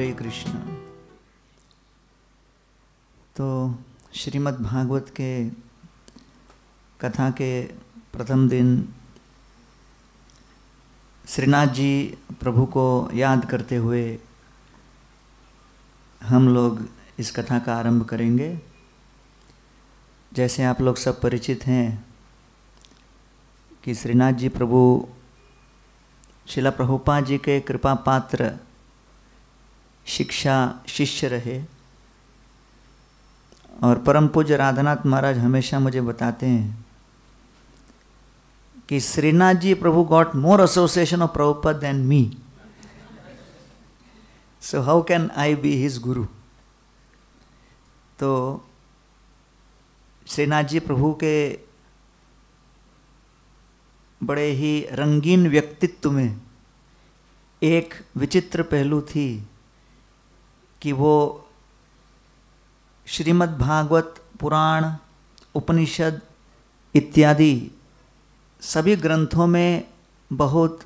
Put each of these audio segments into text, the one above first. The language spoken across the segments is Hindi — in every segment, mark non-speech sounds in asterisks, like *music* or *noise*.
हरे कृष्ण तो श्रीमद् भागवत के कथा के प्रथम दिन श्रीनाथ जी प्रभु को याद करते हुए हम लोग इस कथा का आरंभ करेंगे जैसे आप लोग सब परिचित हैं कि श्रीनाथ जी प्रभु शिला प्रभुपा जी के कृपा पात्र शिक्षा शिष्य रहे और परम पूज्य राधानाथ महाराज हमेशा मुझे बताते हैं कि Shrinath ji Prabhu got more association of Prabhupada then me so how can I be his guru तो श्रीनाथ जी प्रभु के बड़े ही रंगीन व्यक्तित्व में एक विचित्र पहलू थी कि वो श्रीमद् भागवत पुराण उपनिषद इत्यादि सभी ग्रंथों में बहुत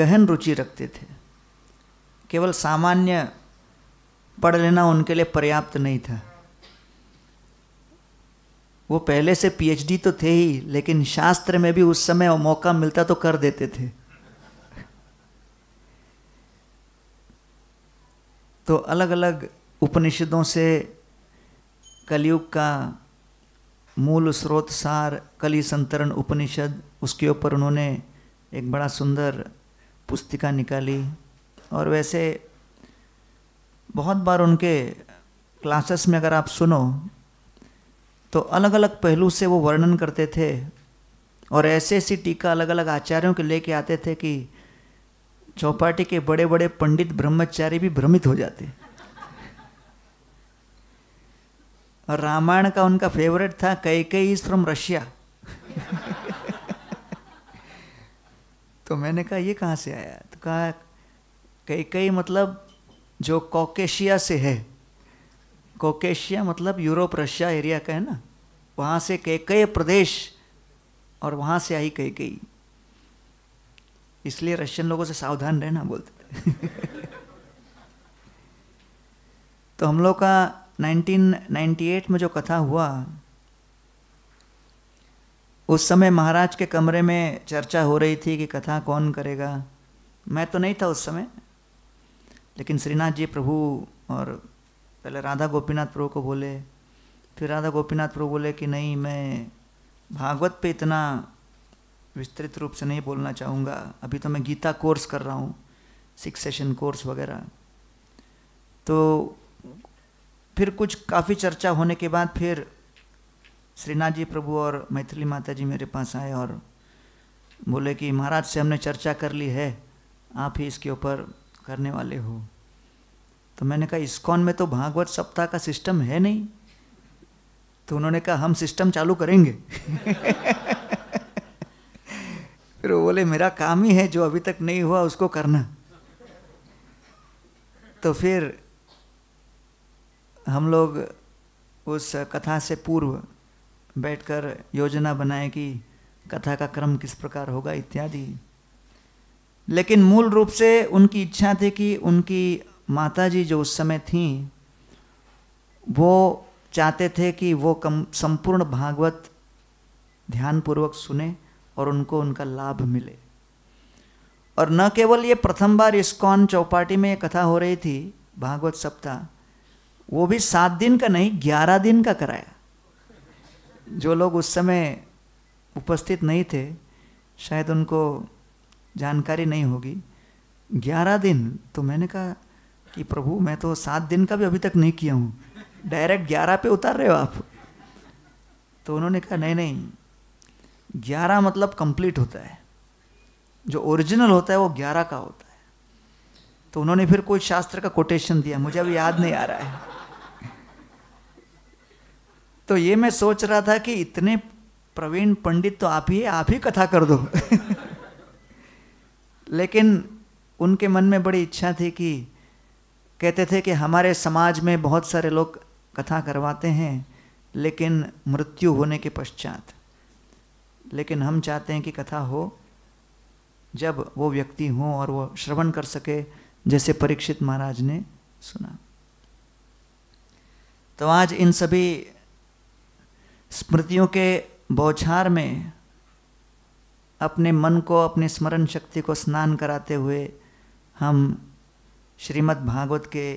गहन रुचि रखते थे केवल सामान्य पढ़ लेना उनके लिए पर्याप्त नहीं था वो पहले से पीएचडी तो थे ही लेकिन शास्त्र में भी उस समय मौका मिलता तो कर देते थे तो अलग अलग उपनिषदों से कलयुग का मूल स्रोत सार कली संतरण उपनिषद उसके ऊपर उन्होंने एक बड़ा सुंदर पुस्तिका निकाली और वैसे बहुत बार उनके क्लासेस में अगर आप सुनो तो अलग अलग पहलू से वो वर्णन करते थे और ऐसे ऐसी टीका अलग अलग आचार्यों के लेके आते थे कि चौपाटी के बड़े बड़े पंडित ब्रह्मचारी भी भ्रमित हो जाते और रामायण का उनका फेवरेट था कई कई इज फ्रॉम रशिया तो मैंने कहा ये कहाँ से आया तो कहा कई कई मतलब जो कोकेशिया से है कोकेशिया मतलब यूरोप रशिया एरिया का है ना वहाँ से कई कई प्रदेश और वहाँ से आई कई कई इसलिए रशियन लोगों से सावधान रहना बोलते थे *laughs* तो हम लोग का 1998 में जो कथा हुआ उस समय महाराज के कमरे में चर्चा हो रही थी कि कथा कौन करेगा मैं तो नहीं था उस समय लेकिन श्रीनाथ जी प्रभु और पहले राधा गोपीनाथ प्रभु को बोले फिर राधा गोपीनाथ प्रभु बोले कि नहीं मैं भागवत पे इतना विस्तृत रूप से नहीं बोलना चाहूँगा अभी तो मैं गीता कोर्स कर रहा हूँ सिक्स सेशन कोर्स वगैरह तो फिर कुछ काफ़ी चर्चा होने के बाद फिर श्रीनाथ जी प्रभु और मैथिली माता जी मेरे पास आए और बोले कि महाराज से हमने चर्चा कर ली है आप ही इसके ऊपर करने वाले हो तो मैंने कहा इस्कॉन में तो भागवत सप्ताह का सिस्टम है नहीं तो उन्होंने कहा हम सिस्टम चालू करेंगे *laughs* फिर वो बोले मेरा काम ही है जो अभी तक नहीं हुआ उसको करना तो फिर हम लोग उस कथा से पूर्व बैठकर योजना बनाए कि कथा का क्रम किस प्रकार होगा इत्यादि लेकिन मूल रूप से उनकी इच्छा थी कि उनकी माता जी जो उस समय थीं वो चाहते थे कि वो कम संपूर्ण भागवत ध्यानपूर्वक सुने और उनको उनका लाभ मिले और न केवल ये प्रथम बार इस्कॉन चौपाटी में ये कथा हो रही थी भागवत सप्ताह वो भी सात दिन का नहीं ग्यारह दिन का कराया जो लोग उस समय उपस्थित नहीं थे शायद उनको जानकारी नहीं होगी ग्यारह दिन तो मैंने कहा कि प्रभु मैं तो सात दिन का भी अभी तक नहीं किया हूँ डायरेक्ट ग्यारह पे उतार रहे हो आप तो उन्होंने कहा नहीं नहीं ग्यारह मतलब कंप्लीट होता है जो ओरिजिनल होता है वो ग्यारह का होता है तो उन्होंने फिर कोई शास्त्र का कोटेशन दिया मुझे अभी याद नहीं आ रहा है तो ये मैं सोच रहा था कि इतने प्रवीण पंडित तो आप ही आप ही कथा कर दो *laughs* लेकिन उनके मन में बड़ी इच्छा थी कि कहते थे कि हमारे समाज में बहुत सारे लोग कथा करवाते हैं लेकिन मृत्यु होने के पश्चात लेकिन हम चाहते हैं कि कथा हो जब वो व्यक्ति हों और वो श्रवण कर सके जैसे परीक्षित महाराज ने सुना तो आज इन सभी स्मृतियों के बौछार में अपने मन को अपने स्मरण शक्ति को स्नान कराते हुए हम श्रीमद् भागवत के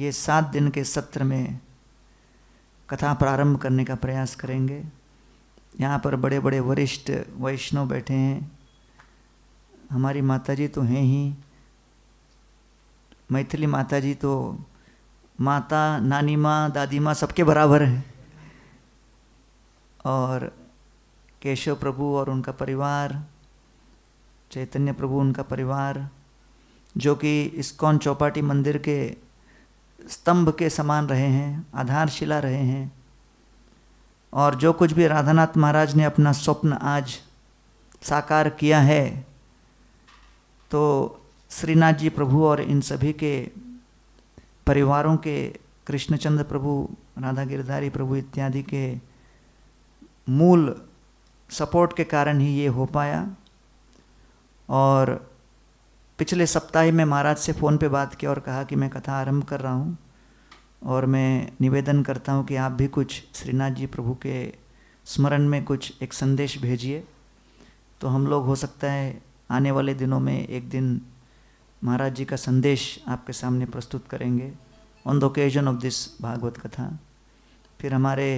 ये सात दिन के सत्र में कथा प्रारंभ करने का प्रयास करेंगे यहाँ पर बड़े बड़े वरिष्ठ वैष्णव बैठे हैं हमारी माताजी तो हैं ही मैथिली माताजी तो माता नानी माँ दादी माँ सबके बराबर हैं और केशव प्रभु और उनका परिवार चैतन्य प्रभु उनका परिवार जो कि इस्कॉन चौपाटी मंदिर के स्तंभ के समान रहे हैं आधारशिला रहे हैं और जो कुछ भी राधानाथ महाराज ने अपना स्वप्न आज साकार किया है तो श्रीनाथ जी प्रभु और इन सभी के परिवारों के कृष्णचंद्र प्रभु राधा गिरधारी प्रभु इत्यादि के मूल सपोर्ट के कारण ही ये हो पाया और पिछले सप्ताह में महाराज से फ़ोन पे बात किया और कहा कि मैं कथा आरंभ कर रहा हूँ और मैं निवेदन करता हूँ कि आप भी कुछ श्रीनाथ जी प्रभु के स्मरण में कुछ एक संदेश भेजिए तो हम लोग हो सकता है आने वाले दिनों में एक दिन महाराज जी का संदेश आपके सामने प्रस्तुत करेंगे on the occasion of this Bhagavat katha फिर हमारे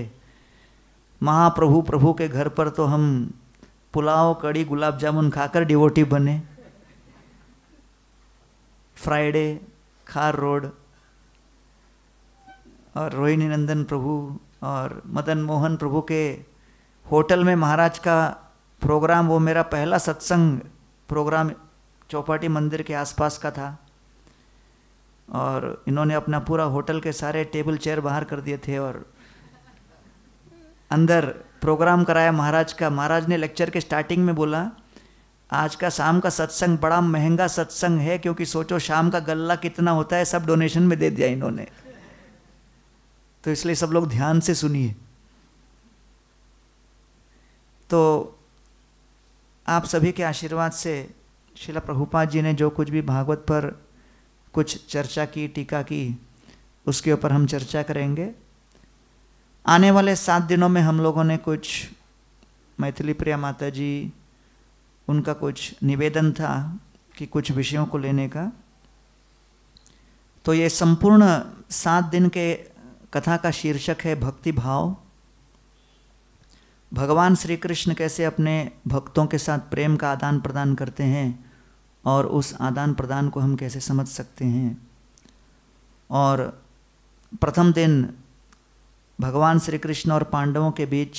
महाप्रभु प्रभु के घर पर तो हम पुलाव कड़ी गुलाब जामुन खाकर डिवोटी बने फ्राइडे खार रोड और रोहिणी नंदन प्रभु और मदन मोहन प्रभु के होटल में महाराज का प्रोग्राम वो मेरा पहला सत्संग प्रोग्राम चौपाटी मंदिर के आसपास का था और इन्होंने अपना पूरा होटल के सारे टेबल चेयर बाहर कर दिए थे और अंदर प्रोग्राम कराया महाराज का महाराज ने लेक्चर के स्टार्टिंग में बोला आज का शाम का सत्संग बड़ा महंगा सत्संग है क्योंकि सोचो शाम का गल्ला कितना होता है सब डोनेशन में दे दिया इन्होंने तो इसलिए सब लोग ध्यान से सुनिए तो आप सभी के आशीर्वाद से शिला प्रभुपाद जी ने जो कुछ भी भागवत पर कुछ चर्चा की टीका की उसके ऊपर हम चर्चा करेंगे आने वाले सात दिनों में हम लोगों ने कुछ मैथिली प्रिया माता जी उनका कुछ निवेदन था कि कुछ विषयों को लेने का तो ये संपूर्ण सात दिन के कथा का शीर्षक है भक्ति भाव भगवान श्री कृष्ण कैसे अपने भक्तों के साथ प्रेम का आदान प्रदान करते हैं और उस आदान प्रदान को हम कैसे समझ सकते हैं और प्रथम दिन भगवान श्री कृष्ण और पांडवों के बीच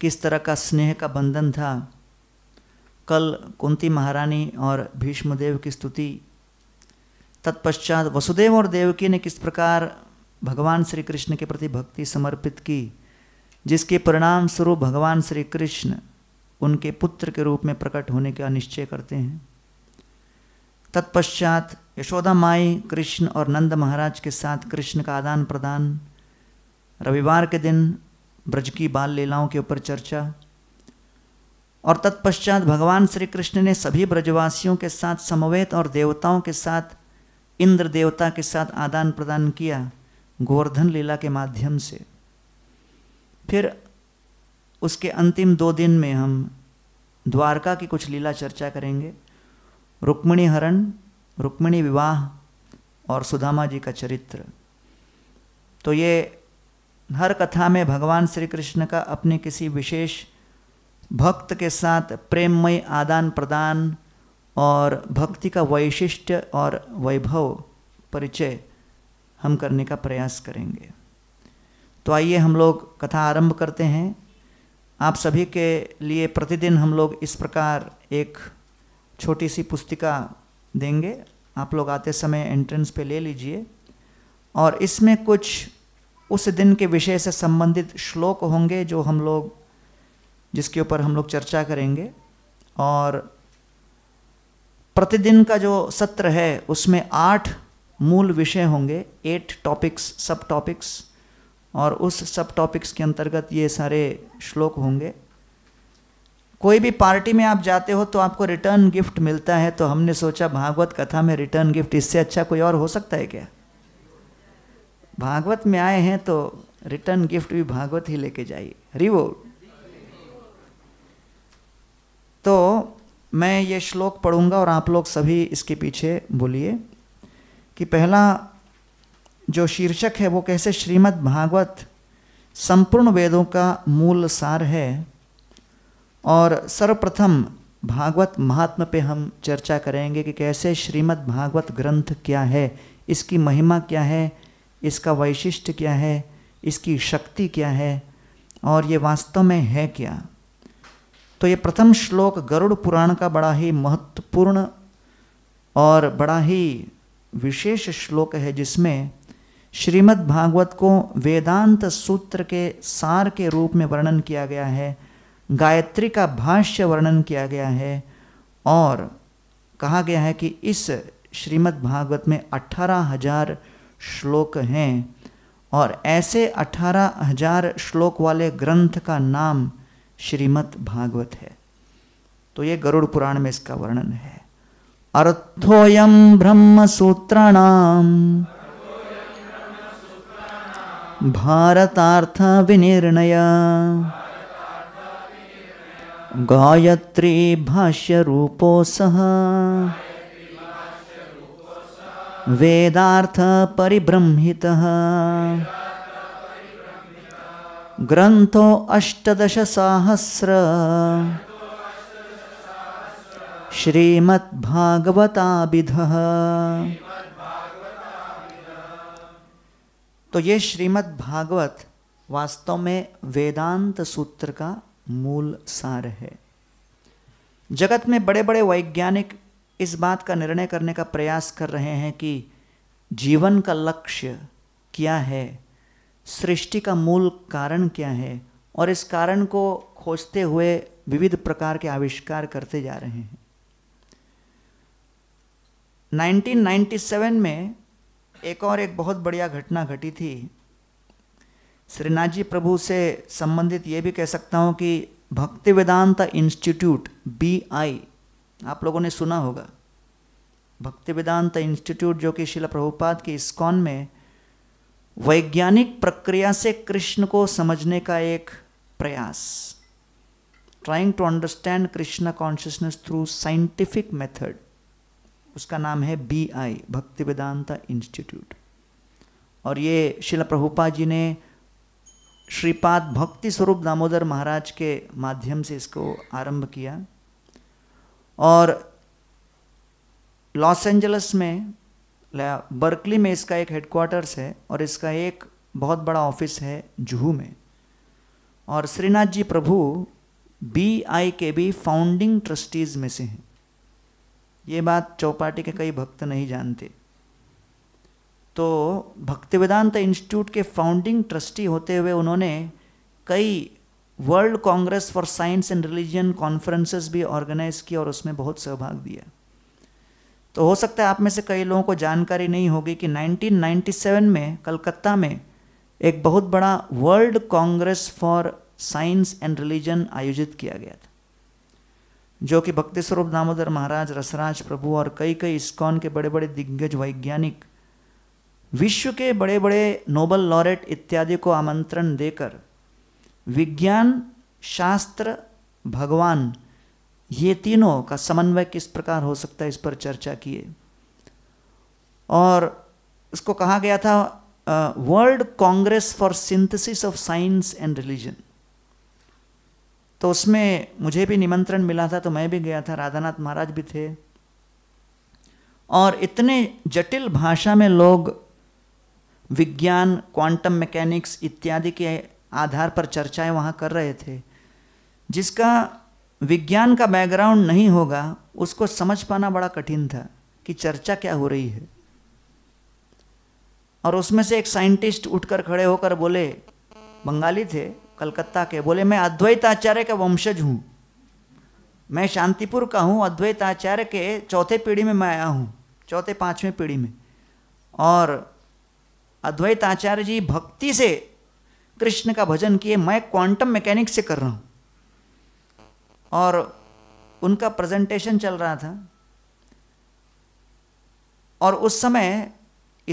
किस तरह का स्नेह का बंधन था कल कुंती महारानी और भीष्मदेव की स्तुति तत्पश्चात वसुदेव और देवकी ने किस प्रकार भगवान श्री कृष्ण के प्रति भक्ति समर्पित की जिसके परिणाम स्वरूप भगवान श्री कृष्ण उनके पुत्र के रूप में प्रकट होने का निश्चय करते हैं तत्पश्चात यशोदा माई कृष्ण और नंद महाराज के साथ कृष्ण का आदान प्रदान रविवार के दिन ब्रज की बाल लीलाओं के ऊपर चर्चा और तत्पश्चात भगवान श्री कृष्ण ने सभी ब्रजवासियों के साथ समवेत और देवताओं के साथ इंद्र देवता के साथ आदान प्रदान किया गोवर्धन लीला के माध्यम से फिर उसके अंतिम दो दिन में हम द्वारका की कुछ लीला चर्चा करेंगे रुक्मिणी हरण रुक्मिणी विवाह और सुदामा जी का चरित्र तो ये हर कथा में भगवान श्री कृष्ण का अपने किसी विशेष भक्त के साथ प्रेममय आदान प्रदान और भक्ति का वैशिष्ट्य और वैभव परिचय हम करने का प्रयास करेंगे तो आइए हम लोग कथा आरंभ करते हैं आप सभी के लिए प्रतिदिन हम लोग इस प्रकार एक छोटी सी पुस्तिका देंगे आप लोग आते समय एंट्रेंस पे ले लीजिए और इसमें कुछ उस दिन के विषय से संबंधित श्लोक होंगे जो हम लोग जिसके ऊपर हम लोग चर्चा करेंगे और प्रतिदिन का जो सत्र है उसमें आठ मूल विषय होंगे एट टॉपिक्स सब टॉपिक्स और उस सब टॉपिक्स के अंतर्गत ये सारे श्लोक होंगे कोई भी पार्टी में आप जाते हो तो आपको रिटर्न गिफ्ट मिलता है तो हमने सोचा भागवत कथा में रिटर्न गिफ्ट इससे अच्छा कोई और हो सकता है क्या भागवत में आए हैं तो रिटर्न गिफ्ट भी भागवत ही लेके जाइए रिवो तो मैं ये श्लोक पढ़ूंगा और आप लोग सभी इसके पीछे बोलिए कि पहला जो शीर्षक है वो कैसे श्रीमद् भागवत संपूर्ण वेदों का मूल सार है और सर्वप्रथम भागवत महात्म पे हम चर्चा करेंगे कि कैसे श्रीमद् भागवत ग्रंथ क्या है इसकी महिमा क्या है इसका वैशिष्ट क्या है इसकी शक्ति क्या है और ये वास्तव में है क्या तो ये प्रथम श्लोक गरुड़ पुराण का बड़ा ही महत्वपूर्ण और बड़ा ही विशेष श्लोक है जिसमें श्रीमद् भागवत को वेदांत सूत्र के सार के रूप में वर्णन किया गया है गायत्री का भाष्य वर्णन किया गया है और कहा गया है कि इस श्रीमद् भागवत में अठारह हजार श्लोक हैं और ऐसे अठारह हजार श्लोक वाले ग्रंथ का नाम श्रीमद् भागवत है तो ये गरुड़ पुराण में इसका वर्णन है अर्थोऽयं भारतार्थ विनिर्णय गायत्री वेदार्थ परिब्रह्मित ग्रंथो अष्टदश अष्टदशसाहस्र श्रीमद्भागवताभिधः तो ये श्रीमद् भागवत वास्तव में वेदांत सूत्र का मूल सार है जगत में बड़े बड़े वैज्ञानिक इस बात का निर्णय करने का प्रयास कर रहे हैं कि जीवन का लक्ष्य क्या है सृष्टि का मूल कारण क्या है और इस कारण को खोजते हुए विविध प्रकार के आविष्कार करते जा रहे हैं 1997 में एक और एक बहुत बढ़िया घटना घटी थी श्रीनाथ प्रभु से संबंधित ये भी कह सकता हूँ कि भक्ति वेदांत इंस्टीट्यूट बी आई आप लोगों ने सुना होगा भक्ति वेदांत इंस्टीट्यूट जो कि शिला प्रभुपाद के इस्कॉन में वैज्ञानिक प्रक्रिया से कृष्ण को समझने का एक प्रयास trying to understand Krishna consciousness through scientific method उसका नाम है बी आई भक्ति वेदांता इंस्टीट्यूट और ये शिला प्रभुपा जी ने श्रीपाद भक्ति स्वरूप दामोदर महाराज के माध्यम से इसको आरंभ किया और लॉस एंजल्स में बर्कली में इसका एक हेडक्वार्टर्स है और इसका एक बहुत बड़ा ऑफिस है जुहू में और श्रीनाथ जी प्रभु बी आई के भी फाउंडिंग ट्रस्टीज़ में से हैं ये बात चौपाटी के कई भक्त नहीं जानते तो भक्ति वेदांत इंस्टीट्यूट के फाउंडिंग ट्रस्टी होते हुए उन्होंने कई world congress for science and religion conferences भी ऑर्गेनाइज की और उसमें बहुत सहभाग दिया तो हो सकता है आप में से कई लोगों को जानकारी नहीं होगी कि 1997 में कलकत्ता में एक बहुत बड़ा world congress for science and religion आयोजित किया गया था जो कि भक्ति स्वरूप दामोदर महाराज रसराज प्रभु और कई कई इस्कॉन के बड़े बड़े दिग्गज वैज्ञानिक विश्व के बड़े बड़े नोबल लॉरेट इत्यादि को आमंत्रण देकर विज्ञान शास्त्र भगवान ये तीनों का समन्वय किस प्रकार हो सकता है इस पर चर्चा किए और इसको कहा गया था world congress for synthesis of science and religion तो उसमें मुझे भी निमंत्रण मिला था तो मैं भी गया था राधानाथ महाराज भी थे और इतने जटिल भाषा में लोग विज्ञान क्वांटम मैकेनिक्स इत्यादि के आधार पर चर्चाएं वहाँ कर रहे थे जिसका विज्ञान का बैकग्राउंड नहीं होगा उसको समझ पाना बड़ा कठिन था कि चर्चा क्या हो रही है और उसमें से एक साइंटिस्ट उठकर खड़े होकर बोले बंगाली थे कलकत्ता के बोले मैं अद्वैत आचार्य का वंशज हूँ मैं शांतिपुर का हूँ अद्वैत आचार्य के चौथे पीढ़ी में मैं आया हूँ चौथे पाँचवें पीढ़ी में और अद्वैत आचार्य जी भक्ति से कृष्ण का भजन किए मैं क्वांटम मैकेनिक्स से कर रहा हूँ और उनका प्रेजेंटेशन चल रहा था और उस समय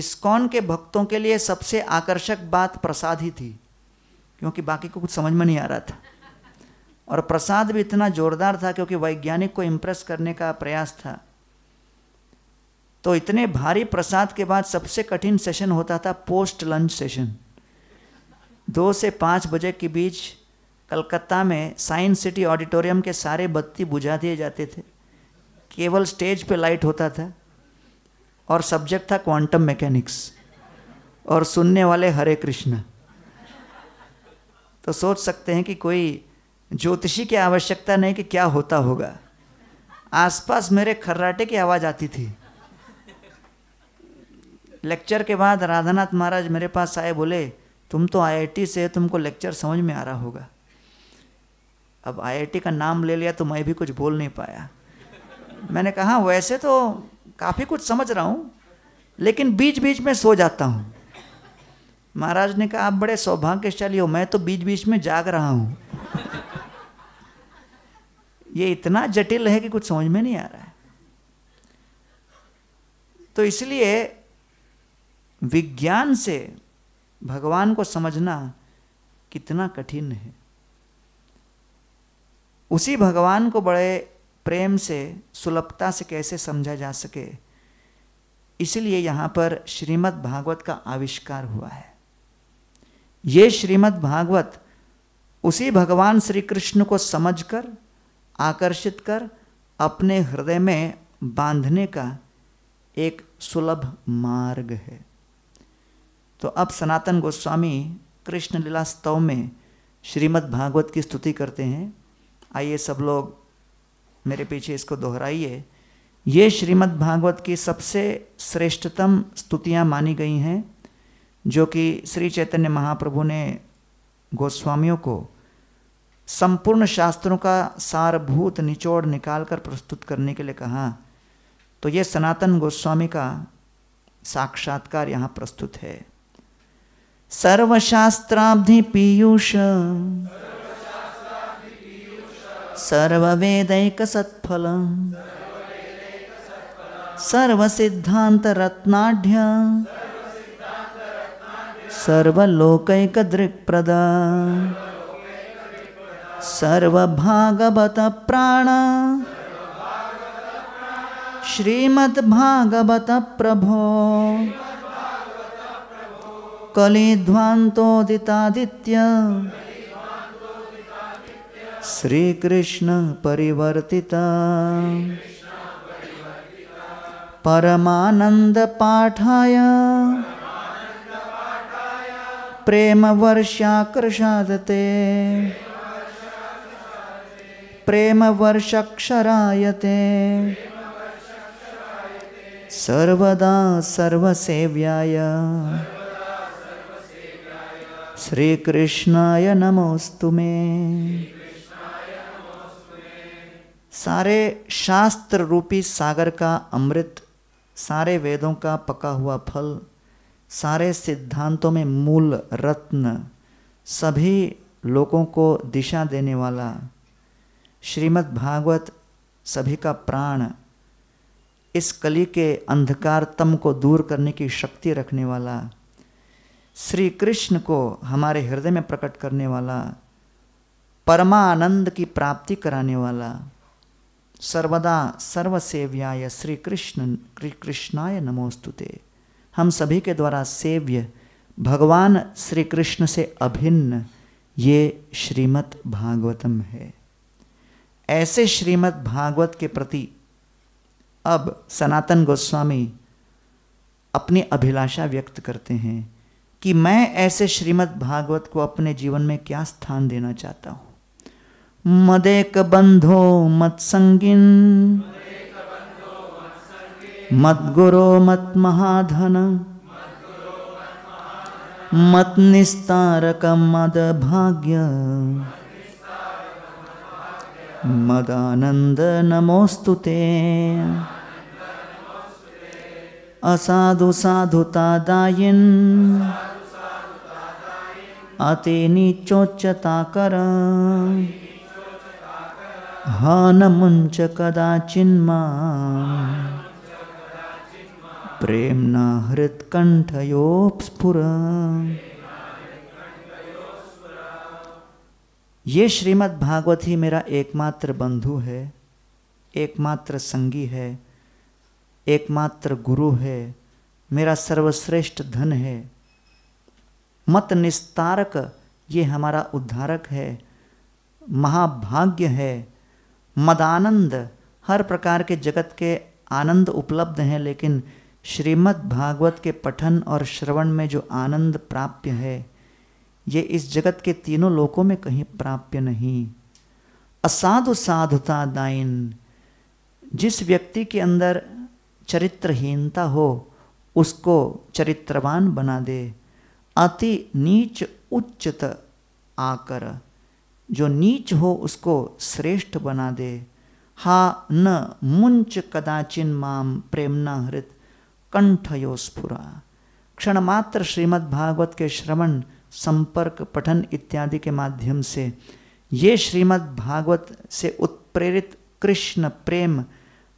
इस्कॉन के भक्तों के लिए सबसे आकर्षक बात प्रसाद ही थी क्योंकि बाकी को कुछ समझ में नहीं आ रहा था और प्रसाद भी इतना जोरदार था क्योंकि वैज्ञानिक को इम्प्रेस करने का प्रयास था तो इतने भारी प्रसाद के बाद सबसे कठिन सेशन होता था पोस्ट लंच सेशन दो से पाँच बजे के बीच कलकत्ता में साइंस सिटी ऑडिटोरियम के सारे बत्ती बुझा दिए जाते थे केवल स्टेज पे लाइट होता था और सब्जेक्ट था क्वांटम मैकेनिक्स और सुनने वाले हरे कृष्णा तो सोच सकते हैं कि कोई ज्योतिषी की आवश्यकता नहीं कि क्या होता होगा आसपास मेरे खर्राटे की आवाज़ आती थी लेक्चर के बाद राधानाथ महाराज मेरे पास आए बोले तुम तो आईआईटी से तुमको लेक्चर समझ में आ रहा होगा अब आईआईटी का नाम ले लिया तो मैं भी कुछ बोल नहीं पाया मैंने कहा हाँ, वैसे तो काफ़ी कुछ समझ रहा हूँ लेकिन बीच बीच में सो जाता हूँ महाराज ने कहा आप बड़े सौभाग्यशाली हो मैं तो बीच बीच में जाग रहा हूं ये इतना जटिल है कि कुछ समझ में नहीं आ रहा है तो इसलिए विज्ञान से भगवान को समझना कितना कठिन है उसी भगवान को बड़े प्रेम से सुलभता से कैसे समझा जा सके इसलिए यहां पर श्रीमद् भागवत का आविष्कार हुआ है ये श्रीमद् भागवत उसी भगवान श्री कृष्ण को समझकर आकर्षित कर अपने हृदय में बांधने का एक सुलभ मार्ग है तो अब सनातन गोस्वामी कृष्ण लीला स्तव में श्रीमद् भागवत की स्तुति करते हैं आइए सब लोग मेरे पीछे इसको दोहराइए ये श्रीमद् भागवत की सबसे श्रेष्ठतम स्तुतियाँ मानी गई हैं जो कि श्री चैतन्य महाप्रभु ने गोस्वामियों को संपूर्ण शास्त्रों का सारभूत निचोड़ निकाल कर प्रस्तुत करने के लिए कहा तो ये सनातन गोस्वामी का साक्षात्कार यहाँ प्रस्तुत है सर्वशास्त्राब्धि पीयूष सर्ववेदैक सत्फल सर्वसिद्धांत रत्नाढ़ सर्वलोकैकदृक्प्रदा सर्वभागवतप्राण प्रभो कलिध्वान्तोदितादित्य परमानंद पाठाया प्रेम प्रेम वर्ष क्षरायते सर्वदा सर्वसेव्याय श्रीकृष्णाय नमोस्तु मे सारे शास्त्र रूपी सागर का अमृत सारे वेदों का पका हुआ फल सारे सिद्धांतों में मूल रत्न सभी लोगों को दिशा देने वाला श्रीमद् भागवत सभी का प्राण इस कली के अंधकार तम को दूर करने की शक्ति रखने वाला श्री कृष्ण को हमारे हृदय में प्रकट करने वाला परमानंद की प्राप्ति कराने वाला सर्वदा सर्वसेव्याय श्री कृष्ण कृष्णाय नमोस्तुते हम सभी के द्वारा सेव्य भगवान श्री कृष्ण से अभिन्न ये श्रीमद् भागवतम है ऐसे श्रीमद् भागवत के प्रति अब सनातन गोस्वामी अपनी अभिलाषा व्यक्त करते हैं कि मैं ऐसे श्रीमद् भागवत को अपने जीवन में क्या स्थान देना चाहता हूं मदेक बंधो मत्संगिन मद्गुरो मत्महाधन मद्भाग्य मदानन्द नमोऽस्तु ते असाधु साधुतादायिन् अतिनीचोच्चताकर हा न मुञ्च कदाचिन्मा प्रेम हृत्कण्ठयोस्फुर ये श्रीमद् भागवत ही मेरा एकमात्र बंधु है एकमात्र संगी है एकमात्र गुरु है मेरा सर्वश्रेष्ठ धन है मत निस्तारक ये हमारा उद्धारक है महाभाग्य है मदानंद हर प्रकार के जगत के आनंद उपलब्ध हैं लेकिन श्रीमद् भागवत के पठन और श्रवण में जो आनंद प्राप्य है ये इस जगत के तीनों लोकों में कहीं प्राप्य नहीं असाधु साधुता दाइन जिस व्यक्ति के अंदर चरित्रहीनता हो उसको चरित्रवान बना दे अति नीच उच्चत आकर जो नीच हो उसको श्रेष्ठ बना दे हा न मुंच कदाचिन माम प्रेमना हृत यो स्फुरा क्षण मात्र श्रीमद् भागवत के श्रवण संपर्क पठन इत्यादि के माध्यम से ये श्रीमद् भागवत से उत्प्रेरित कृष्ण प्रेम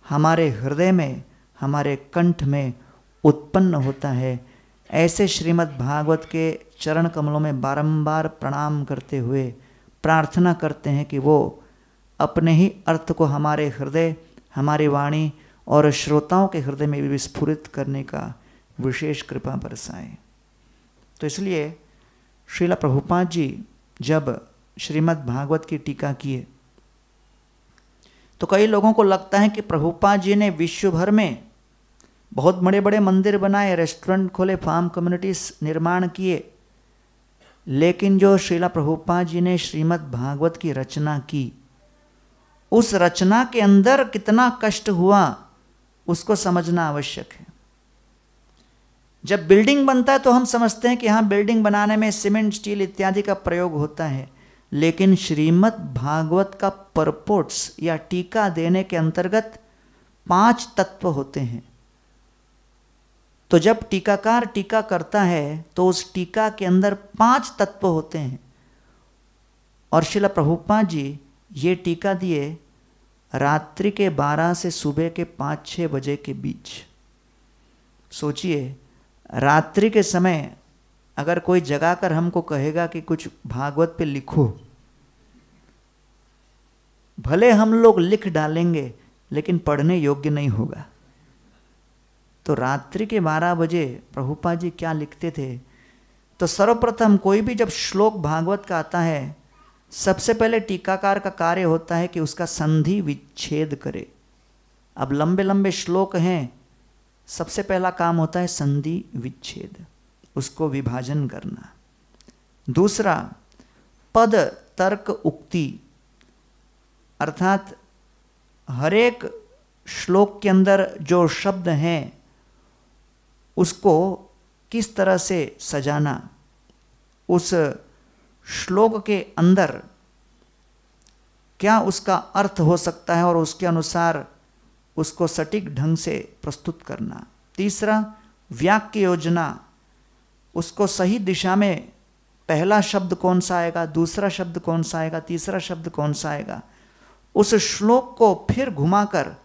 हमारे हृदय में हमारे कंठ में उत्पन्न होता है ऐसे श्रीमद् भागवत के चरण कमलों में बारंबार प्रणाम करते हुए प्रार्थना करते हैं कि वो अपने ही अर्थ को हमारे हृदय हमारी वाणी और श्रोताओं के हृदय में भी विस्फुरित करने का विशेष कृपा बरसाएं तो इसलिए श्रीला प्रभुपाद जी जब श्रीमद् भागवत की टीका किए तो कई लोगों को लगता है कि प्रभुपाद जी ने विश्व भर में बहुत बड़े बड़े मंदिर बनाए रेस्टोरेंट खोले फार्म कम्युनिटीज निर्माण किए लेकिन जो श्रीला प्रभुपाद जी ने श्रीमद् भागवत की रचना की उस रचना के अंदर कितना कष्ट हुआ उसको समझना आवश्यक है जब बिल्डिंग बनता है तो हम समझते हैं कि हाँ बिल्डिंग बनाने में सीमेंट स्टील इत्यादि का प्रयोग होता है लेकिन श्रीमद् भागवत का परपोट्स या टीका देने के अंतर्गत पांच तत्व होते हैं तो जब टीकाकार टीका करता है तो उस टीका के अंदर पांच तत्व होते हैं और शिला प्रभुपा जी ये टीका दिए रात्रि के 12 से सुबह के 5-6 बजे के बीच सोचिए रात्रि के समय अगर कोई जगा कर हमको कहेगा कि कुछ भागवत पे लिखो भले हम लोग लिख डालेंगे लेकिन पढ़ने योग्य नहीं होगा तो रात्रि के 12 बजे प्रभुपा जी क्या लिखते थे तो सर्वप्रथम कोई भी जब श्लोक भागवत का आता है सबसे पहले टीकाकार का कार्य होता है कि उसका संधि विच्छेद करे अब लंबे लंबे श्लोक हैं सबसे पहला काम होता है संधि विच्छेद उसको विभाजन करना दूसरा पद तर्क उक्ति अर्थात हरेक श्लोक के अंदर जो शब्द हैं उसको किस तरह से सजाना उस श्लोक के अंदर क्या उसका अर्थ हो सकता है और उसके अनुसार उसको सटीक ढंग से प्रस्तुत करना तीसरा वाक्य योजना उसको सही दिशा में पहला शब्द कौन सा आएगा दूसरा शब्द कौन सा आएगा तीसरा शब्द कौन सा आएगा उस श्लोक को फिर घुमाकर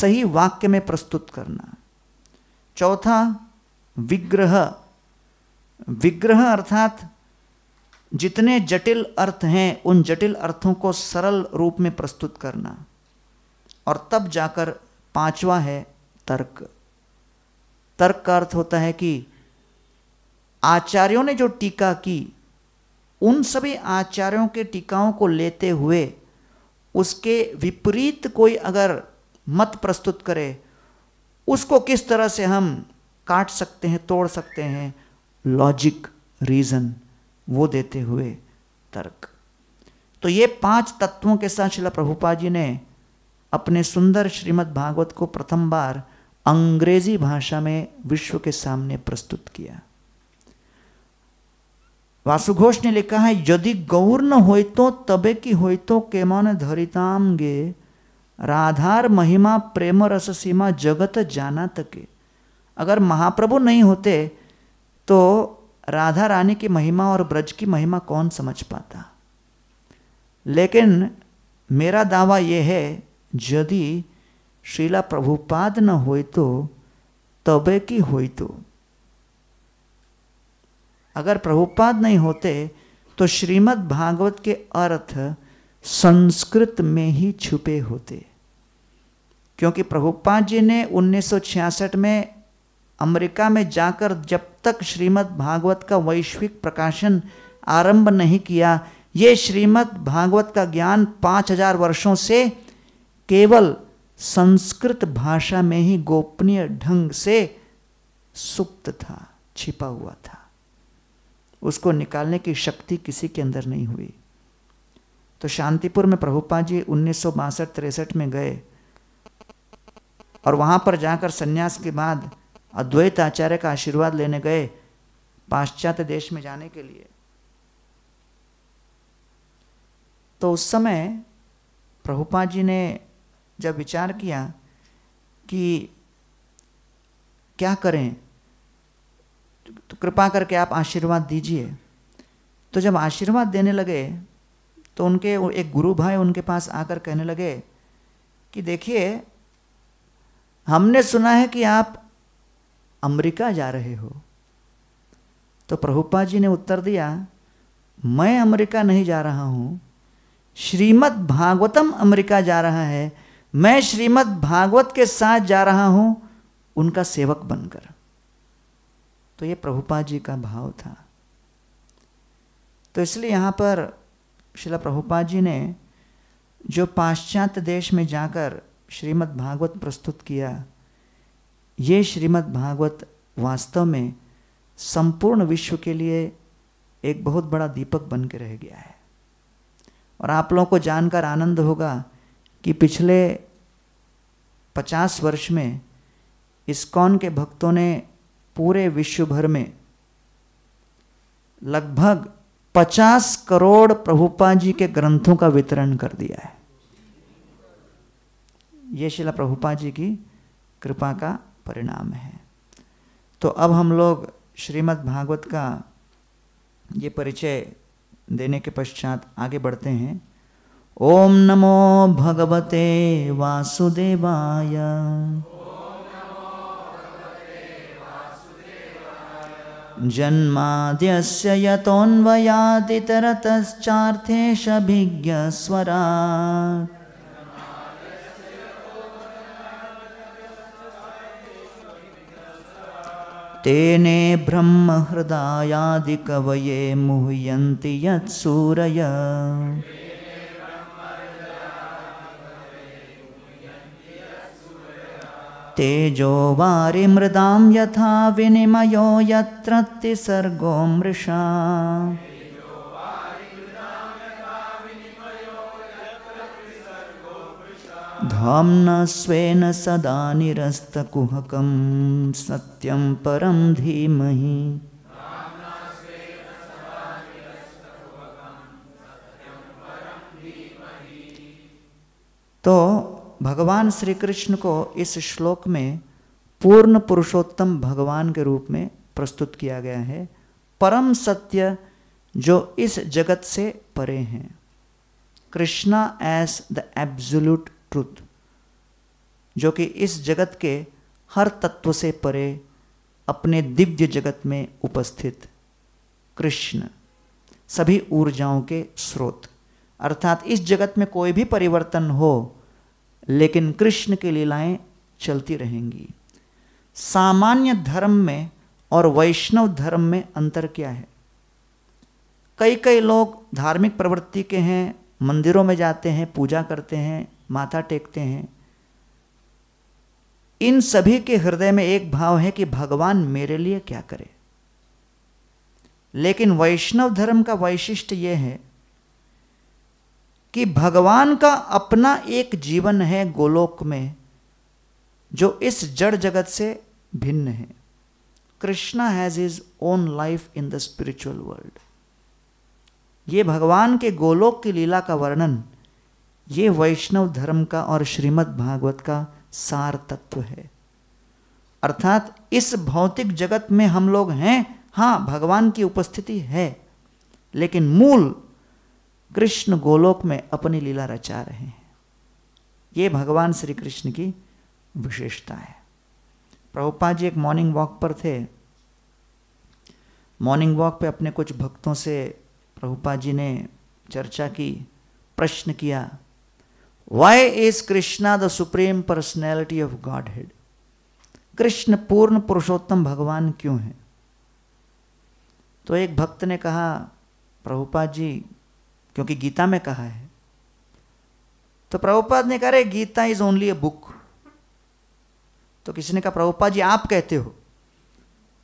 सही वाक्य में प्रस्तुत करना चौथा विग्रह विग्रह अर्थात जितने जटिल अर्थ हैं उन जटिल अर्थों को सरल रूप में प्रस्तुत करना और तब जाकर पांचवा है तर्क तर्क का अर्थ होता है कि आचार्यों ने जो टीका की उन सभी आचार्यों के टीकाओं को लेते हुए उसके विपरीत कोई अगर मत प्रस्तुत करे उसको किस तरह से हम काट सकते हैं तोड़ सकते हैं लॉजिक रीज़न वो देते हुए तर्क तो ये पांच तत्वों के साथ शिला प्रभुपा जी ने अपने सुंदर श्रीमद् भागवत को प्रथम बार अंग्रेजी भाषा में विश्व के सामने प्रस्तुत किया वासुघोष ने लिखा है यदि गौर न हो तो तबे की हो तो केमन धरिताम गे राधार महिमा प्रेम रस सीमा जगत जाना तके अगर महाप्रभु नहीं होते तो राधा रानी की महिमा और ब्रज की महिमा कौन समझ पाता लेकिन मेरा दावा यह है यदि शीला प्रभुपाद न हो तो तबे की हो तो अगर प्रभुपाद नहीं होते तो श्रीमद् भागवत के अर्थ संस्कृत में ही छुपे होते क्योंकि प्रभुपाद जी ने 1966 में अमेरिका में जाकर जब तक श्रीमद् भागवत का वैश्विक प्रकाशन आरंभ नहीं किया ये श्रीमद् भागवत का ज्ञान पाँच हजार वर्षों से केवल संस्कृत भाषा में ही गोपनीय ढंग से सुप्त था छिपा हुआ था उसको निकालने की शक्ति किसी के अंदर नहीं हुई तो शांतिपुर में प्रभुपा जी उन्नीस सौ में गए और वहाँ पर जाकर संन्यास के बाद अद्वैत आचार्य का आशीर्वाद लेने गए पाश्चात्य देश में जाने के लिए तो उस समय प्रभुपा जी ने जब विचार किया कि क्या करें तो कृपा करके आप आशीर्वाद दीजिए तो जब आशीर्वाद देने लगे तो उनके एक गुरु भाई उनके पास आकर कहने लगे कि देखिए हमने सुना है कि आप अमेरिका जा रहे हो तो प्रभुपा जी ने उत्तर दिया मैं अमेरिका नहीं जा रहा हूँ श्रीमद भागवतम अमेरिका जा रहा है मैं श्रीमद भागवत के साथ जा रहा हूँ उनका सेवक बनकर तो ये प्रभुपा जी का भाव था तो इसलिए यहाँ पर शिला प्रभुपा जी ने जो पाश्चात्य देश में जाकर श्रीमद भागवत प्रस्तुत किया ये श्रीमद् भागवत वास्तव में संपूर्ण विश्व के लिए एक बहुत बड़ा दीपक बन के रह गया है और आप लोगों को जानकर आनंद होगा कि पिछले पचास वर्ष में इस्कॉन के भक्तों ने पूरे विश्व भर में लगभग पचास करोड़ प्रभुपा जी के ग्रंथों का वितरण कर दिया है ये शिला प्रभुपा जी की कृपा का परिणाम है तो अब हम लोग श्रीमद् भागवत का ये परिचय देने के पश्चात आगे बढ़ते हैं ओम नमो भगवते वासुदेवाय जन्माद्यस्य यतोऽन्वयादितरतश्चार्थेषभिज्ञस्वरात् तेने ब्रह्म ब्रह्महृदायादिकवये मुह्यन्ति यत्सूरय तेजो वारिमृदां यथा विनिमयो सर्गो मृषा धामना स्वेन सदा निरस्तकुहक सत्यम परम धीमह तो भगवान श्री कृष्ण को इस श्लोक में पूर्ण पुरुषोत्तम भगवान के रूप में प्रस्तुत किया गया है परम सत्य जो इस जगत से परे हैं Krishna as the absolute truth जो कि इस जगत के हर तत्व से परे अपने दिव्य जगत में उपस्थित कृष्ण सभी ऊर्जाओं के स्रोत अर्थात इस जगत में कोई भी परिवर्तन हो लेकिन कृष्ण की लीलाएं चलती रहेंगी सामान्य धर्म में और वैष्णव धर्म में अंतर क्या है कई कई लोग धार्मिक प्रवृत्ति के हैं मंदिरों में जाते हैं पूजा करते हैं माथा टेकते हैं इन सभी के हृदय में एक भाव है कि भगवान मेरे लिए क्या करे लेकिन वैष्णव धर्म का वैशिष्ट यह है कि भगवान का अपना एक जीवन है गोलोक में जो इस जड़ जगत से भिन्न है Krishna has his own life in the spiritual world ये भगवान के गोलोक की लीला का वर्णन ये वैष्णव धर्म का और श्रीमद् भागवत का सार तत्व है अर्थात इस भौतिक जगत में हम लोग हैं हाँ भगवान की उपस्थिति है लेकिन मूल कृष्ण गोलोक में अपनी लीला रचा रहे हैं ये भगवान श्री कृष्ण की विशेषता है प्रभुपा जी एक मॉर्निंग वॉक पर थे मॉर्निंग वॉक पे अपने कुछ भक्तों से प्रभुपा जी ने चर्चा की प्रश्न किया Why is Krishna the Supreme Personality of Godhead? Krishna पूर्ण पुरुषोत्तम भगवान क्यों हैं तो एक भक्त ने कहा प्रभुपाद जी क्योंकि गीता में कहा है तो प्रभुपाद ने कहा रहे Gita is only a book तो किसी ने कहा प्रभुपाद जी आप कहते हो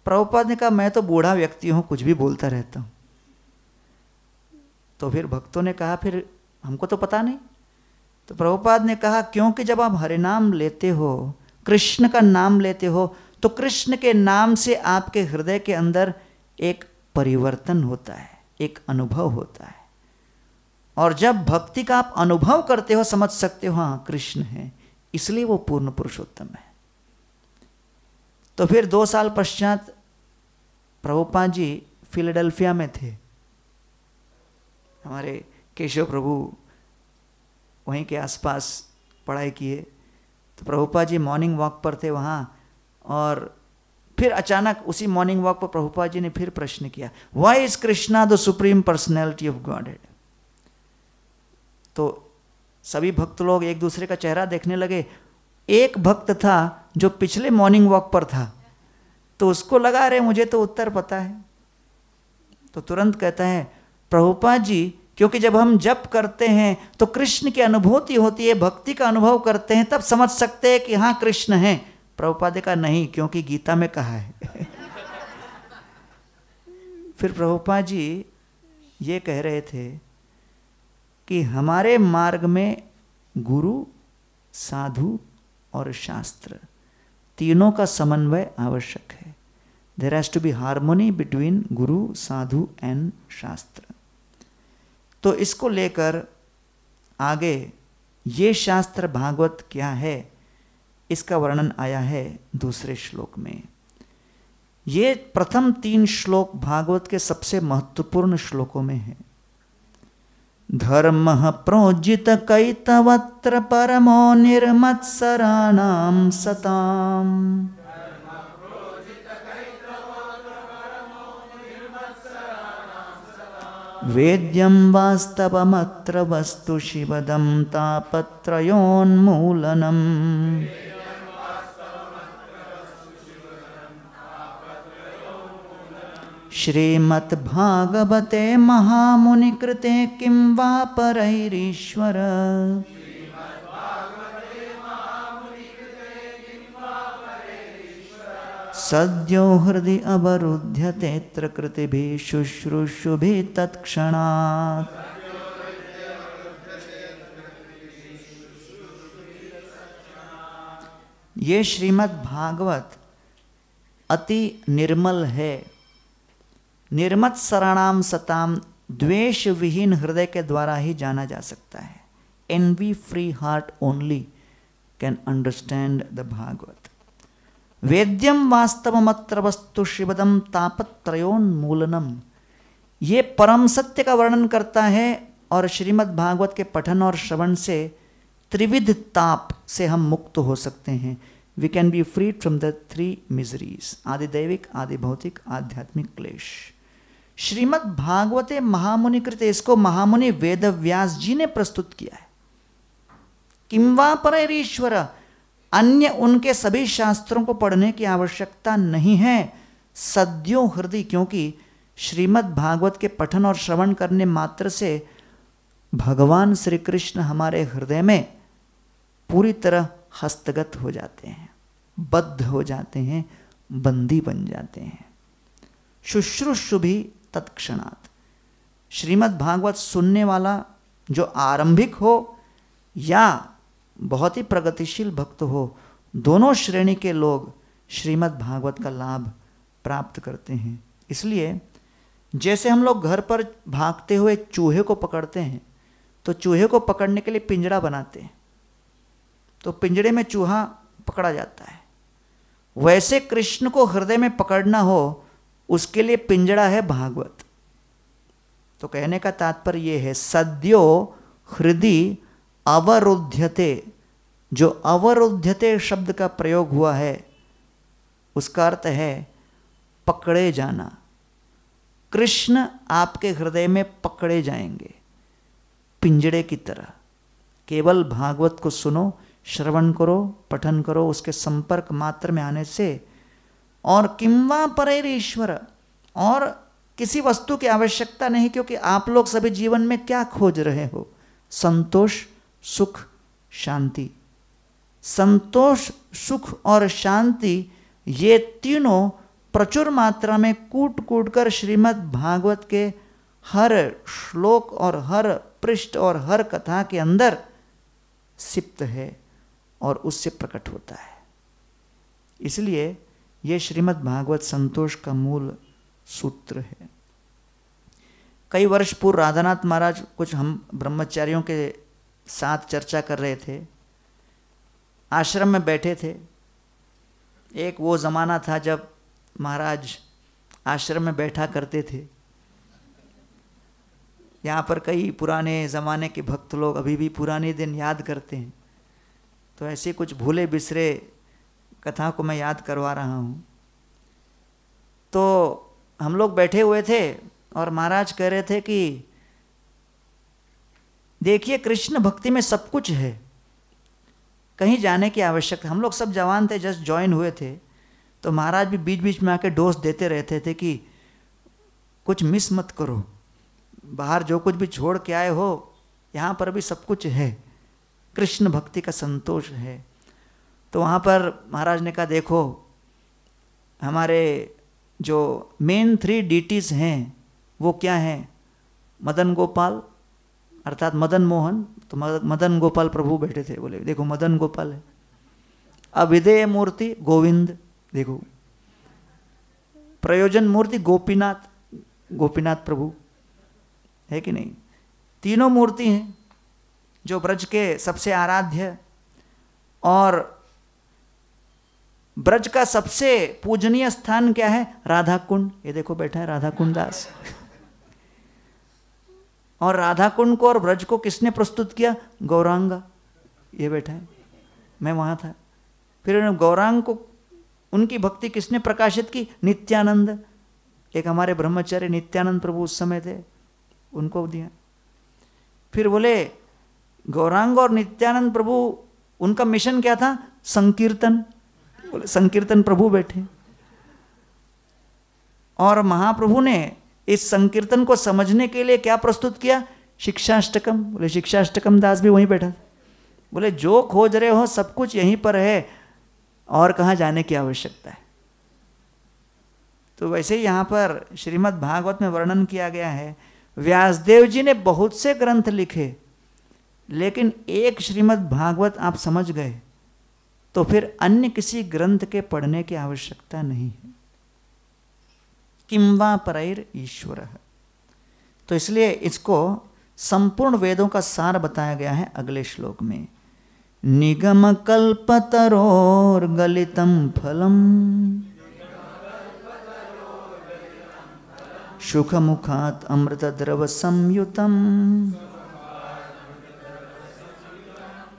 प्रभुपाद ने कहा मैं तो बूढ़ा व्यक्ति हूं कुछ भी बोलता रहता हूं तो फिर भक्तों ने कहा फिर हमको तो पता नहीं तो प्रभुपाद ने कहा क्योंकि जब आप हरिनाम लेते हो कृष्ण का नाम लेते हो तो कृष्ण के नाम से आपके हृदय के अंदर एक परिवर्तन होता है एक अनुभव होता है और जब भक्ति का आप अनुभव करते हो समझ सकते हो हाँ कृष्ण है इसलिए वो पूर्ण पुरुषोत्तम है तो फिर दो साल पश्चात प्रभुपा जी फिलाडेल्फिया में थे हमारे केशव प्रभु वहीं के आसपास पढ़ाई किए तो प्रभुपा जी मॉर्निंग वॉक पर थे वहाँ और फिर अचानक उसी मॉर्निंग वॉक पर प्रभुपा जी ने फिर प्रश्न किया why is Krishna the supreme personality of godhead तो सभी भक्त लोग एक दूसरे का चेहरा देखने लगे एक भक्त था जो पिछले मॉर्निंग वॉक पर था तो उसको लगा रहे मुझे तो उत्तर पता है तो तुरंत कहता है प्रभुपा जी क्योंकि जब हम जप करते हैं तो कृष्ण की अनुभूति होती है भक्ति का अनुभव करते हैं तब समझ सकते हैं कि हाँ कृष्ण है प्रभुपाद का नहीं क्योंकि गीता में कहा है *laughs* फिर प्रभुपा जी ये कह रहे थे कि हमारे मार्ग में गुरु साधु और शास्त्र तीनों का समन्वय आवश्यक है there has to be harmony between guru sadhu and शास्त्र तो इसको लेकर आगे ये शास्त्र भागवत क्या है इसका वर्णन आया है दूसरे श्लोक में ये प्रथम तीन श्लोक भागवत के सबसे महत्वपूर्ण श्लोकों में है धर्म प्रोजित कैतवत्र परमो निर्मत्सराणाम सताम वेद्यं वास्तवमत्र वस्तु शिवदं तापत्रयोन्मूलनम् श्रीमद्भागवते महामुनिकृते किं वा परैरीश्वर सद्यो तेत्र कृति भी शुश्रूषु भी तत्क्षणात् ये श्रीमद् भागवत अति निर्मल है निर्मत शरणाम सताम द्वेष विहीन हृदय के द्वारा ही जाना जा सकता है and we free heart only can understand the Bhagavat वेद्यम वास्तवमत्र वस्तु शिवदम तापत्रोन्मूलनम ये परम सत्य का वर्णन करता है और श्रीमद् भागवत के पठन और श्रवण से त्रिविध ताप से हम मुक्त हो सकते हैं we can be freed from the three miseries आदि दैविक आदि भौतिक आध्यात्मिक क्लेश श्रीमद् भागवते कृत इसको महामुनि वेदव्यास जी ने प्रस्तुत किया है किम्वा पर ईश्वर अन्य उनके सभी शास्त्रों को पढ़ने की आवश्यकता नहीं है सद्यों हृदय क्योंकि श्रीमद् भागवत के पठन और श्रवण करने मात्र से भगवान श्री कृष्ण हमारे हृदय में पूरी तरह हस्तगत हो जाते हैं बद्ध हो जाते हैं बंदी बन जाते हैं शुश्रुषु भी तत्क्षणात् श्रीमद् भागवत सुनने वाला जो आरंभिक हो या बहुत ही प्रगतिशील भक्त हो दोनों श्रेणी के लोग श्रीमद् भागवत का लाभ प्राप्त करते हैं इसलिए जैसे हम लोग घर पर भागते हुए चूहे को पकड़ते हैं तो चूहे को पकड़ने के लिए पिंजड़ा बनाते हैं तो पिंजड़े में चूहा पकड़ा जाता है वैसे कृष्ण को हृदय में पकड़ना हो उसके लिए पिंजड़ा है भागवत तो कहने का तात्पर्य यह है सद्यो हृदय अवरुद्धते जो अवरुद्धते शब्द का प्रयोग हुआ है उसका अर्थ है पकड़े जाना कृष्ण आपके हृदय में पकड़े जाएंगे पिंजड़े की तरह केवल भागवत को सुनो श्रवण करो पठन करो उसके संपर्क मात्र में आने से और किम्वा परेर ईश्वर और किसी वस्तु की आवश्यकता नहीं क्योंकि आप लोग सभी जीवन में क्या खोज रहे हो संतोष सुख शांति संतोष सुख और शांति ये तीनों प्रचुर मात्रा में कूट कूट कर श्रीमद् भागवत के हर श्लोक और हर पृष्ठ और हर कथा के अंदर सिप्त है और उससे प्रकट होता है इसलिए यह श्रीमद् भागवत संतोष का मूल सूत्र है कई वर्ष पूर्व राधानाथ महाराज कुछ हम ब्रह्मचारियों के साथ चर्चा कर रहे थे आश्रम में बैठे थे एक वो ज़माना था जब महाराज आश्रम में बैठा करते थे यहाँ पर कई पुराने ज़माने के भक्त लोग अभी भी पुराने दिन याद करते हैं तो ऐसे कुछ भूले बिसरे कथा को मैं याद करवा रहा हूँ तो हम लोग बैठे हुए थे और महाराज कह रहे थे कि देखिए कृष्ण भक्ति में सब कुछ है कहीं जाने की आवश्यकता हम लोग सब जवान थे जस्ट ज्वाइन हुए थे तो महाराज भी बीच बीच में आके डोज देते रहते थे कि कुछ मिस मत करो बाहर जो कुछ भी छोड़ के आए हो यहाँ पर भी सब कुछ है कृष्ण भक्ति का संतोष है तो वहाँ पर महाराज ने कहा देखो हमारे जो मेन थ्री डीटीज़ हैं वो क्या हैं मदन गोपाल अर्थात मदन मोहन तो मदन गोपाल प्रभु बैठे थे बोले देखो मदन गोपाल है अविधेय मूर्ति गोविंद देखो प्रयोजन मूर्ति गोपीनाथ गोपीनाथ प्रभु है कि नहीं तीनों मूर्ति हैं जो ब्रज के सबसे आराध्य और ब्रज का सबसे पूजनीय स्थान क्या है राधा कुंड ये देखो बैठा है राधा कुंड दास और राधा कुंड को और ब्रज को किसने प्रस्तुत किया गौरांगा ये बैठा है मैं वहां था फिर गौरांग को उनकी भक्ति किसने प्रकाशित की नित्यानंद एक हमारे ब्रह्मचार्य नित्यानंद प्रभु उस समय थे उनको दिया फिर बोले गौरांग और नित्यानंद प्रभु उनका मिशन क्या था संकीर्तन बोले संकीर्तन प्रभु बैठे और महाप्रभु ने इस संकीर्तन को समझने के लिए क्या प्रस्तुत किया शिक्षाष्टकम बोले शिक्षाष्टकम दास भी वहीं बैठा बोले जो खोज रहे हो सब कुछ यहीं पर है और कहाँ जाने की आवश्यकता है तो वैसे ही यहाँ पर श्रीमद् भागवत में वर्णन किया गया है व्यासदेव जी ने बहुत से ग्रंथ लिखे लेकिन एक श्रीमद् भागवत आप समझ गए तो फिर अन्य किसी ग्रंथ के पढ़ने की आवश्यकता नहीं किम्वा परैर ईश्वर तो इसलिए इसको संपूर्ण वेदों का सार बताया गया है अगले श्लोक में निगम कल्पतरोर गलितम फलम सुख मुखात अमृत द्रव संयुतम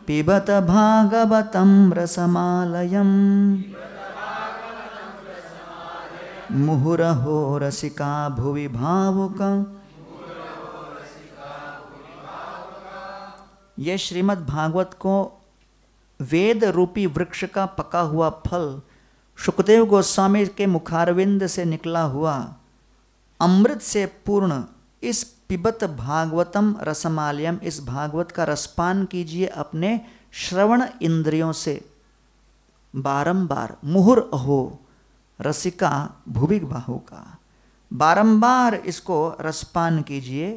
पिबत भागवतम रसमालयम् हो रसिका भुवि भावुक यह श्रीमद् भागवत को वेद रूपी वृक्ष का पका हुआ फल सुखदेव गोस्वामी के मुखारविंद से निकला हुआ अमृत से पूर्ण इस पिबत भागवतम रसमालयम इस भागवत का रसपान कीजिए अपने श्रवण इंद्रियों से बारंबार मुहुर अहो रसिका भूभिक बाहु का बारंबार इसको रसपान कीजिए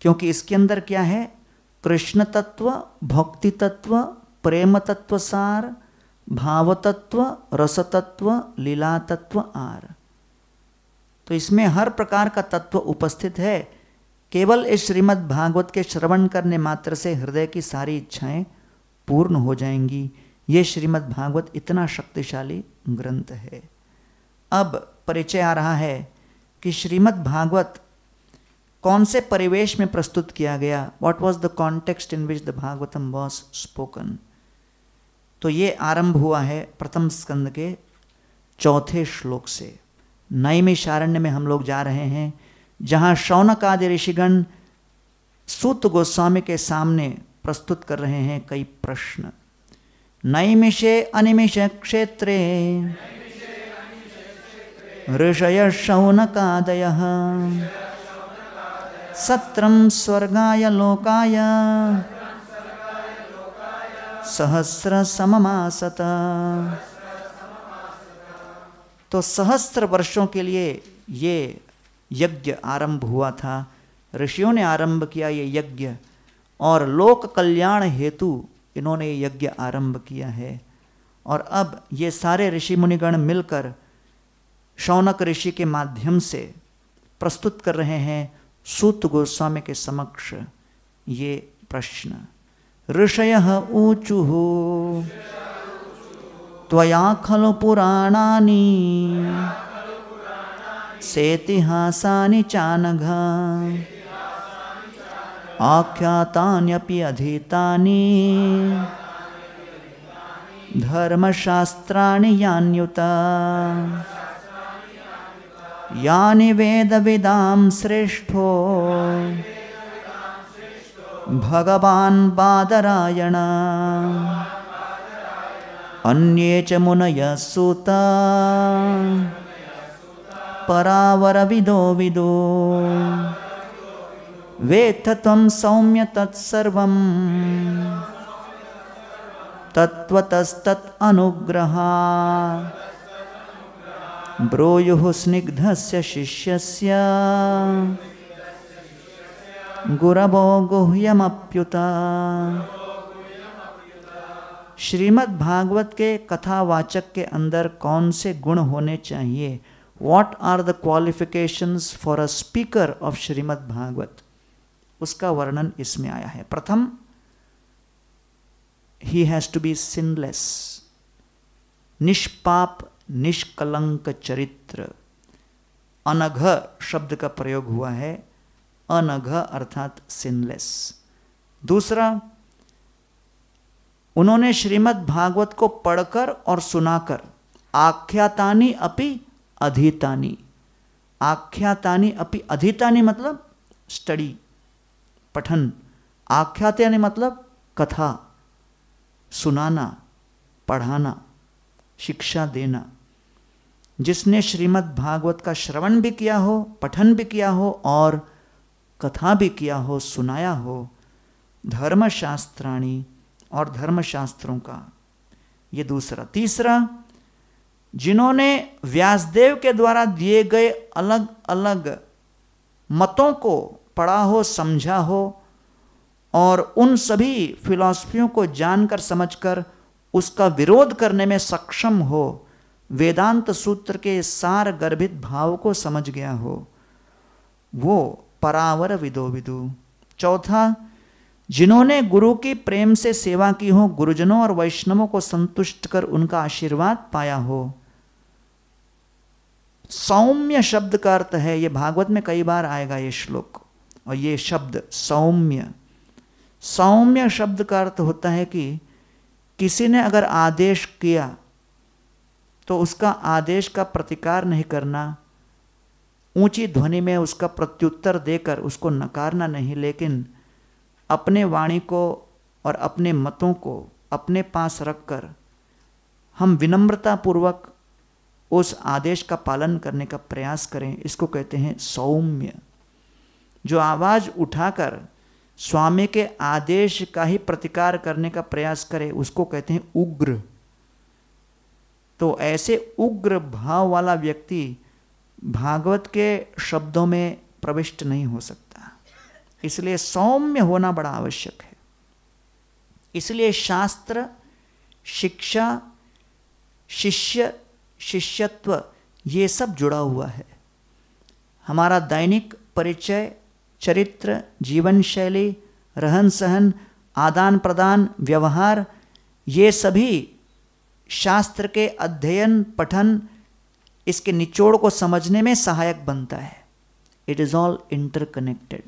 क्योंकि इसके अंदर क्या है कृष्ण तत्व भक्ति तत्व प्रेम तत्व सार भाव तत्व रस तत्व लीला तत्व आर तो इसमें हर प्रकार का तत्व उपस्थित है केवल इस श्रीमद् भागवत के श्रवण करने मात्र से हृदय की सारी इच्छाएं पूर्ण हो जाएंगी ये श्रीमद् भागवत इतना शक्तिशाली ग्रंथ है अब परिचय आ रहा है कि श्रीमद् भागवत कौन से परिवेश में प्रस्तुत किया गया what was the context in which the Bhagavatam was spoken तो ये आरंभ हुआ है प्रथम स्कंद के चौथे श्लोक से नैमिषारण्य में हम लोग जा रहे हैं जहाँ शौनक आदि ऋषिगण सूत गोस्वामी के सामने प्रस्तुत कर रहे हैं कई प्रश्न नैमिषे अनिमिष क्षेत्रे ऋषय शौनकादय सत्र स्वर्गाय लोकाय सहस्र सममासत तो सहस्र वर्षों के लिए ये यज्ञ आरंभ हुआ था ऋषियों ने आरंभ किया ये यज्ञ और लोक कल्याण हेतु इन्होंने यज्ञ आरंभ किया है और अब ये सारे ऋषि मुनिगण मिलकर शौनक ऋषि के माध्यम से प्रस्तुत कर रहे हैं सूत गोस्वामी के समक्ष ये प्रश्न ऋषय ऊचु त्वया खलु पुराणानि सेतिहासानि चानघ आख्यातान्यपि अधीतानि धर्मशास्त्राणि यान्युता यानि वेदविदां श्रेष्ठो भगवान् बादरायण अन्ये च मुनयसुत विदो वेत्थ त्वं सौम्य तत्सर्वं अनुग्रहा ब्रूयुः स्निग्धस्य शिष्यस्य गुरवो गुह्यमप्युत श्रीमद् भागवत के कथावाचक के अंदर कौन से गुण होने चाहिए what are the qualifications for a speaker of Shrimad Bhagavat उसका वर्णन इसमें आया है प्रथम ही हैज़ टू बी सिनलेस निष्पाप निष्कलंक चरित्र अनघ शब्द का प्रयोग हुआ है अनघ अर्थात सिनलेस दूसरा उन्होंने श्रीमद् भागवत को पढ़कर और सुनाकर आख्यातानी अपि अधितानी आख्यातानी अपि अधितानी मतलब स्टडी पठन आख्यातानी मतलब कथा सुनाना पढ़ाना शिक्षा देना जिसने श्रीमद् भागवत का श्रवण भी किया हो पठन भी किया हो और कथा भी किया हो सुनाया हो धर्मशास्त्राणी और धर्मशास्त्रों का ये दूसरा तीसरा जिन्होंने व्यासदेव के द्वारा दिए गए अलग अलग मतों को पढ़ा हो समझा हो और उन सभी फिलॉसफियों को जानकर समझकर उसका विरोध करने में सक्षम हो वेदांत सूत्र के सार गर्भित भाव को समझ गया हो वो परावर विदो विदु चौथा जिन्होंने गुरु की प्रेम से सेवा की हो गुरुजनों और वैष्णवों को संतुष्ट कर उनका आशीर्वाद पाया हो सौम्य शब्द का अर्थ है ये भागवत में कई बार आएगा ये श्लोक और ये शब्द सौम्य सौम्य शब्द का अर्थ होता है कि किसी ने अगर आदेश किया तो उसका आदेश का प्रतिकार नहीं करना ऊंची ध्वनि में उसका प्रत्युत्तर देकर उसको नकारना नहीं लेकिन अपने वाणी को और अपने मतों को अपने पास रखकर हम विनम्रतापूर्वक उस आदेश का पालन करने का प्रयास करें इसको कहते हैं सौम्य जो आवाज़ उठाकर स्वामी के आदेश का ही प्रतिकार करने का प्रयास करे उसको कहते हैं उग्र तो ऐसे उग्र भाव वाला व्यक्ति भागवत के शब्दों में प्रविष्ट नहीं हो सकता इसलिए सौम्य होना बड़ा आवश्यक है इसलिए शास्त्र शिक्षा शिष्य शिष्यत्व ये सब जुड़ा हुआ है हमारा दैनिक परिचय चरित्र जीवन शैली रहन सहन आदान प्रदान व्यवहार ये सभी शास्त्र के अध्ययन पठन इसके निचोड़ को समझने में सहायक बनता है it is all interconnected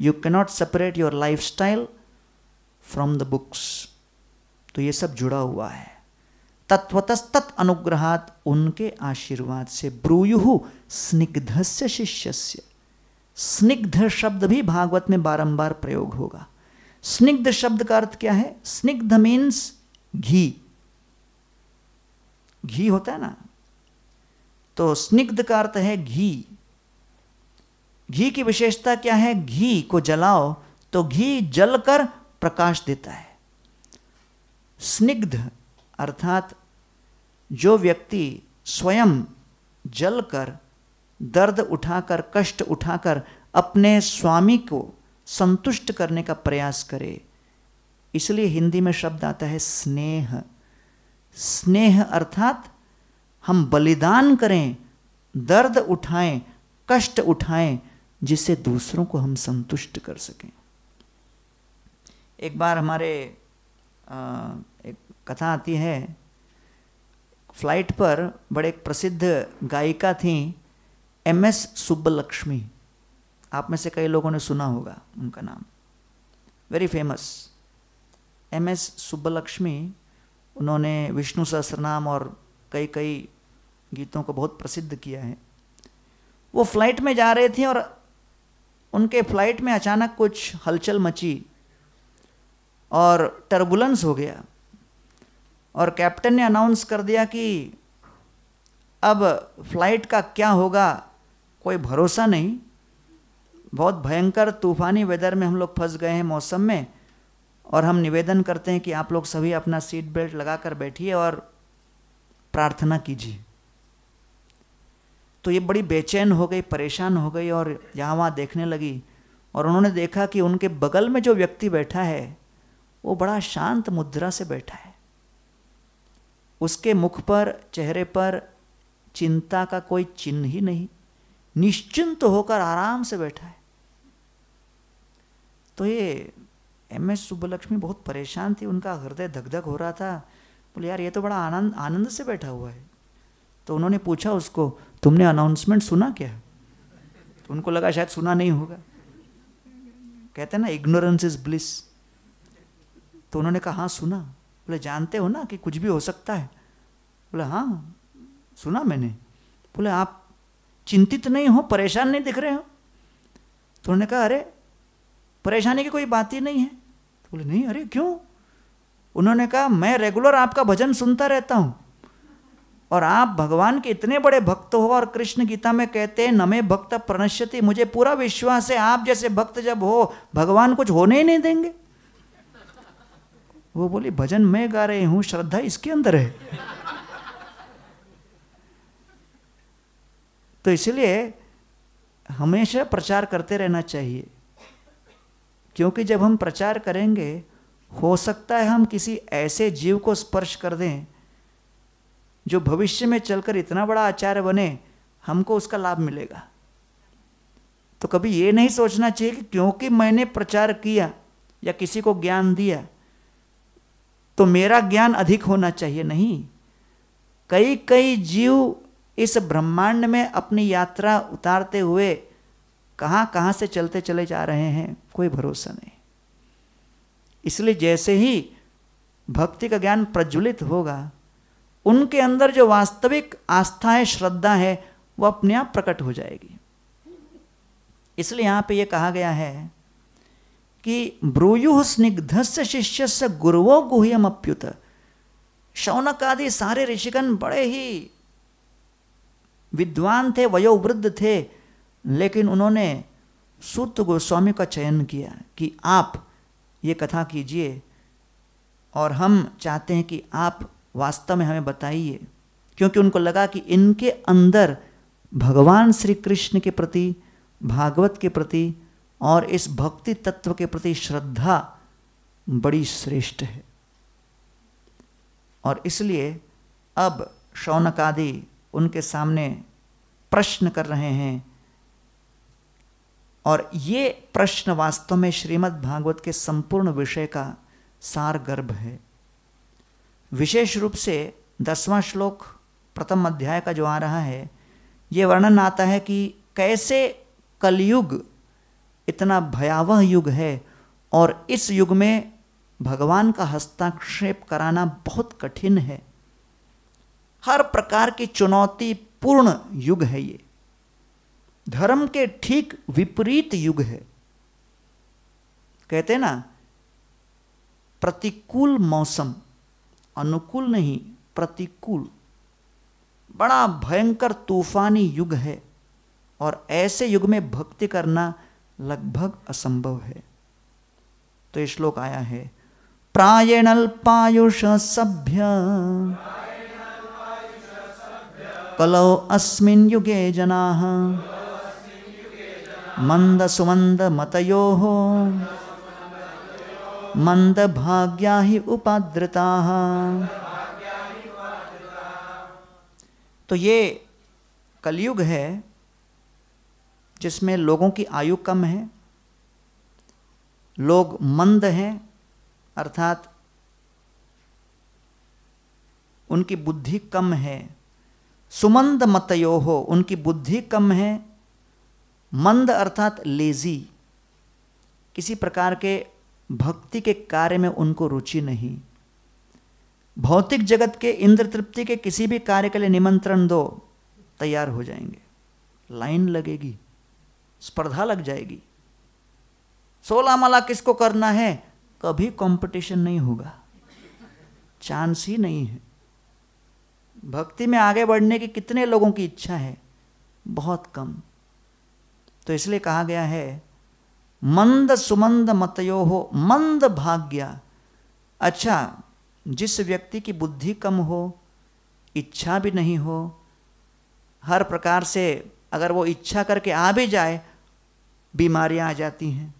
you cannot separate your life style from the books तो ये सब जुड़ा हुआ है तत्वतस्तत् अनुग्रहात उनके आशीर्वाद से ब्रूयु स्निग्ध से शिष्य स्निग्ध शब्द भी भागवत में बारंबार प्रयोग होगा स्निग्ध शब्द का अर्थ क्या है स्निग्ध मीन्स घी घी होता है ना तो स्निग्ध का अर्थ है घी घी की विशेषता क्या है घी को जलाओ तो घी जलकर प्रकाश देता है स्निग्ध अर्थात जो व्यक्ति स्वयं जलकर दर्द उठाकर कष्ट उठाकर अपने स्वामी को संतुष्ट करने का प्रयास करे इसलिए हिंदी में शब्द आता है स्नेह स्नेह अर्थात हम बलिदान करें दर्द उठाएं कष्ट उठाएं जिससे दूसरों को हम संतुष्ट कर सकें एक बार हमारे आ, एक कथा आती है फ्लाइट पर बड़े प्रसिद्ध गायिका थी एम एस सुब्बलक्ष्मी आप में से कई लोगों ने सुना होगा उनका नाम very famous M S Subbulakshmi उन्होंने विष्णु नाम और कई कई गीतों को बहुत प्रसिद्ध किया है वो फ्लाइट में जा रहे थे और उनके फ्लाइट में अचानक कुछ हलचल मची और टर्बुलेंस हो गया और कैप्टन ने अनाउंस कर दिया कि अब फ्लाइट का क्या होगा कोई भरोसा नहीं बहुत भयंकर तूफानी वेदर में हम लोग फंस गए हैं मौसम में और हम निवेदन करते हैं कि आप लोग सभी अपना सीट बेल्ट लगाकर बैठिए और प्रार्थना कीजिए तो ये बड़ी बेचैन हो गई परेशान हो गई और यहाँ वहाँ देखने लगी और उन्होंने देखा कि उनके बगल में जो व्यक्ति बैठा है वो बड़ा शांत मुद्रा से बैठा है उसके मुख पर चेहरे पर चिंता का कोई चिन्ह ही नहीं निश्चिंत तो होकर आराम से बैठा है तो ये एम एस सुब्बलक्ष्मी बहुत परेशान थी उनका हृदय धक धक हो रहा था बोले यार ये तो बड़ा आनंद आनंद से बैठा हुआ है तो उन्होंने पूछा उसको तुमने अनाउंसमेंट सुना क्या तो उनको लगा शायद सुना नहीं होगा कहते हैं ना इग्नोरेंस इज ब्लिस तो उन्होंने कहा हाँ सुना बोले जानते हो ना कि कुछ भी हो सकता है बोले हाँ सुना मैंने बोले आप चिंतित नहीं हो परेशान नहीं दिख रहे हो तो उन्होंने कहा अरे परेशानी की कोई बात ही नहीं है तो बोले नहीं अरे क्यों उन्होंने कहा मैं रेगुलर आपका भजन सुनता रहता हूँ और आप भगवान के इतने बड़े भक्त हो और कृष्ण गीता में कहते हैं नमे भक्त प्रणश्यति मुझे पूरा विश्वास है आप जैसे भक्त जब हो भगवान कुछ होने ही नहीं देंगे वो बोली भजन मैं गा रही हूं श्रद्धा इसके अंदर है तो इसलिए हमेशा प्रचार करते रहना चाहिए क्योंकि जब हम प्रचार करेंगे हो सकता है हम किसी ऐसे जीव को स्पर्श कर दें जो भविष्य में चलकर इतना बड़ा आचार्य बने हमको उसका लाभ मिलेगा तो कभी ये नहीं सोचना चाहिए कि क्योंकि मैंने प्रचार किया या किसी को ज्ञान दिया तो मेरा ज्ञान अधिक होना चाहिए नहीं कई कई जीव इस ब्रह्मांड में अपनी यात्रा उतारते हुए कहाँ कहाँ से चलते चले जा रहे हैं कोई भरोसा नहीं इसलिए जैसे ही भक्ति का ज्ञान प्रज्वलित होगा उनके अंदर जो वास्तविक आस्था है श्रद्धा है वह अपने आप प्रकट हो जाएगी इसलिए यहां पे ये कहा गया है कि ब्रूयु स्निग्ध से शिष्य से गुरुवो गुह्यम अप्युत शौनक आदि सारे ऋषिकन बड़े ही विद्वान थे वयोवृद्ध थे लेकिन उन्होंने सूर्त गोस्वामी का चयन किया कि आप ये कथा कीजिए और हम चाहते हैं कि आप वास्तव में हमें बताइए क्योंकि उनको लगा कि इनके अंदर भगवान श्री कृष्ण के प्रति भागवत के प्रति और इस भक्ति तत्व के प्रति श्रद्धा बड़ी श्रेष्ठ है और इसलिए अब शौनकादि उनके सामने प्रश्न कर रहे हैं और ये प्रश्न वास्तव में श्रीमद् भागवत के संपूर्ण विषय का सार गर्भ है विशेष रूप से दसवां श्लोक प्रथम अध्याय का जो आ रहा है ये वर्णन आता है कि कैसे कलयुग इतना भयावह युग है और इस युग में भगवान का हस्ताक्षेप कराना बहुत कठिन है हर प्रकार की चुनौती पूर्ण युग है ये धर्म के ठीक विपरीत युग है कहते ना प्रतिकूल मौसम अनुकूल नहीं प्रतिकूल बड़ा भयंकर तूफानी युग है और ऐसे युग में भक्ति करना लगभग असंभव है तो ये श्लोक आया है अल्पायुष सभ्य कलो अस्मिन युगे जना मंद सुमंद मतयो मंद भाग्या ही उपाद्रता तो ये कलयुग है जिसमें लोगों की आयु कम है लोग मंद हैं अर्थात उनकी बुद्धि कम है सुमंद मतयो हो उनकी बुद्धि कम है मंद अर्थात लेजी किसी प्रकार के भक्ति के कार्य में उनको रुचि नहीं भौतिक जगत के इंद्र तृप्ति के किसी भी कार्य के लिए निमंत्रण दो तैयार हो जाएंगे लाइन लगेगी स्पर्धा लग जाएगी सोला माला किसको करना है कभी कंपटीशन नहीं होगा चांस ही नहीं है भक्ति में आगे बढ़ने की कितने लोगों की इच्छा है बहुत कम तो इसलिए कहा गया है मंद सुमंद मतयो हो मंद भाग्य अच्छा जिस व्यक्ति की बुद्धि कम हो इच्छा भी नहीं हो हर प्रकार से अगर वो इच्छा करके आ भी जाए बीमारियां आ जाती हैं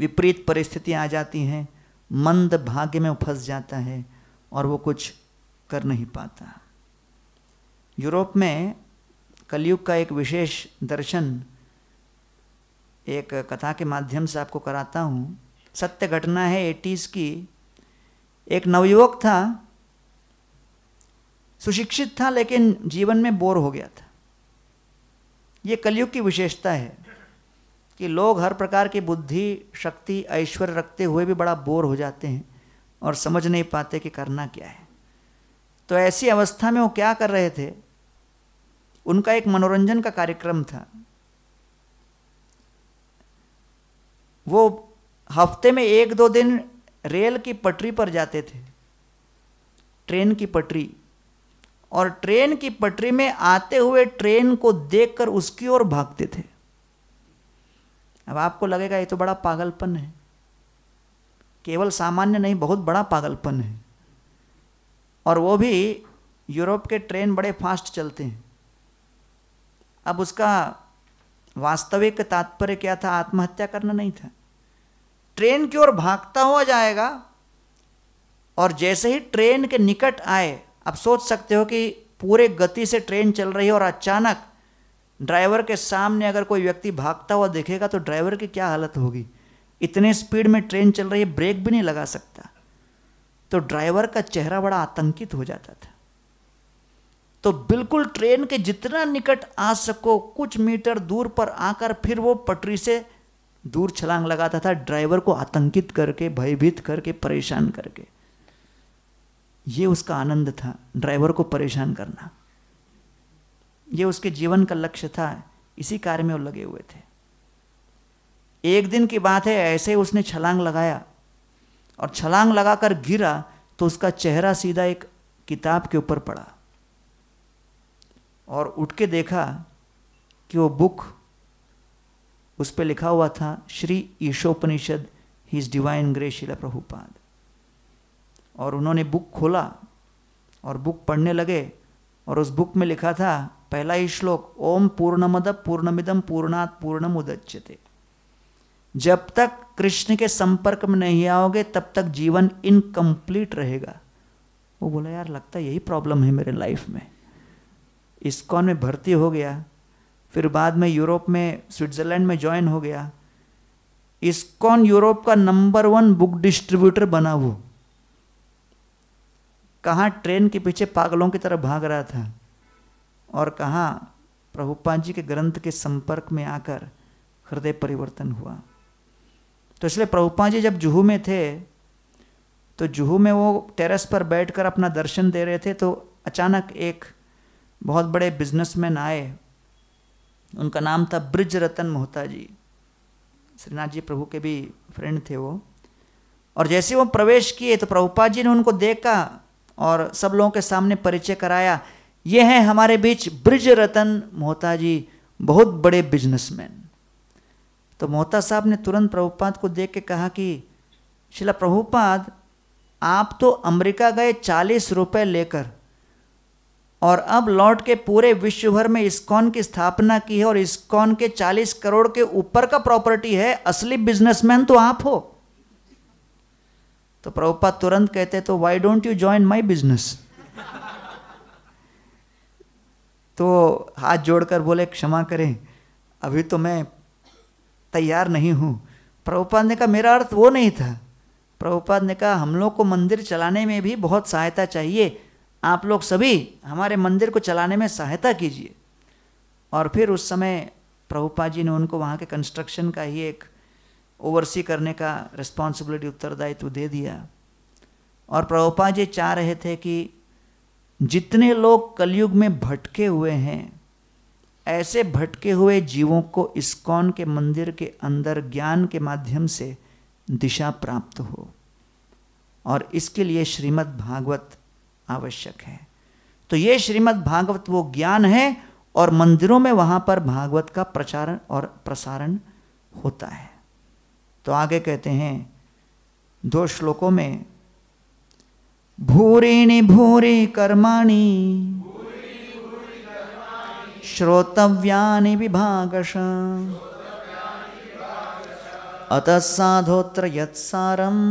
विपरीत परिस्थितियां आ जाती हैं मंद भाग्य में फंस जाता है और वो कुछ कर नहीं पाता यूरोप में कलयुग का एक विशेष दर्शन एक कथा के माध्यम से आपको कराता हूँ सत्य घटना है एटीज़ की एक नवयुवक था सुशिक्षित था लेकिन जीवन में बोर हो गया था ये कलयुग की विशेषता है कि लोग हर प्रकार की बुद्धि शक्ति ऐश्वर्य रखते हुए भी बड़ा बोर हो जाते हैं और समझ नहीं पाते कि करना क्या है तो ऐसी अवस्था में वो क्या कर रहे थे उनका एक मनोरंजन का कार्यक्रम था वो हफ्ते में एक दो दिन रेल की पटरी पर जाते थे ट्रेन की पटरी और ट्रेन की पटरी में आते हुए ट्रेन को देखकर उसकी ओर भागते थे अब आपको लगेगा ये तो बड़ा पागलपन है केवल सामान्य नहीं बहुत बड़ा पागलपन है और वो भी यूरोप के ट्रेन बड़े फास्ट चलते हैं अब उसका वास्तविक तात्पर्य क्या था आत्महत्या करना नहीं था ट्रेन की ओर भागता हुआ जाएगा और जैसे ही ट्रेन के निकट आए आप सोच सकते हो कि पूरे गति से ट्रेन चल रही है और अचानक ड्राइवर के सामने अगर कोई व्यक्ति भागता हुआ देखेगा तो ड्राइवर की क्या हालत होगी इतने स्पीड में ट्रेन चल रही है ब्रेक भी नहीं लगा सकता तो ड्राइवर का चेहरा बड़ा आतंकित हो जाता था तो बिल्कुल ट्रेन के जितना निकट आ सको कुछ मीटर दूर पर आकर फिर वो पटरी से दूर छलांग लगाता था ड्राइवर को आतंकित करके भयभीत करके परेशान करके ये उसका आनंद था ड्राइवर को परेशान करना ये उसके जीवन का लक्ष्य था इसी कार्य में वो लगे हुए थे एक दिन की बात है ऐसे उसने छलांग लगाया और छलांग लगाकर गिरा तो उसका चेहरा सीधा एक किताब के ऊपर पड़ा और उठ के देखा कि वो बुक उस पर लिखा हुआ था Shri Ishopanishad is divine grace Shrila Prabhupada और उन्होंने बुक खोला और बुक पढ़ने लगे और उस बुक में लिखा था पहला ही श्लोक ओम पूर्णमद पूर्णमिदम पूर्णात पूर्णम उदच्यते जब तक कृष्ण के संपर्क में नहीं आओगे तब तक जीवन इनकम्प्लीट रहेगा वो बोला यार लगता यही प्रॉब्लम है मेरे लाइफ में इसकॉन में भर्ती हो गया फिर बाद में यूरोप में स्विट्ज़रलैंड में ज्वाइन हो गया इस्कॉन यूरोप का नंबर वन बुक डिस्ट्रीब्यूटर बना वो कहाँ ट्रेन के पीछे पागलों की तरह भाग रहा था और कहाँ प्रभुपाद जी के ग्रंथ के संपर्क में आकर हृदय परिवर्तन हुआ तो इसलिए प्रभुपाद जी जब जुहू में थे तो जुहू में वो टेरेस पर बैठकर अपना दर्शन दे रहे थे तो अचानक एक बहुत बड़े बिजनेसमैन आए उनका नाम था ब्रिज रतन मोहता जी श्रीनाथ जी प्रभु के भी फ्रेंड थे वो और जैसे वो प्रवेश किए तो प्रभुपा जी ने उनको देखा और सब लोगों के सामने परिचय कराया ये हैं हमारे बीच ब्रिज रतन मोहता जी बहुत बड़े बिजनेसमैन तो मोहता साहब ने तुरंत प्रभुपाद को देख के कहा कि शिला प्रभुपाद आप तो अमेरिका गए चालीस रुपए लेकर और अब लौट के पूरे विश्व भर में इस्कॉन की स्थापना की है और इस्कॉन के 40 करोड़ के ऊपर का प्रॉपर्टी है असली बिजनेसमैन तो आप हो तो प्रभुपा तुरंत कहते तो why don't you join my business तो हाथ जोड़कर बोले क्षमा करें अभी तो मैं तैयार नहीं हूं प्रभुपाद ने कहा मेरा अर्थ वो नहीं था प्रभुपाद ने कहा हम लोग को मंदिर चलाने में भी बहुत सहायता चाहिए आप लोग सभी हमारे मंदिर को चलाने में सहायता कीजिए और फिर उस समय प्रभुपा जी ने उनको वहाँ के कंस्ट्रक्शन का ही एक ओवरसी करने का रिस्पॉन्सिबिलिटी उत्तरदायित्व दे दिया और प्रभुपा जी चाह रहे थे कि जितने लोग कलयुग में भटके हुए हैं ऐसे भटके हुए जीवों को इस्कॉन के मंदिर के अंदर ज्ञान के माध्यम से दिशा प्राप्त हो और इसके लिए श्रीमद् भागवत आवश्यक है तो ये श्रीमद् भागवत वो ज्ञान है और मंदिरों में वहां पर भागवत का प्रचारण और प्रसारण होता है तो आगे कहते हैं दो श्लोकों में भूरिणी भूरी कर्माणी श्रोतव्या विभागश अत साधोत्र यत्सारम्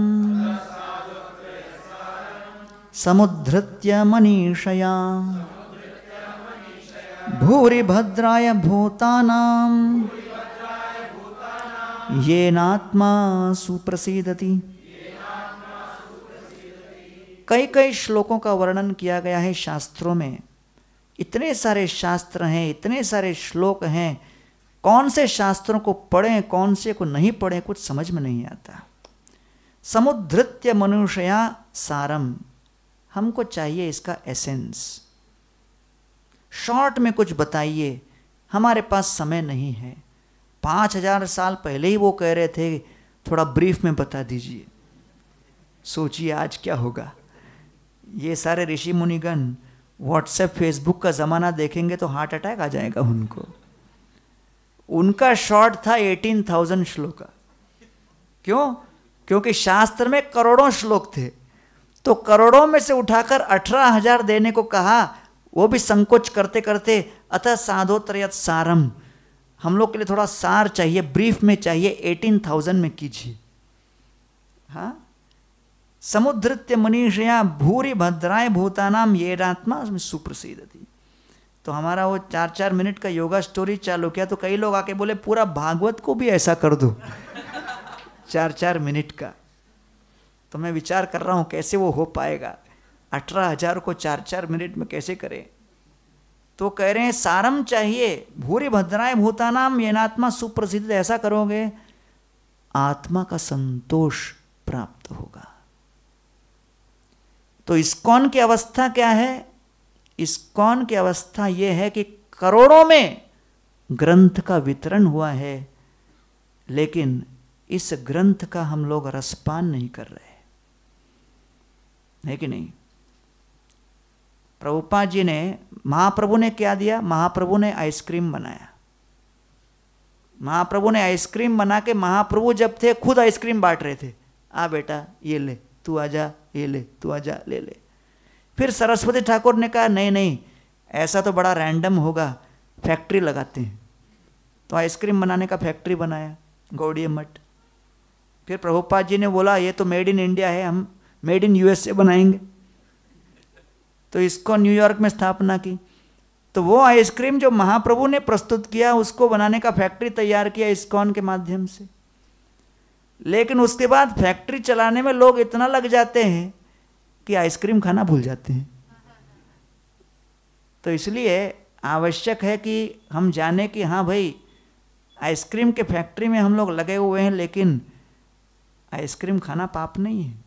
समुद्धृत्य मनीषया भूरिभद्राय भूतानां येनात्मा सुप्रसीदति कई कई श्लोकों का वर्णन किया गया है शास्त्रों में इतने सारे शास्त्र हैं इतने सारे श्लोक हैं कौन से शास्त्रों को पढ़ें कौन से को नहीं पढ़ें कुछ समझ में नहीं आता समुद्धृत्य मनुष्या सारम हमको चाहिए इसका एसेंस शॉर्ट में कुछ बताइए हमारे पास समय नहीं है पाँच हजार साल पहले ही वो कह रहे थे थोड़ा ब्रीफ में बता दीजिए सोचिए आज क्या होगा ये सारे ऋषि मुनिगण व्हाट्सएप फेसबुक का ज़माना देखेंगे तो हार्ट अटैक आ जाएगा उनको उनका शॉर्ट था एटीन थाउजेंड श्लोका क्यों क्योंकि शास्त्र में करोड़ों श्लोक थे तो करोड़ों में से उठाकर अठारह हजार देने को कहा वो भी संकोच करते करते अतः त्रयत सारम हम लोग के लिए थोड़ा सार चाहिए ब्रीफ में चाहिए एटीन थाउजेंड में कीजिए हा समुद्रित्य मनीषया भूरी भूता भूतानाम ये आत्मा उसमें सुप्रसिद्ध थी तो हमारा वो चार चार मिनट का योगा स्टोरी चालू किया तो कई लोग आके बोले पूरा भागवत को भी ऐसा कर दो *laughs* चार चार मिनट का तो मैं विचार कर रहा हूँ कैसे वो हो पाएगा अठारह हजार को चार चार मिनट में कैसे करें तो कह रहे हैं सारम चाहिए भूरी भद्राएं भूतानाम येनात्मा सुप्रसिद्ध ऐसा करोगे आत्मा का संतोष प्राप्त होगा तो इस्कॉन की अवस्था क्या है इस्कॉन की अवस्था यह है कि करोड़ों में ग्रंथ का वितरण हुआ है लेकिन इस ग्रंथ का हम लोग रसपान नहीं कर रहे है कि नहीं प्रभुपा जी ने महाप्रभु ने क्या दिया महाप्रभु ने आइसक्रीम बनाया महाप्रभु ने आइसक्रीम बना के महाप्रभु जब थे खुद आइसक्रीम बांट रहे थे आ बेटा ये ले तू आजा ये ले तू आजा ले ले फिर सरस्वती ठाकुर ने कहा नहीं नहीं ऐसा तो बड़ा रैंडम होगा फैक्ट्री लगाते हैं तो आइसक्रीम बनाने का फैक्ट्री बनाया गौड़ी मठ फिर प्रभुपाद जी ने बोला ये तो मेड इन इंडिया है हम मेड इन यूएसए बनाएंगे तो इसको न्यूयॉर्क में स्थापना की तो वो आइसक्रीम जो महाप्रभु ने प्रस्तुत किया उसको बनाने का फैक्ट्री तैयार किया इस्कॉन के माध्यम से लेकिन उसके बाद फैक्ट्री चलाने में लोग इतना लग जाते हैं कि आइसक्रीम खाना भूल जाते हैं तो इसलिए आवश्यक है कि हम जाने कि हाँ भाई आइसक्रीम के फैक्ट्री में हम लोग लगे हुए हैं लेकिन आइसक्रीम खाना पाप नहीं है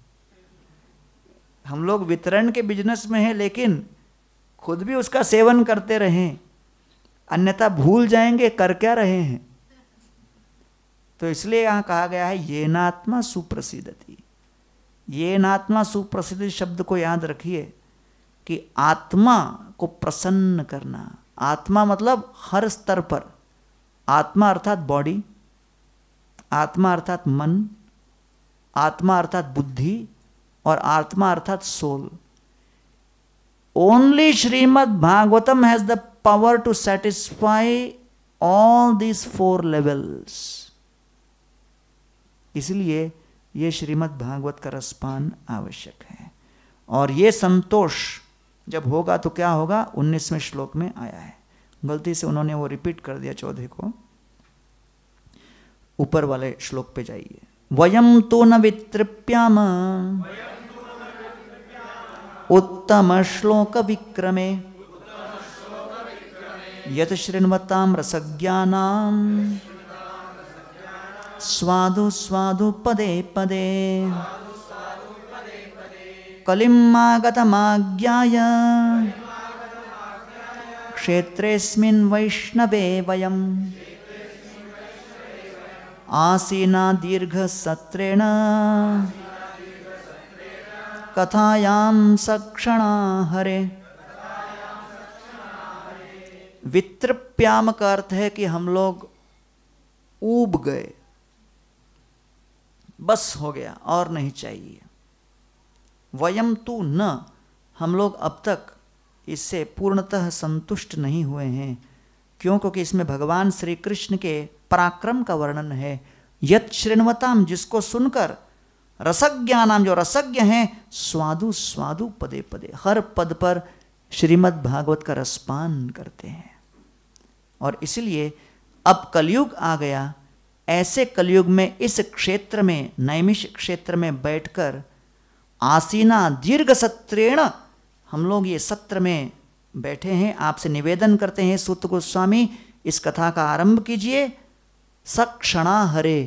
हम लोग वितरण के बिजनेस में हैं लेकिन खुद भी उसका सेवन करते रहें अन्यथा भूल जाएंगे कर क्या रहे हैं तो इसलिए यहाँ कहा गया है ये नात्मा थी ये नात्मा सुप्रसिद्ध शब्द को याद रखिए कि आत्मा को प्रसन्न करना आत्मा मतलब हर स्तर पर आत्मा अर्थात बॉडी आत्मा अर्थात मन आत्मा अर्थात बुद्धि और आत्मा अर्थात soul only Shrimad Bhagavatam has the power to satisfy all these four levels इसलिए यह श्रीमद भागवत का रसपान आवश्यक है और यह संतोष जब होगा तो क्या होगा उन्नीसवें श्लोक में आया है गलती से उन्होंने वो रिपीट कर दिया चौधरी को ऊपर वाले श्लोक पे जाइए वयम तो न वितृप्याम उत्तमश्लोकविक्रमे यतश्रृण्वतां रसज्ञानां स्वादु स्वादु पदे कलिमागतमाज्ञाय क्षेत्रेऽस्मिन् वैष्णवे वयम् आसीना दीर्घसत्रेण कथायां सक्षणा हरे वित्रप्याम का अर्थ है कि हम लोग ऊब गए बस हो गया और नहीं चाहिए वयम तू न हम लोग अब तक इससे पूर्णतः संतुष्ट नहीं हुए हैं क्यों क्योंकि इसमें भगवान श्री कृष्ण के पराक्रम का वर्णन है यत श्रृणवताम जिसको सुनकर रसज्ञा नाम जो रसज्ञ हैं स्वादु स्वादु पदे पदे हर पद पर श्रीमद् भागवत का रसपान करते हैं और इसलिए अब कलयुग आ गया ऐसे कलयुग में इस क्षेत्र में नैमिष क्षेत्र में बैठकर आसीना दीर्घ सत्रेण हम लोग ये सत्र में बैठे हैं आपसे निवेदन करते हैं सूत गोस्वामी इस कथा का आरंभ कीजिए सक्षणा हरे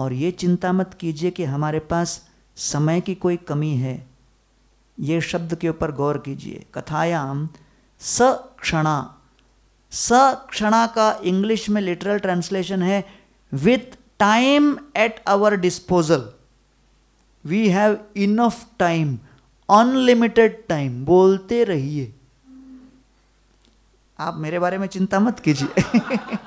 और ये चिंता मत कीजिए कि हमारे पास समय की कोई कमी है ये शब्द के ऊपर गौर कीजिए कथायाम स क्षणा स क्षणा का इंग्लिश में लिटरल ट्रांसलेशन है with time at our disposal we have enough time unlimited time बोलते रहिए आप मेरे बारे में चिंता मत कीजिए *laughs*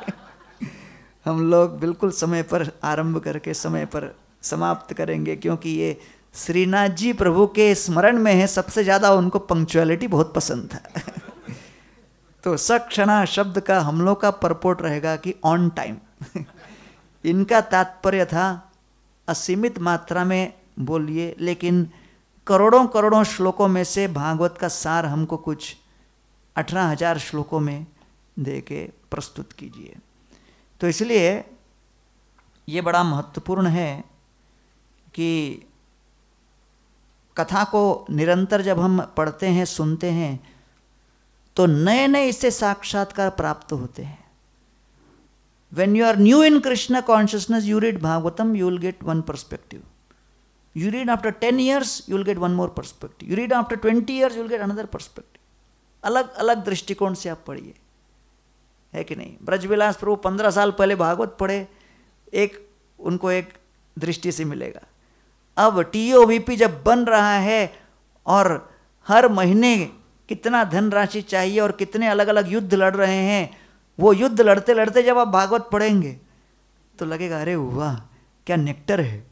हम लोग बिल्कुल समय पर आरंभ करके समय पर समाप्त करेंगे क्योंकि ये श्रीनाथ जी प्रभु के स्मरण में है सबसे ज़्यादा उनको पंक्चुअलिटी बहुत पसंद था *laughs* तो सक्षणा शब्द का हम लोग का परपोर्ट रहेगा कि ऑन टाइम *laughs* इनका तात्पर्य था असीमित मात्रा में बोलिए लेकिन करोड़ों करोड़ों श्लोकों में से भागवत का सार हमको कुछ अठारह हजार श्लोकों में दे के प्रस्तुत कीजिए तो इसलिए ये बड़ा महत्वपूर्ण है कि कथा को निरंतर जब हम पढ़ते हैं सुनते हैं तो नए नए इससे साक्षात्कार प्राप्त होते हैं when you are new in Krishna consciousness you read Bhagavatam you will get one perspective you read after ten years you will get one more perspective you read after twenty years you will get another perspective अलग अलग दृष्टिकोण से आप पढ़िए है कि नहीं ब्रजविलास प्रभु पंद्रह साल पहले भागवत पढ़े एक उनको एक दृष्टि से मिलेगा अब टीओवीपी जब बन रहा है और हर महीने कितना धनराशि चाहिए और कितने अलग अलग युद्ध लड़ रहे हैं वो युद्ध लड़ते लड़ते जब आप भागवत पढ़ेंगे तो लगेगा अरे हुआ क्या नेक्टर है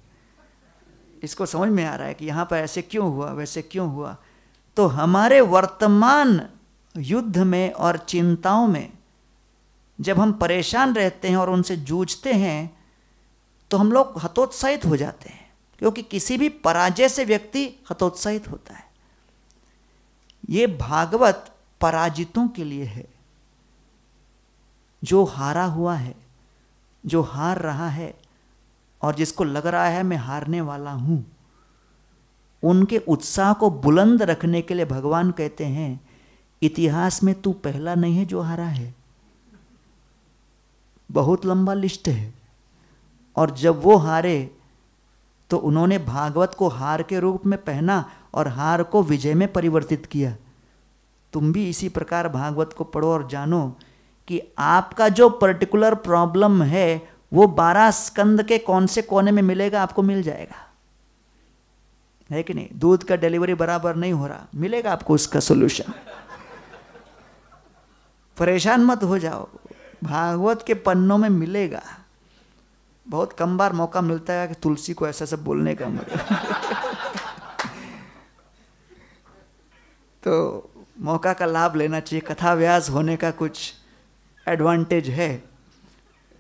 इसको समझ में आ रहा है कि यहाँ पर ऐसे क्यों हुआ वैसे क्यों हुआ तो हमारे वर्तमान युद्ध में और चिंताओं में जब हम परेशान रहते हैं और उनसे जूझते हैं तो हम लोग हतोत्साहित हो जाते हैं क्योंकि किसी भी पराजय से व्यक्ति हतोत्साहित होता है ये भागवत पराजितों के लिए है जो हारा हुआ है जो हार रहा है और जिसको लग रहा है मैं हारने वाला हूं उनके उत्साह को बुलंद रखने के लिए भगवान कहते हैं इतिहास में तू पहला नहीं है जो हारा है बहुत लंबा लिस्ट है और जब वो हारे तो उन्होंने भागवत को हार के रूप में पहना और हार को विजय में परिवर्तित किया तुम भी इसी प्रकार भागवत को पढ़ो और जानो कि आपका जो पर्टिकुलर प्रॉब्लम है वो बारह स्कंद के कौन से कोने में मिलेगा आपको मिल जाएगा है कि नहीं दूध का डिलीवरी बराबर नहीं हो रहा मिलेगा आपको उसका सोल्यूशन परेशान मत हो जाओ भागवत के पन्नों में मिलेगा बहुत कम बार मौका मिलता है कि तुलसी को ऐसा सब बोलने का तो मौका का लाभ लेना चाहिए कथा व्यास होने का कुछ एडवांटेज है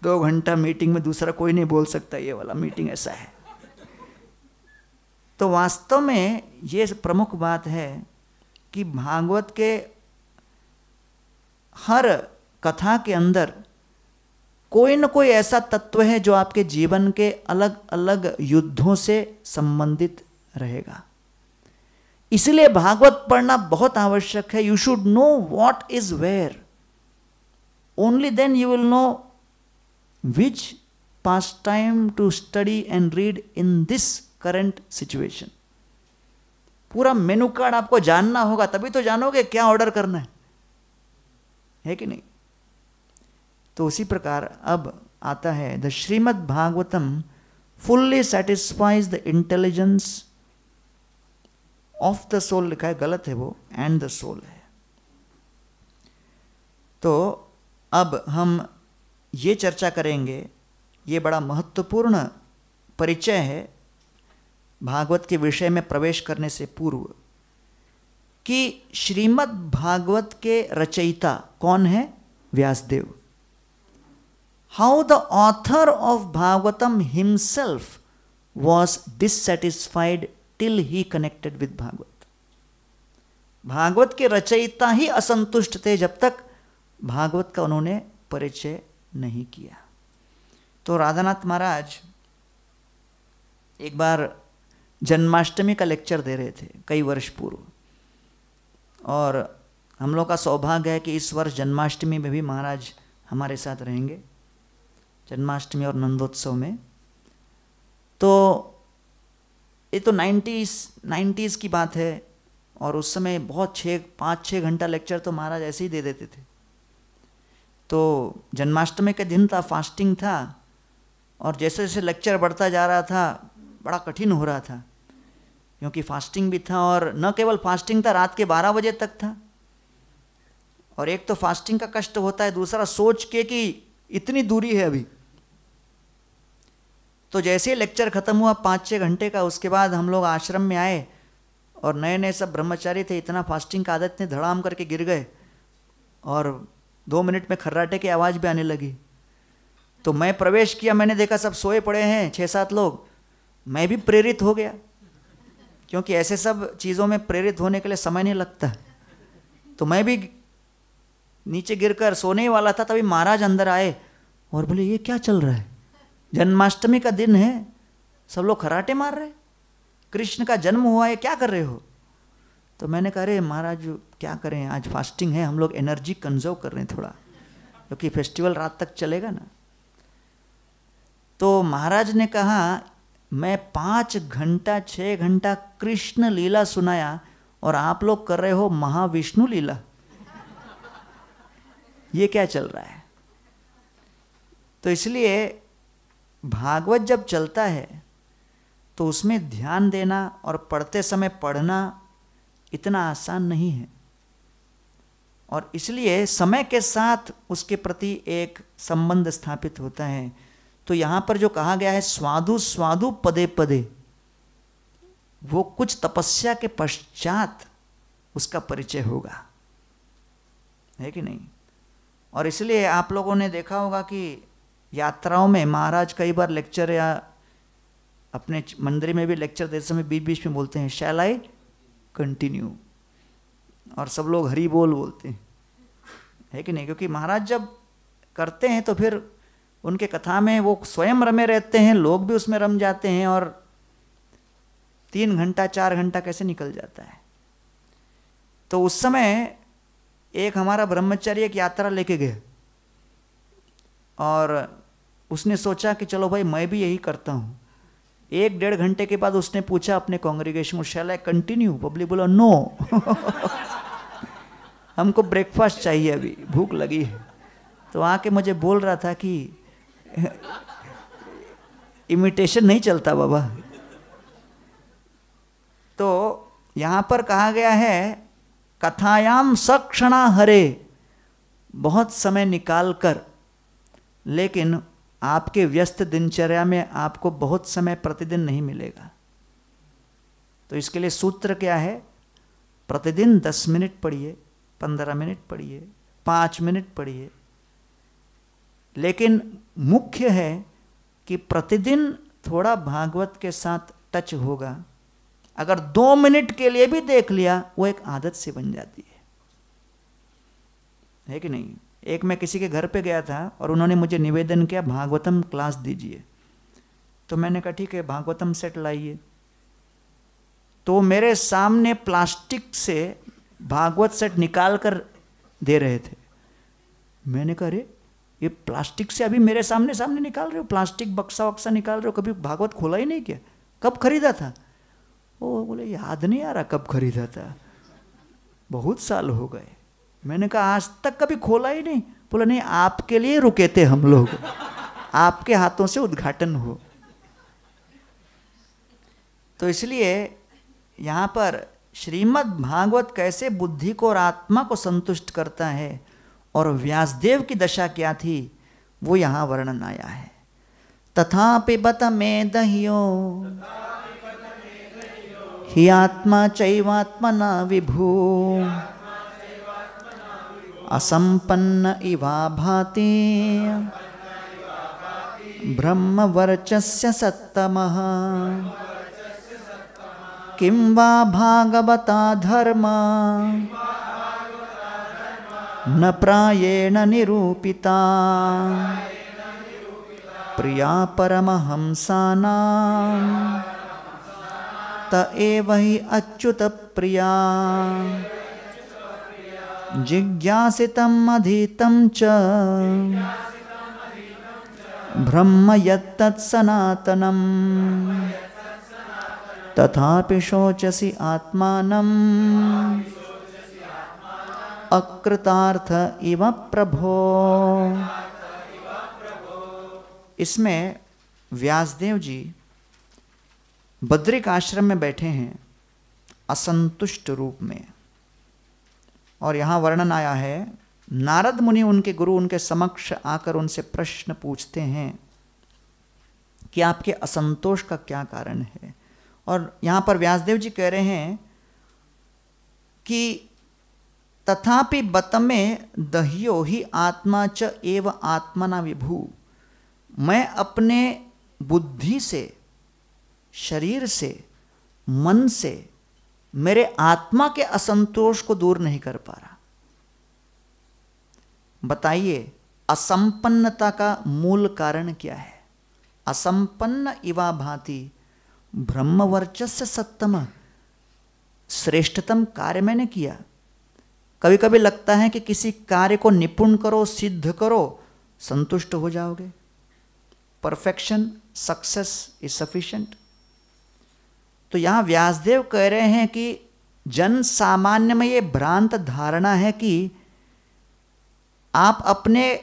दो घंटा मीटिंग में दूसरा कोई नहीं बोल सकता ये वाला मीटिंग ऐसा है तो वास्तव में ये प्रमुख बात है कि भागवत के हर कथा के अंदर कोई ना कोई ऐसा तत्व है जो आपके जीवन के अलग अलग युद्धों से संबंधित रहेगा इसलिए भागवत पढ़ना बहुत आवश्यक है you should know what is where only then you will know which pass time to study and read in this current situation पूरा मेनू कार्ड आपको जानना होगा तभी तो जानोगे क्या ऑर्डर करना है है कि नहीं तो उसी प्रकार अब आता है the Shrimad Bhagavatam fully satisfies the intelligence of the soul लिखा है गलत है वो एंड द सोल है तो अब हम ये चर्चा करेंगे ये बड़ा महत्वपूर्ण परिचय है भागवत के विषय में प्रवेश करने से पूर्व कि श्रीमद् भागवत के रचयिता कौन है Vyasdev how the author of Bhagavatam himself was dissatisfied till he connected with Bhagavat. Bhagavat के रचयिता ही असंतुष्ट थे जब तक भागवत का उन्होंने परिचय नहीं किया तो राधानाथ महाराज एक बार जन्माष्टमी का लेक्चर दे रहे थे कई वर्ष पूर्व और हम लोग का सौभाग्य है कि इस वर्ष जन्माष्टमी में भी महाराज हमारे साथ रहेंगे जन्माष्टमी और नंदोत्सव में तो ये तो नाइन्टीज़ नाइन्टीज़ की बात है और उस समय बहुत छः पाँच छः घंटा लेक्चर तो महाराज ऐसे ही दे देते थे तो जन्माष्टमी का दिन था फास्टिंग था और जैसे जैसे लेक्चर बढ़ता जा रहा था बड़ा कठिन हो रहा था क्योंकि फास्टिंग भी था और न केवल फास्टिंग था रात के बारह बजे तक था और एक तो फास्टिंग का कष्ट होता है दूसरा सोच के कि इतनी दूरी है अभी तो जैसे ही लेक्चर ख़त्म हुआ पाँच छः घंटे का उसके बाद हम लोग आश्रम में आए और नए नए सब ब्रह्मचारी थे इतना फास्टिंग का आदत थे धड़ाम करके गिर गए और दो मिनट में खर्राटे की आवाज़ भी आने लगी तो मैं प्रवेश किया मैंने देखा सब सोए पड़े हैं छः सात लोग मैं भी प्रेरित हो गया क्योंकि ऐसे सब चीज़ों में प्रेरित होने के लिए समय नहीं लगता तो मैं भी नीचे गिरकर सोने ही वाला था तभी महाराज अंदर आए और बोले ये क्या चल रहा है जन्माष्टमी का दिन है सब लोग खराटे मार रहे कृष्ण का जन्म हुआ है क्या कर रहे हो तो मैंने कहा अरे महाराज क्या करें आज फास्टिंग है हम लोग एनर्जी कंजर्व कर रहे हैं थोड़ा क्योंकि फेस्टिवल रात तक चलेगा ना तो महाराज ने कहा मैं पाँच घंटा छः घंटा कृष्ण लीला सुनाया और आप लोग कर रहे हो महाविष्णु लीला ये क्या चल रहा है तो इसलिए भागवत जब चलता है तो उसमें ध्यान देना और पढ़ते समय पढ़ना इतना आसान नहीं है और इसलिए समय के साथ उसके प्रति एक संबंध स्थापित होता है तो यहाँ पर जो कहा गया है स्वादु स्वादु पदे पदे वो कुछ तपस्या के पश्चात उसका परिचय होगा है कि नहीं और इसलिए आप लोगों ने देखा होगा कि यात्राओं में महाराज कई बार लेक्चर या अपने मंदिर में भी लेक्चर देते समय बीच बीच में बोलते हैं शैल आई कंटिन्यू और सब लोग हरी बोल बोलते हैं है कि नहीं क्योंकि महाराज जब करते हैं तो फिर उनके कथा में वो स्वयं रमे रहते हैं लोग भी उसमें रम जाते हैं और तीन घंटा चार घंटा कैसे निकल जाता है तो उस समय एक हमारा ब्रह्मचर्य एक यात्रा लेके गए और उसने सोचा कि चलो भाई मैं भी यही करता हूँ एक डेढ़ घंटे के बाद उसने पूछा अपने कांग्रेगेशन में शैल आई कंटिन्यू पब्लिक बोला नो *laughs* हमको ब्रेकफास्ट चाहिए अभी भूख लगी है तो आके मुझे बोल रहा था कि इमिटेशन नहीं चलता बाबा तो यहाँ पर कहा गया है कथायाम सक्षणा हरे बहुत समय निकाल कर लेकिन आपके व्यस्त दिनचर्या में आपको बहुत समय प्रतिदिन नहीं मिलेगा तो इसके लिए सूत्र क्या है प्रतिदिन दस मिनट पढ़िए पंद्रह मिनट पढ़िए पांच मिनट पढ़िए लेकिन मुख्य है कि प्रतिदिन थोड़ा भागवत के साथ टच होगा अगर दो मिनट के लिए भी देख लिया वो एक आदत से बन जाती है है कि नहीं एक मैं किसी के घर पे गया था और उन्होंने मुझे निवेदन किया भागवतम क्लास दीजिए तो मैंने कहा ठीक है भागवतम सेट लाइए तो मेरे सामने प्लास्टिक से भागवत सेट निकाल कर दे रहे थे मैंने कहा अरे ये प्लास्टिक से अभी मेरे सामने सामने निकाल रहे हो प्लास्टिक बक्सा वक्सा निकाल रहे हो कभी भागवत खोला ही नहीं क्या कब खरीदा था वो बोले याद नहीं आ रहा कब खरीदा था बहुत साल हो गए मैंने कहा आज तक कभी खोला ही नहीं बोला नहीं आपके लिए रुके थे हम लोग आपके हाथों से उद्घाटन हो तो इसलिए यहाँ पर श्रीमद् भागवत कैसे बुद्धि को और आत्मा को संतुष्ट करता है और व्यासदेव की दशा क्या थी वो यहाँ वर्णन आया है तथा पिबत में दहियो ही आत्मा चैवात्मना विभू असंपन्न इवा भाति ब्रह्मवर्चस्य सत्तमः किं वा भागवता धर्म न प्रायेण निरूपिता प्रिया परमहंसानां त एव हि अच्युतप्रिया जिज्ञासितमधीतं च ब्रह्म यत्तत्सनातनं तथापि शोचसि आत्मानम् अकृतार्थ इव प्रभो इसमें व्यासदेव जी बद्रिक आश्रम में बैठे हैं असंतुष्ट रूप में और यहाँ वर्णन आया है नारद मुनि उनके गुरु उनके समक्ष आकर उनसे प्रश्न पूछते हैं कि आपके असंतोष का क्या कारण है और यहाँ पर व्यासदेव जी कह रहे हैं कि तथापि बतमे दहियो ही आत्मा च एव आत्मना विभू मैं अपने बुद्धि से शरीर से मन से मेरे आत्मा के असंतोष को दूर नहीं कर पा रहा बताइए असंपन्नता का मूल कारण क्या है असंपन्न इवा भांति ब्रह्मवर्चस्य सत्तम श्रेष्ठतम कार्य मैंने किया कभी कभी लगता है कि किसी कार्य को निपुण करो सिद्ध करो संतुष्ट हो जाओगे परफेक्शन सक्सेस इज सफिशियंट तो यहाँ व्यासदेव कह रहे हैं कि जन सामान्य में ये भ्रांत धारणा है कि आप अपने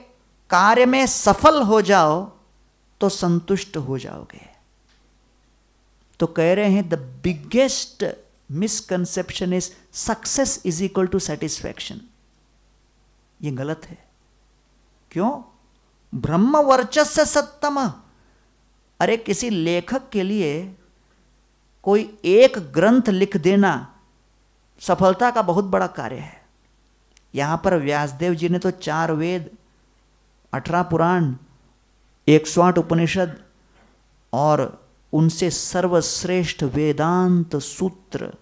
कार्य में सफल हो जाओ तो संतुष्ट हो जाओगे तो कह रहे हैं the biggest misconception is success is equal to satisfaction ये गलत है क्यों ब्रह्म वर्चस्व सत्तम अरे किसी लेखक के लिए कोई एक ग्रंथ लिख देना सफलता का बहुत बड़ा कार्य है यहाँ पर व्यासदेव जी ने तो चार वेद अठारह पुराण एक सौ आठ उपनिषद और उनसे सर्वश्रेष्ठ वेदांत सूत्र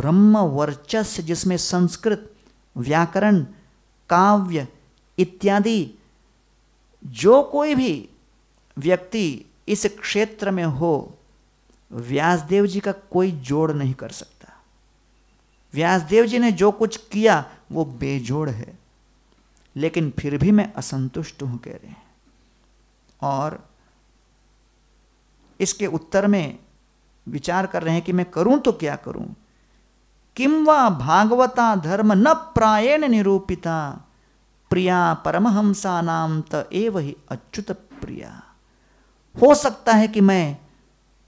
ब्रह्म वर्चस्व जिसमें संस्कृत व्याकरण काव्य इत्यादि जो कोई भी व्यक्ति इस क्षेत्र में हो व्यासदेव जी का कोई जोड़ नहीं कर सकता व्यासदेव जी ने जो कुछ किया वो बेजोड़ है लेकिन फिर भी मैं असंतुष्ट हूं कह रहे हैं और इसके उत्तर में विचार कर रहे हैं कि मैं करूं तो क्या करूं किम भागवता धर्म न प्रायण निरूपिता प्रिया परमहंसा नाम त एव ही अच्युत प्रिया हो सकता है कि मैं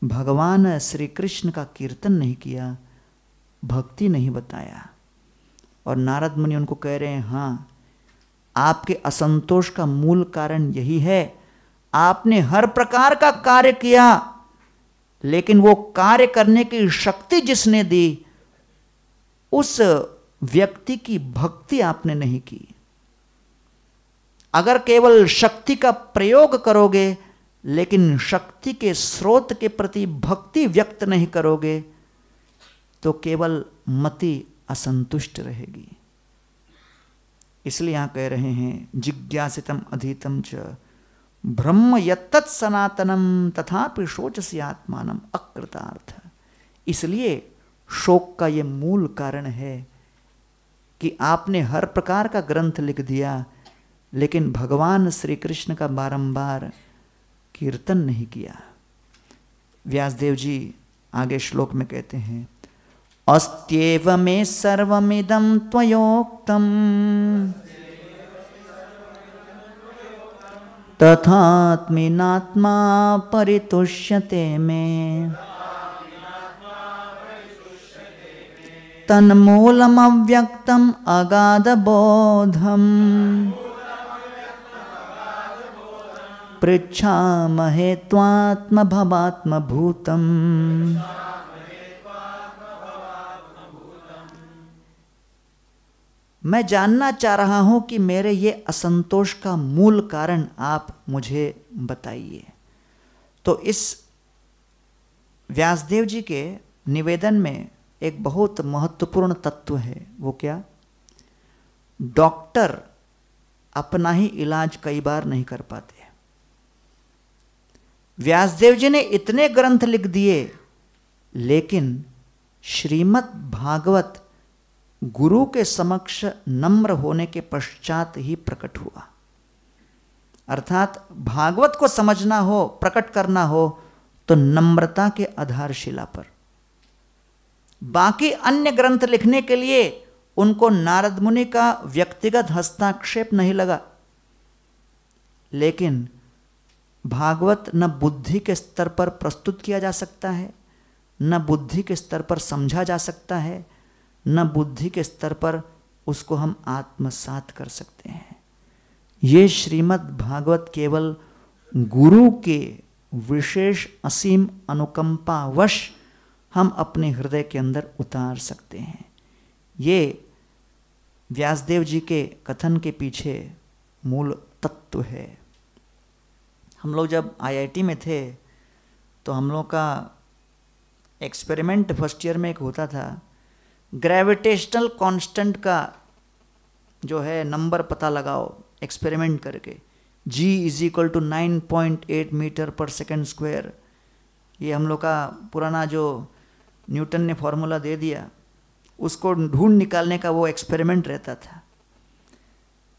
भगवान श्री कृष्ण का कीर्तन नहीं किया भक्ति नहीं बताया और नारद मुनि उनको कह रहे हैं हाँ आपके असंतोष का मूल कारण यही है आपने हर प्रकार का कार्य किया लेकिन वो कार्य करने की शक्ति जिसने दी उस व्यक्ति की भक्ति आपने नहीं की अगर केवल शक्ति का प्रयोग करोगे लेकिन शक्ति के स्रोत के प्रति भक्ति व्यक्त नहीं करोगे तो केवल मति असंतुष्ट रहेगी इसलिए यहां कह रहे हैं जिज्ञासितम अधीतम च ब्रह्म यत्त सनातनम तथा शोच से आत्मान अकृतार्थ इसलिए शोक का यह मूल कारण है कि आपने हर प्रकार का ग्रंथ लिख दिया लेकिन भगवान श्री कृष्ण का बारंबार कीर्तन नहीं किया व्यासदेव जी आगे श्लोक में कहते हैं अस्त्यव मे सर्विदम त्वयोक्तम् तथात्मिनात्मा परितुष्यते मे अगाध बोधम पृच्छामहे त्वात्मभवात्मभूतम् मैं जानना चाह रहा हूं कि मेरे ये असंतोष का मूल कारण आप मुझे बताइए तो इस व्यासदेव जी के निवेदन में एक बहुत महत्वपूर्ण तत्व है वो क्या डॉक्टर अपना ही इलाज कई बार नहीं कर पाते व्यासदेव जी ने इतने ग्रंथ लिख दिए लेकिन श्रीमद् भागवत गुरु के समक्ष नम्र होने के पश्चात ही प्रकट हुआ अर्थात भागवत को समझना हो प्रकट करना हो तो नम्रता के आधारशिला पर बाकी अन्य ग्रंथ लिखने के लिए उनको नारद मुनि का व्यक्तिगत हस्ताक्षेप नहीं लगा लेकिन भागवत न बुद्धि के स्तर पर प्रस्तुत किया जा सकता है न बुद्धि के स्तर पर समझा जा सकता है न बुद्धि के स्तर पर उसको हम आत्मसात कर सकते हैं ये श्रीमद् भागवत केवल गुरु के विशेष असीम अनुकंपावश हम अपने हृदय के अंदर उतार सकते हैं ये व्यासदेव जी के कथन के पीछे मूल तत्व है हम लोग जब आईआईटी में थे तो हम लोग का एक्सपेरिमेंट फर्स्ट ईयर में एक होता था ग्रेविटेशनल कांस्टेंट का जो है नंबर पता लगाओ एक्सपेरिमेंट करके G is equal to nine point eight metre पर सेकेंड स्क्वायर ये हम लोग का पुराना जो न्यूटन ने फॉर्मूला दे दिया उसको ढूंढ निकालने का वो एक्सपेरिमेंट रहता था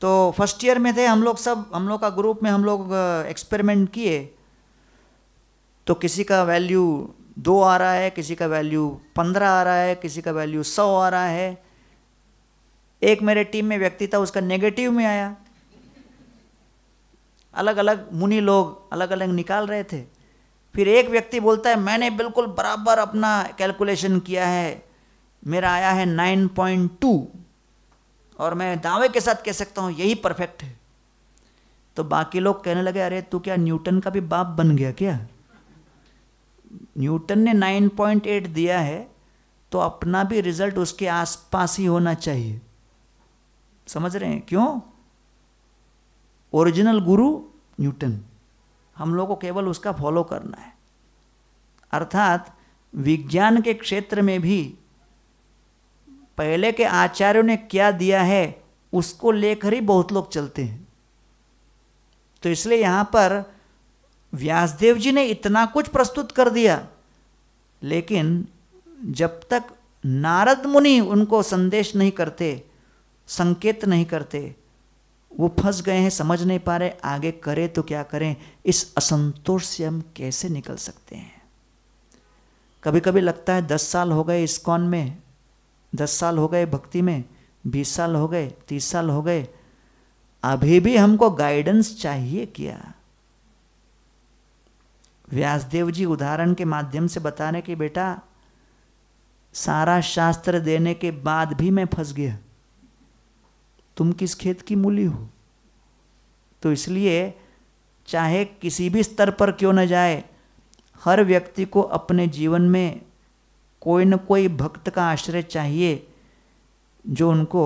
तो फर्स्ट ईयर में थे हम लोग सब हम लोग का ग्रुप में हम लोग एक्सपेरिमेंट किए तो किसी का वैल्यू दो आ रहा है किसी का वैल्यू पंद्रह आ रहा है किसी का वैल्यू सौ आ रहा है एक मेरे टीम में व्यक्ति था उसका नेगेटिव में आया अलग अलग मुनि लोग अलग अलग निकाल रहे थे फिर एक व्यक्ति बोलता है मैंने बिल्कुल बराबर अपना कैलकुलेशन किया है मेरा आया है नाइन पॉइंट टू और मैं दावे के साथ कह सकता हूं यही परफेक्ट है तो बाकी लोग कहने लगे अरे तू क्या न्यूटन का भी बाप बन गया क्या न्यूटन ने 9.8 दिया है तो अपना भी रिजल्ट उसके आसपास ही होना चाहिए समझ रहे हैं क्यों ओरिजिनल गुरु न्यूटन हम लोगों को केवल उसका फॉलो करना है अर्थात विज्ञान के क्षेत्र में भी पहले के आचार्यों ने क्या दिया है उसको लेकर ही बहुत लोग चलते हैं तो इसलिए यहाँ पर व्यासदेव जी ने इतना कुछ प्रस्तुत कर दिया लेकिन जब तक नारद मुनि उनको संदेश नहीं करते संकेत नहीं करते वो फंस गए हैं समझ नहीं पा रहे आगे करें तो क्या करें इस असंतोष से हम कैसे निकल सकते हैं कभी कभी लगता है दस साल हो गए इस्कॉन में दस साल हो गए भक्ति में बीस साल हो गए तीस साल हो गए अभी भी हमको गाइडेंस चाहिए क्या व्यासदेव जी उदाहरण के माध्यम से बताने कि बेटा सारा शास्त्र देने के बाद भी मैं फंस गया तुम किस खेत की मूली हो तो इसलिए चाहे किसी भी स्तर पर क्यों न जाए हर व्यक्ति को अपने जीवन में कोई न कोई भक्त का आश्रय चाहिए जो उनको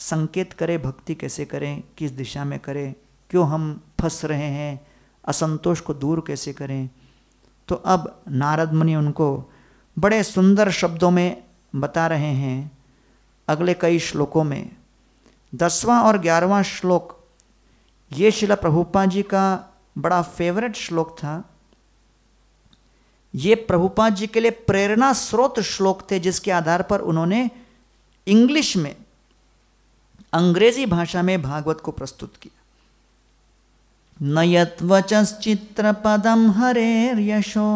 संकेत करे भक्ति कैसे करें किस दिशा में करें क्यों हम फंस रहे हैं असंतोष को दूर कैसे करें तो अब नारद मुनि उनको बड़े सुंदर शब्दों में बता रहे हैं अगले कई श्लोकों में दसवां और ग्यारहवां श्लोक ये शिला प्रभुपा जी का बड़ा फेवरेट श्लोक था ये प्रभुपाद जी के लिए प्रेरणा स्रोत श्लोक थे जिसके आधार पर उन्होंने इंग्लिश में अंग्रेजी भाषा में भागवत को प्रस्तुत किया पदम हरे यशो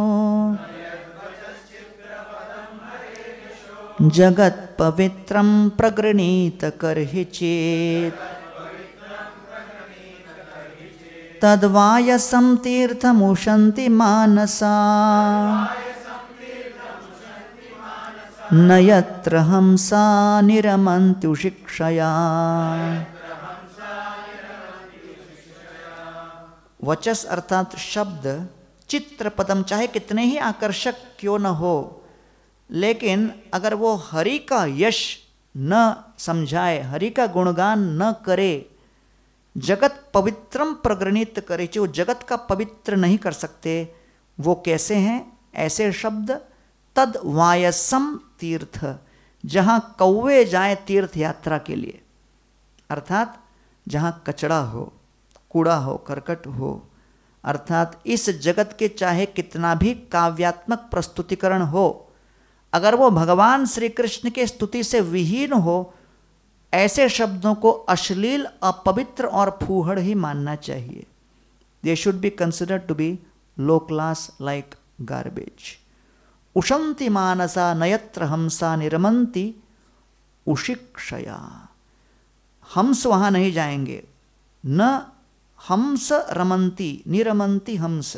जगत पवित्रम प्रगृणीत कर चेत तद्वायसं तीर्थमुशंति मानसा नयत्र यत्र निरमंतु शिक्षया वचस अर्थात शब्द चित्रपदम चाहे कितने ही आकर्षक क्यों न हो लेकिन अगर वो हरि का यश न समझाए हरि का गुणगान न करे जगत पवित्रम प्रगणित करे जो जगत का पवित्र नहीं कर सकते वो कैसे हैं ऐसे शब्द तद वायसम तीर्थ जहाँ कौवे जाए तीर्थ यात्रा के लिए अर्थात जहाँ कचड़ा हो कूड़ा हो करकट हो अर्थात इस जगत के चाहे कितना भी काव्यात्मक प्रस्तुतिकरण हो अगर वो भगवान श्री कृष्ण के स्तुति से विहीन हो ऐसे शब्दों को अश्लील अपवित्र और फूहड़ ही मानना चाहिए they should be consider to be low class like garbage उशंति मानसा नयत्र हमसा निरमंती उशिक्षया हम्स वहां नहीं जाएंगे न हमस रमंती निरमंती हमस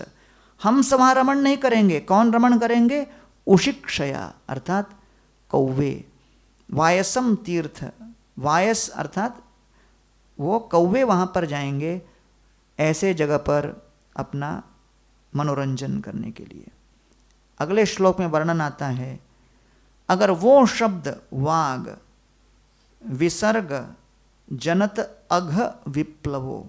हम्स वहां रमण नहीं करेंगे कौन रमण करेंगे उशिक्षया अर्थात कौवे वायसम तीर्थ वायस अर्थात वो कौवे वहाँ पर जाएंगे ऐसे जगह पर अपना मनोरंजन करने के लिए अगले श्लोक में वर्णन आता है अगर वो शब्द वाग विसर्ग जनत अघ विप्लवो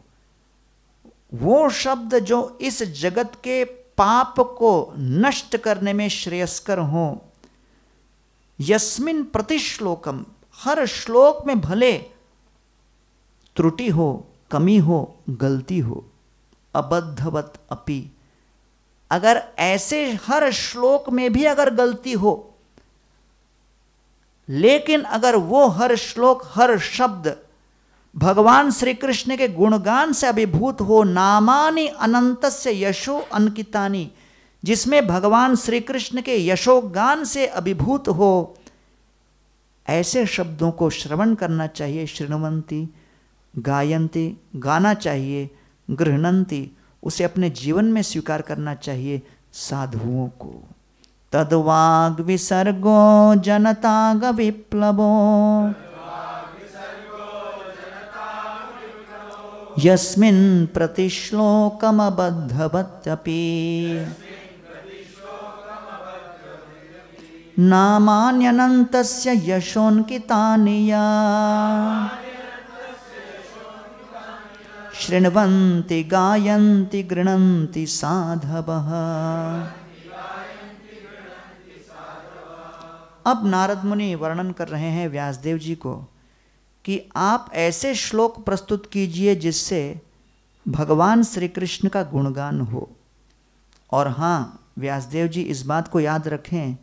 वो शब्द जो इस जगत के पाप को नष्ट करने में श्रेयस्कर हो यस्मिन प्रतिश्लोकम हर श्लोक में भले त्रुटि हो कमी हो गलती हो अबद्धवत अपि अगर ऐसे हर श्लोक में भी अगर गलती हो लेकिन अगर वो हर श्लोक हर शब्द भगवान श्री कृष्ण के गुणगान से अभिभूत हो नामानि अनंत से यशो अंकितानी जिसमें भगवान श्री कृष्ण के यशोगान से अभिभूत हो ऐसे शब्दों को श्रवण करना चाहिए श्रृणवंती गायंती गाना चाहिए गृहणंती उसे अपने जीवन में स्वीकार करना चाहिए साधुओं को तदवाग विसर्गो जनताग विप्लवो यस्मिन् प्रतिश्लोकमबद्धवत्यपि नामान्यनन्तस्य यशोन्कितानिया शृण्वन्ति गायन्ति गृह्णन्ति साधवः अब नारद मुनि वर्णन कर रहे हैं व्यासदेव जी को कि आप ऐसे श्लोक प्रस्तुत कीजिए जिससे भगवान श्री कृष्ण का गुणगान हो और हाँ व्यासदेव जी इस बात को याद रखें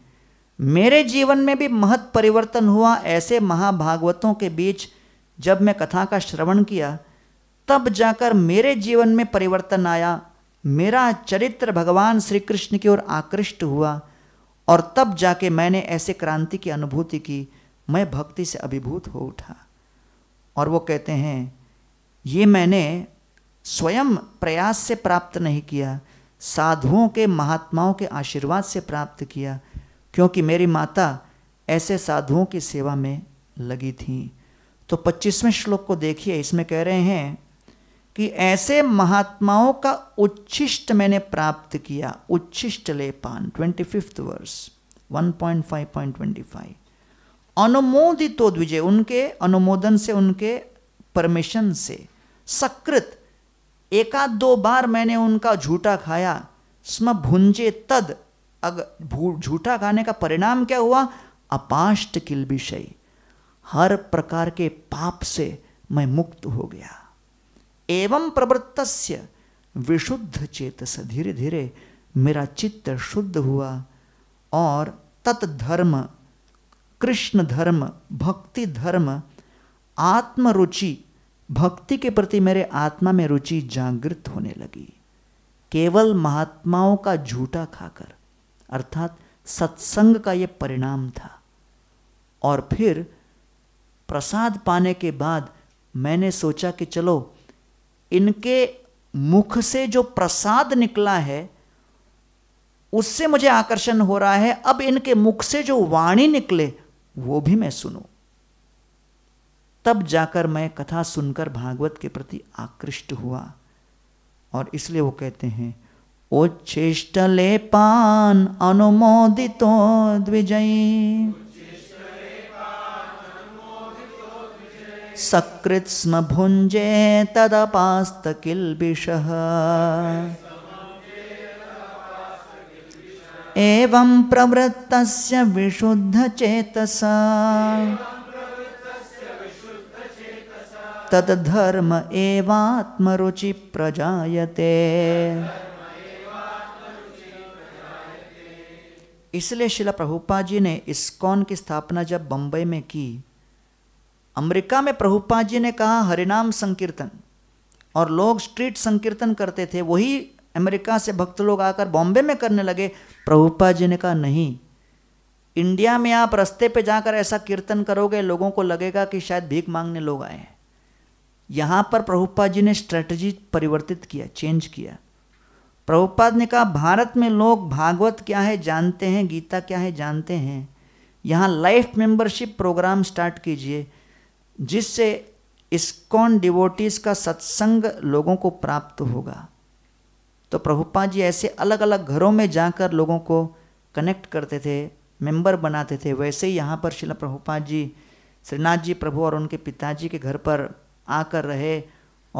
मेरे जीवन में भी महत परिवर्तन हुआ ऐसे महाभागवतों के बीच जब मैं कथा का श्रवण किया तब जाकर मेरे जीवन में परिवर्तन आया मेरा चरित्र भगवान श्री कृष्ण की ओर आकृष्ट हुआ और तब जाके मैंने ऐसे क्रांति की अनुभूति की मैं भक्ति से अभिभूत हो उठा और वो कहते हैं ये मैंने स्वयं प्रयास से प्राप्त नहीं किया साधुओं के महात्माओं के आशीर्वाद से प्राप्त किया क्योंकि मेरी माता ऐसे साधुओं की सेवा में लगी थी तो पच्चीसवें श्लोक को देखिए इसमें कह रहे हैं कि ऐसे महात्माओं का उच्छिष्ट मैंने प्राप्त किया उच्छिष्ट लेपान ट्वेंटी फिफ्थ वर्ष one point five point twenty five अनुमोदितो द्विजय उनके अनुमोदन से उनके परमिशन से सकृत एकाध दो बार मैंने उनका झूठा खाया स्म भुंजे तद अगर झूठा खाने का परिणाम क्या हुआ अपाष्ट किल विषय हर प्रकार के पाप से मैं मुक्त हो गया एवं प्रवृत्त विशुद्ध चेतस धीरे धीरे मेरा चित्त शुद्ध हुआ और तत्धर्म कृष्ण धर्म भक्ति धर्म आत्मरुचि भक्ति के प्रति मेरे आत्मा में रुचि जागृत होने लगी केवल महात्माओं का झूठा खाकर अर्थात सत्संग का यह परिणाम था और फिर प्रसाद पाने के बाद मैंने सोचा कि चलो इनके मुख से जो प्रसाद निकला है उससे मुझे आकर्षण हो रहा है अब इनके मुख से जो वाणी निकले वो भी मैं सुनूं तब जाकर मैं कथा सुनकर भागवत के प्रति आकृष्ट हुआ और इसलिए वो कहते हैं उच्छिष्टले पान अनुमोदितो द्विजयी सकृत् स्म भुञ्जे तदपास्तकिल्बिषः एवं प्रवृत्तस्य विशुद्धचेतसा तद्धर्म एवात्मरुचिप्रजायते प्रजायते इसलिए शिला प्रभुपा जी ने इस्कॉन की स्थापना जब बम्बई में की अमेरिका में प्रभुपा जी ने कहा हरिनाम संकीर्तन और लोग स्ट्रीट संकीर्तन करते थे वही अमेरिका से भक्त लोग आकर बॉम्बे में करने लगे प्रभुपा जी ने कहा नहीं इंडिया में आप रास्ते पे जाकर ऐसा कीर्तन करोगे लोगों को लगेगा कि शायद भीख मांगने लोग आए हैं यहाँ पर प्रभुपा जी ने स्ट्रेटजी परिवर्तित किया चेंज किया प्रभुपाद ने कहा भारत में लोग भागवत क्या है जानते हैं गीता क्या है जानते हैं यहाँ लाइफ मेंबरशिप प्रोग्राम स्टार्ट कीजिए जिससे इस्कॉन डिवोटीज़ का सत्संग लोगों को प्राप्त होगा तो प्रभुपाद जी ऐसे अलग अलग घरों में जाकर लोगों को कनेक्ट करते थे मेंबर बनाते थे वैसे ही यहाँ पर शिला प्रभुपाद जी श्रीनाथ जी प्रभु और उनके पिताजी के घर पर आकर रहे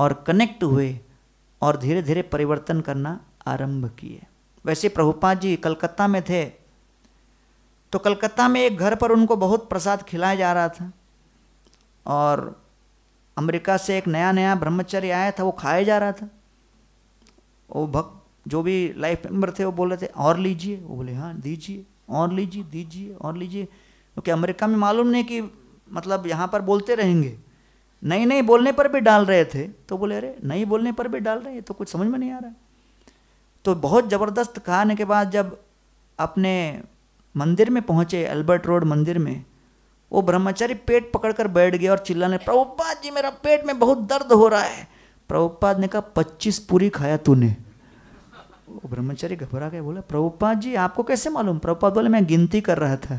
और कनेक्ट हुए और धीरे धीरे परिवर्तन करना आरंभ किए वैसे प्रभुपाद जी कलकत्ता में थे तो कलकत्ता में एक घर पर उनको बहुत प्रसाद खिलाया जा रहा था और अमेरिका से एक नया नया ब्रह्मचर्य आया था वो खाया जा रहा था वो भक्त जो भी लाइफ मेंबर थे वो बोल रहे थे और लीजिए वो बोले हाँ दीजिए और लीजिए दीजिए और लीजिए क्योंकि तो अमेरिका में मालूम नहीं कि मतलब यहाँ पर बोलते रहेंगे नहीं नहीं बोलने पर भी डाल रहे थे तो बोले अरे नहीं बोलने पर भी डाल रहे हैं तो कुछ समझ में नहीं आ रहा तो बहुत ज़बरदस्त खाने के बाद जब अपने मंदिर में पहुँचे अल्बर्ट रोड मंदिर में वो ब्रह्मचारी पेट पकड़कर बैठ गया और चिल्लाने प्रभुपाद जी मेरा पेट में बहुत दर्द हो रहा है प्रभुपाद ने कहा पच्चीस पूरी खाया तूने वो ब्रह्मचारी घबरा गए बोला प्रभुपाद जी आपको कैसे मालूम प्रभुपाद बोले मैं गिनती कर रहा था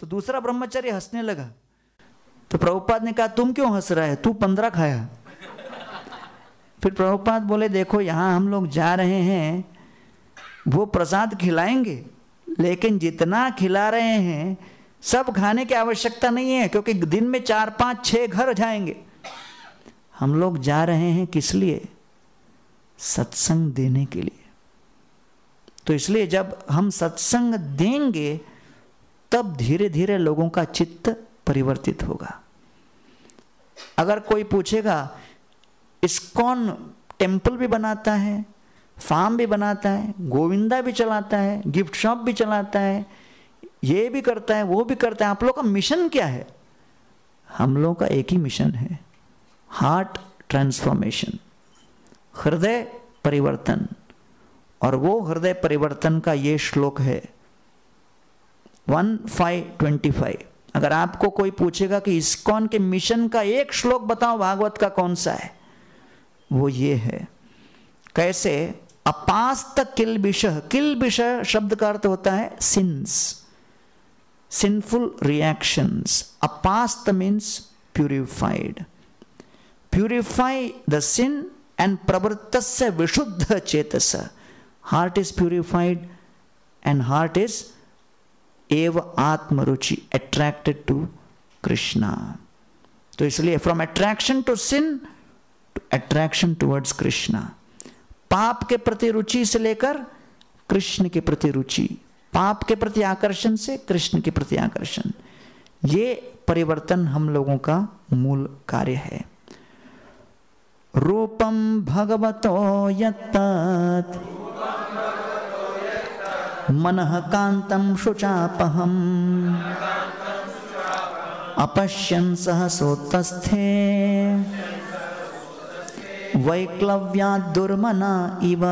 तो दूसरा ब्रह्मचारी हंसने लगा तो प्रभुपाद ने कहा तुम क्यों हंस रहा है तू पंद्रह खाया फिर प्रभुपाद बोले देखो यहाँ हम लोग जा रहे हैं वो प्रसाद खिलाएंगे लेकिन जितना खिला रहे हैं सब खाने की आवश्यकता नहीं है क्योंकि दिन में चार पांच छः घर जाएंगे हम लोग जा रहे हैं किस लिए सत्संग देने के लिए तो इसलिए जब हम सत्संग देंगे तब धीरे धीरे लोगों का चित्त परिवर्तित होगा अगर कोई पूछेगा इस्कॉन टेम्पल भी बनाता है फार्म भी बनाता है गोविंदा भी चलाता है गिफ्ट शॉप भी चलाता है ये भी करता है वो भी करता है आप लोग का मिशन क्या है हम लोग का एक ही मिशन है हार्ट ट्रांसफॉर्मेशन हृदय परिवर्तन और वो हृदय परिवर्तन का ये श्लोक है वन फाइव ट्वेंटी फाइव अगर आपको कोई पूछेगा कि इस्कॉन के मिशन का एक श्लोक बताओ भागवत का कौन सा है वो ये है कैसे अपास्त किल विषह किल विषह शब्द का अर्थ होता है सिंस सिंफुल रिएक्शंस अपास्त means purified purify the sin and प्रवृत्त विशुद्ध चेतस heart is purified and heart is एव आत्मरुचि अट्रैक्टेड टू कृष्णा तो इसलिए from attraction to sin attraction towards Krishna पाप के प्रति रुचि से लेकर कृष्ण के प्रति रुचि पाप के प्रति आकर्षण से कृष्ण के प्रति आकर्षण ये परिवर्तन हम लोगों का मूल कार्य है रूपम भगवतो यत्तत् मन कांतम शुचापहम अपश्यन सहसोतस्थे वैक्लव्या दुर्मना इव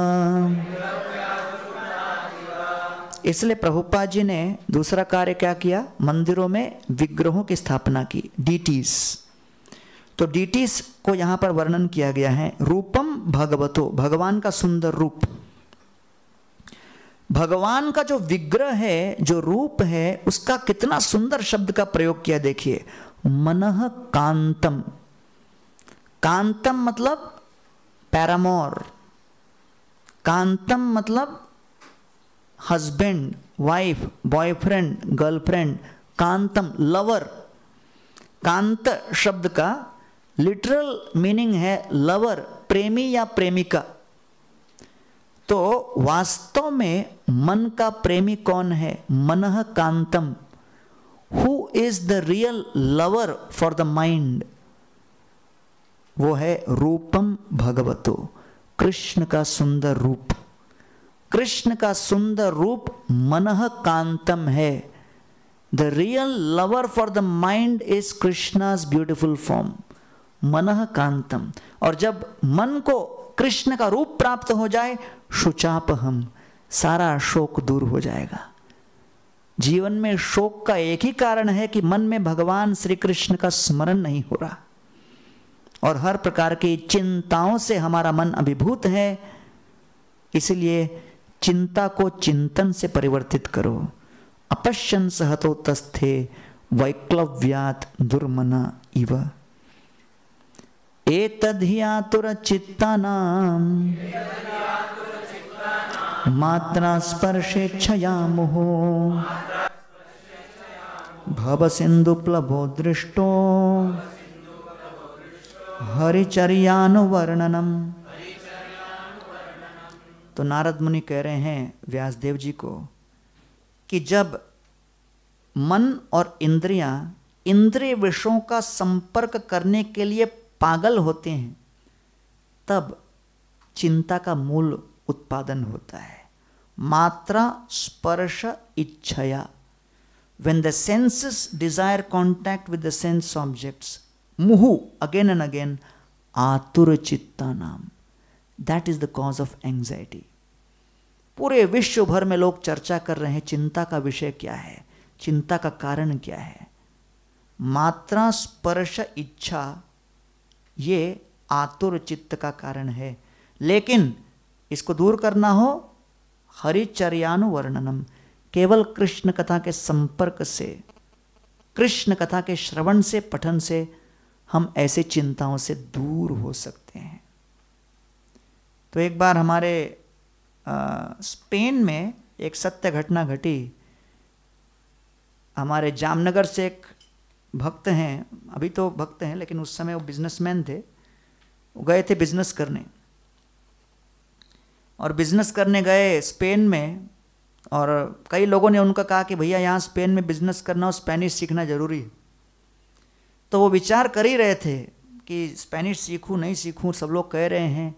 इसलिए प्रभुपा जी ने दूसरा कार्य क्या किया मंदिरों में विग्रहों की स्थापना की डीटीस तो डीटीस को यहां पर वर्णन किया गया है रूपम भगवतो भगवान का सुंदर रूप भगवान का जो विग्रह है जो रूप है उसका कितना सुंदर शब्द का प्रयोग किया देखिए मन कांतम कांतम मतलब पैरामोर कांतम मतलब हस्बैंड वाइफ बॉयफ्रेंड गर्लफ्रेंड कांतम लवर कांत शब्द का लिटरल मीनिंग है लवर प्रेमी या प्रेमिका तो वास्तव में मन का प्रेमी कौन है मन कांतम who is the real lover for the mind वो है रूपम भगवतो कृष्ण का सुंदर रूप कृष्ण का सुंदर रूप मनह कांतम है the real lover for the mind is Krishna's beautiful form मनह कांतम और जब मन को कृष्ण का रूप प्राप्त हो जाए शुचाप हम सारा शोक दूर हो जाएगा जीवन में शोक का एक ही कारण है कि मन में भगवान श्री कृष्ण का स्मरण नहीं हो रहा और हर प्रकार की चिंताओं से हमारा मन अभिभूत है इसलिए चिंता को चिंतन से परिवर्तित करो अपश्यन सहतो तस्थे वैक्लव्यात दुर्मना इव एतद्यातुर मात्रा मुहो भव सिंधु प्लभो दृष्टो हरिचर्यानुवर्णनम तो नारद मुनि कह रहे हैं व्यासदेव जी को कि जब मन और इंद्रियां इंद्रिय विषयों का संपर्क करने के लिए पागल होते हैं तब चिंता का मूल उत्पादन होता है मात्रा स्पर्श इच्छया when the senses desire contact with the sense objects Muhu, again and again, आतुरचित्तानाम that is the cause of anxiety पूरे विश्व भर में लोग चर्चा कर रहे हैं चिंता का विषय क्या है चिंता का कारण क्या है मात्रा स्पर्श इच्छा ये आतुर चित्त का कारण है लेकिन इसको दूर करना हो हरिचर्यानुवर्णनम केवल कृष्ण कथा के संपर्क से कृष्ण कथा के श्रवण से पठन से हम ऐसे चिंताओं से दूर हो सकते हैं तो एक बार हमारे आ, स्पेन में एक सत्य घटना घटी हमारे जामनगर से एक भक्त हैं अभी तो भक्त हैं लेकिन उस समय वो बिजनेसमैन थे वो गए थे बिजनेस करने और बिजनेस करने गए स्पेन में और कई लोगों ने उनका कहा कि भैया यहाँ स्पेन में बिजनेस करना और स्पेनिश सीखना ज़रूरी है तो वो विचार कर ही रहे थे कि स्पेनिश सीखूँ नहीं सीखूँ सब लोग कह रहे हैं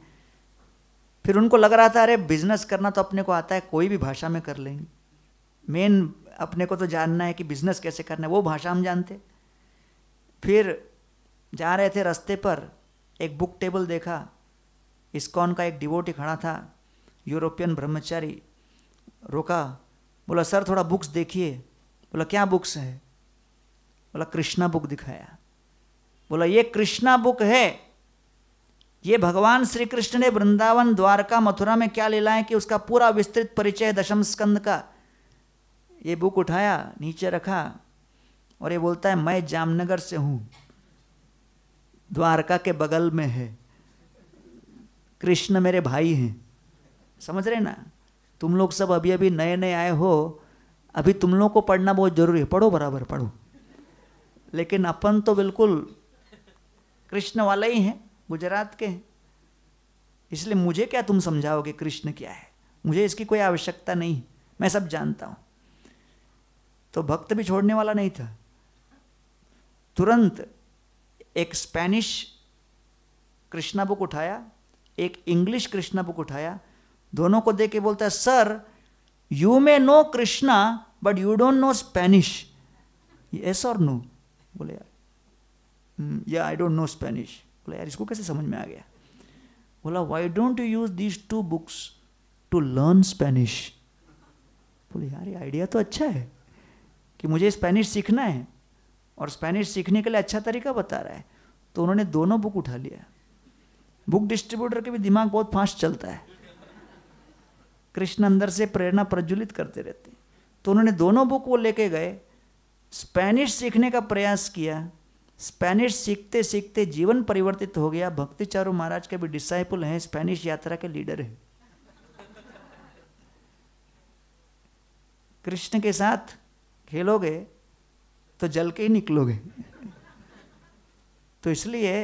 फिर उनको लग रहा था अरे बिजनेस करना तो अपने को आता है कोई भी भाषा में कर लेंगे मेन अपने को तो जानना है कि बिजनेस कैसे करना है वो भाषा हम जानते फिर जा रहे थे रास्ते पर एक बुक टेबल देखा इस्कॉन का एक डिवोटी खड़ा था यूरोपियन ब्रह्मचारी रोका बोला सर थोड़ा बुक्स देखिए बोला क्या बुक्स है बोला कृष्णा बुक दिखाया बोला ये कृष्णा बुक है ये भगवान श्री कृष्ण ने वृंदावन द्वारका मथुरा में क्या लीलाएं कि उसका पूरा विस्तृत परिचय दशम स्कंद का ये बुक उठाया नीचे रखा और ये बोलता है मैं जामनगर से हूँ द्वारका के बगल में है कृष्ण मेरे भाई हैं समझ रहे ना तुम लोग सब अभी अभी नए नए आए हो अभी तुम लोग को पढ़ना बहुत ज़रूरी है पढ़ो बराबर पढ़ो लेकिन अपन तो बिल्कुल कृष्ण वाले ही हैं गुजरात के हैं इसलिए मुझे क्या तुम समझाओगे कृष्ण क्या है मुझे इसकी कोई आवश्यकता नहीं मैं सब जानता हूं तो भक्त भी छोड़ने वाला नहीं था तुरंत एक स्पेनिश कृष्णा बुक उठाया एक इंग्लिश कृष्णा बुक उठाया दोनों को दे के बोलता है sir you may know Krishna but you don't know Spanish yes और नो बोले यार या आई डोंट नो स्पेनिश बोला यार इसको कैसे समझ में आ गया बोला why don't you use these two books to learn Spanish बोले यार ये आइडिया तो अच्छा है कि मुझे स्पेनिश सीखना है और स्पेनिश सीखने के लिए अच्छा तरीका बता रहा है तो उन्होंने दोनों बुक उठा लिया बुक डिस्ट्रीब्यूटर के भी दिमाग बहुत फास्ट चलता है कृष्ण अंदर से प्रेरणा प्रज्वलित करते रहते हैं तो उन्होंने दोनों बुक वो लेके गए स्पेनिश सीखने का प्रयास किया स्पेनिश सीखते सीखते जीवन परिवर्तित हो गया भक्ति चारू महाराज के भी डिसाइपल हैं स्पेनिश यात्रा के लीडर हैं कृष्ण के साथ खेलोगे तो जल के ही निकलोगे तो इसलिए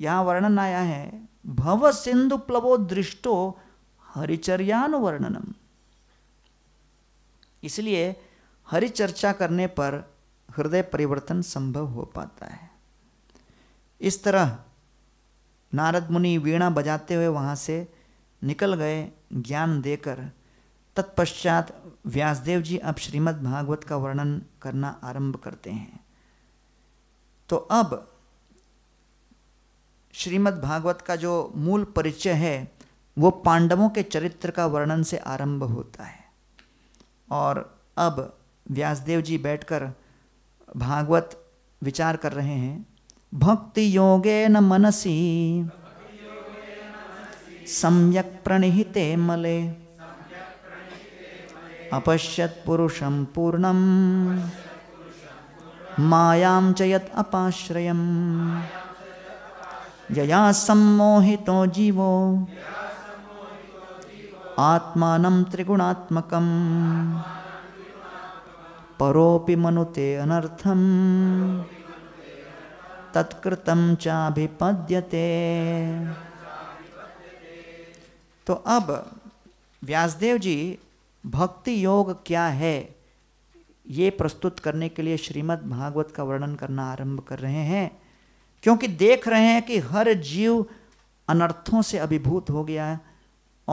यहां वर्णन आया है भव सिंधु प्लवो दृष्टो हरिचर्यानुवर्णनम इसलिए हरि चर्चा करने पर हृदय परिवर्तन संभव हो पाता है इस तरह नारद मुनि वीणा बजाते हुए वहाँ से निकल गए ज्ञान देकर तत्पश्चात व्यासदेव जी अब श्रीमद् भागवत का वर्णन करना आरंभ करते हैं तो अब श्रीमद् भागवत का जो मूल परिचय है वो पांडवों के चरित्र का वर्णन से आरंभ होता है और अब व्यासदेव जी बैठकर भागवत विचार कर रहे हैं भक्ति योगे न मनसी सम्यक प्रणिहिते मले अपश्यत पुरुषम पूर्णम मायाम चयत यत् अपाश्रयं यया सम्मोहितो जीवो आत्मानं त्रिगुणात्मकम् परोपि मनुते अनर्थम तत्कृतम चाभिपद्यते तो अब व्यासदेव जी भक्ति योग क्या है ये प्रस्तुत करने के लिए श्रीमद् भागवत का वर्णन करना आरंभ कर रहे हैं क्योंकि देख रहे हैं कि हर जीव अनर्थों से अभिभूत हो गया है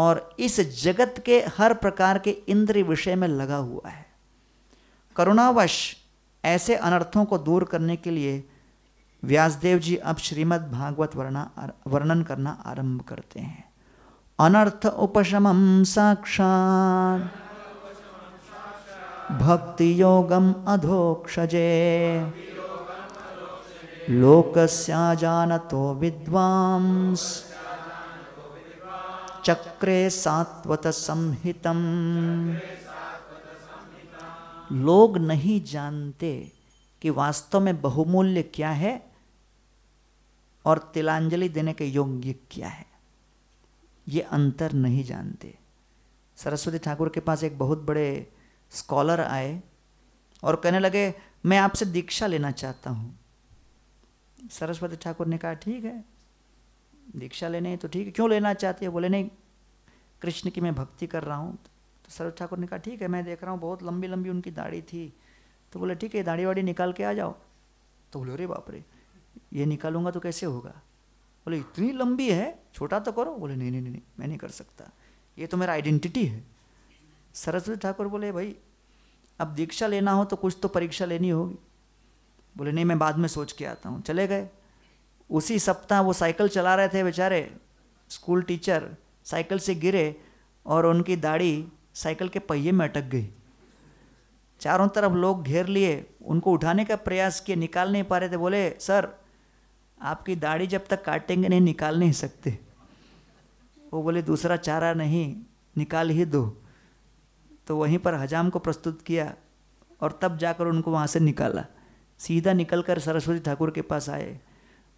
और इस जगत के हर प्रकार के इंद्रिय विषय में लगा हुआ है करुणावश ऐसे अनर्थों को दूर करने के लिए व्यासदेव जी अब श्रीमद् भागवत वर्णा वर्णन करना आरंभ करते हैं अनर्थ उपशम साक्षात भक्ति योगम अधोक्षजे लोकस्याजान तो विद्वांस चक्रे सात्वत संहितम् लोग नहीं जानते कि वास्तव में बहुमूल्य क्या है और तिलांजलि देने के योग्य क्या है ये अंतर नहीं जानते सरस्वती ठाकुर के पास एक बहुत बड़े स्कॉलर आए और कहने लगे मैं आपसे दीक्षा लेना चाहता हूँ सरस्वती ठाकुर ने कहा ठीक है दीक्षा लेने तो ठीक है क्यों लेना चाहती है बोले नहीं कृष्ण की मैं भक्ति कर रहा हूँ तो सरोज ठाकुर ने कहा ठीक है मैं देख रहा हूँ बहुत लंबी लंबी उनकी दाढ़ी थी तो बोले ठीक है दाढ़ी वाड़ी निकाल के आ जाओ तो बोले अरे बाप रे ये निकालूंगा तो कैसे होगा बोले इतनी लंबी है छोटा तो करो बोले नहीं नहीं नहीं मैं नहीं कर सकता ये तो मेरा आइडेंटिटी है सरस्वती ठाकुर बोले भाई अब दीक्षा लेना हो तो कुछ तो परीक्षा लेनी होगी बोले नहीं मैं बाद में सोच के आता हूँ चले गए उसी सप्ताह वो साइकिल चला रहे थे बेचारे स्कूल टीचर साइकिल से गिरे और उनकी दाढ़ी साइकिल के पहिए में अटक गई चारों तरफ लोग घेर लिए उनको उठाने का प्रयास किए निकाल नहीं पा रहे थे बोले सर आपकी दाढ़ी जब तक काटेंगे नहीं निकाल नहीं सकते वो बोले दूसरा चारा नहीं निकाल ही दो तो वहीं पर हजाम को प्रस्तुत किया और तब जाकर उनको वहाँ से निकाला सीधा निकल कर सरस्वती ठाकुर के पास आए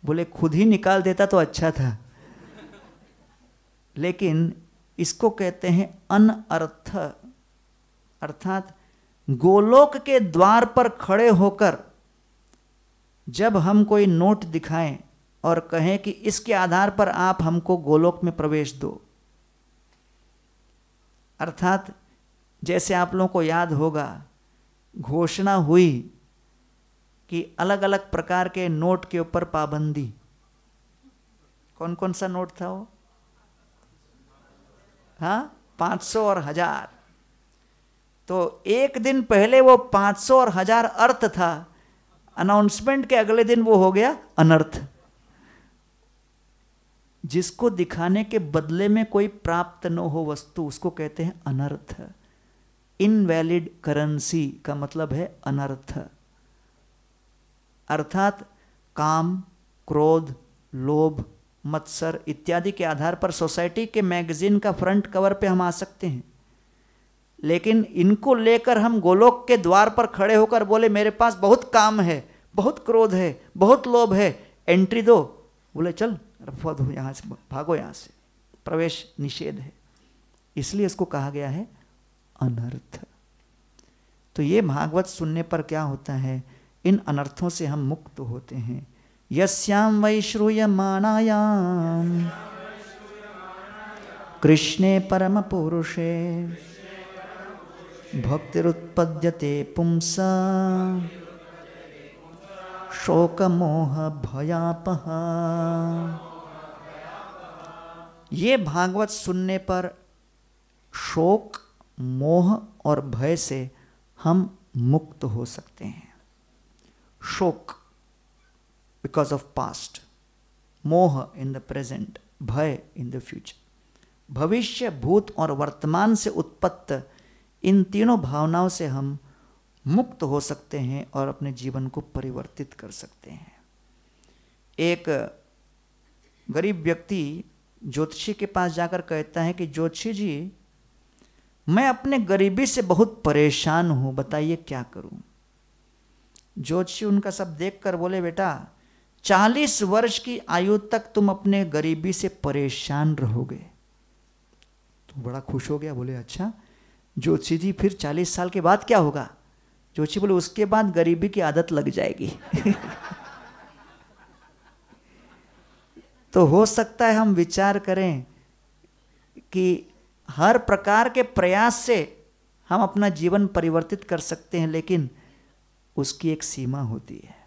बोले खुद ही निकाल देता तो अच्छा था लेकिन इसको कहते हैं अनअर्थ अर्थात गोलोक के द्वार पर खड़े होकर जब हम कोई नोट दिखाएं और कहें कि इसके आधार पर आप हमको गोलोक में प्रवेश दो अर्थात जैसे आप लोगों को याद होगा घोषणा हुई कि अलग अलग प्रकार के नोट के ऊपर पाबंदी कौन कौन सा नोट था वो हाँ पाँच सौ और हजार तो एक दिन पहले वो पाँच सौ और हजार अर्थ था अनाउंसमेंट के अगले दिन वो हो गया अनर्थ जिसको दिखाने के बदले में कोई प्राप्त न हो वस्तु उसको कहते हैं अनर्थ इनवैलिड करेंसी का मतलब है अनर्थ अर्थात काम क्रोध लोभ मत्सर इत्यादि के आधार पर सोसाइटी के मैगजीन का फ्रंट कवर पे हम आ सकते हैं लेकिन इनको लेकर हम गोलोक के द्वार पर खड़े होकर बोले मेरे पास बहुत काम है बहुत क्रोध है बहुत लोभ है एंट्री दो बोले चल रफा दो यहाँ से भागो यहाँ से प्रवेश निषेध है इसलिए इसको कहा गया है अनर्थ तो ये भागवत सुनने पर क्या होता है इन अनर्थों से हम मुक्त होते हैं यस्यां वै श्रूयमाणायां कृष्णे परमपुरुषे भक्तिरुत्पद्यते पुंसा शोकमोहभयापह ये भागवत सुनने पर शोक मोह और भय से हम मुक्त हो सकते हैं शोक because of past मोह इन द प्रेजेंट भय इन द फ्यूचर भविष्य भूत और वर्तमान से उत्पत्त इन तीनों भावनाओं से हम मुक्त हो सकते हैं और अपने जीवन को परिवर्तित कर सकते हैं एक गरीब व्यक्ति ज्योतिषी के पास जाकर कहता है कि ज्योतिषी जी मैं अपने गरीबी से बहुत परेशान हूँ बताइए क्या करूं ज्योतिषी उनका सब देखकर बोले बेटा चालीस वर्ष की आयु तक तुम अपने गरीबी से परेशान रहोगे तो बड़ा खुश हो गया बोले अच्छा जोशी जी फिर चालीस साल के बाद क्या होगा जोशी बोले उसके बाद गरीबी की आदत लग जाएगी *laughs* तो हो सकता है हम विचार करें कि हर प्रकार के प्रयास से हम अपना जीवन परिवर्तित कर सकते हैं लेकिन उसकी एक सीमा होती है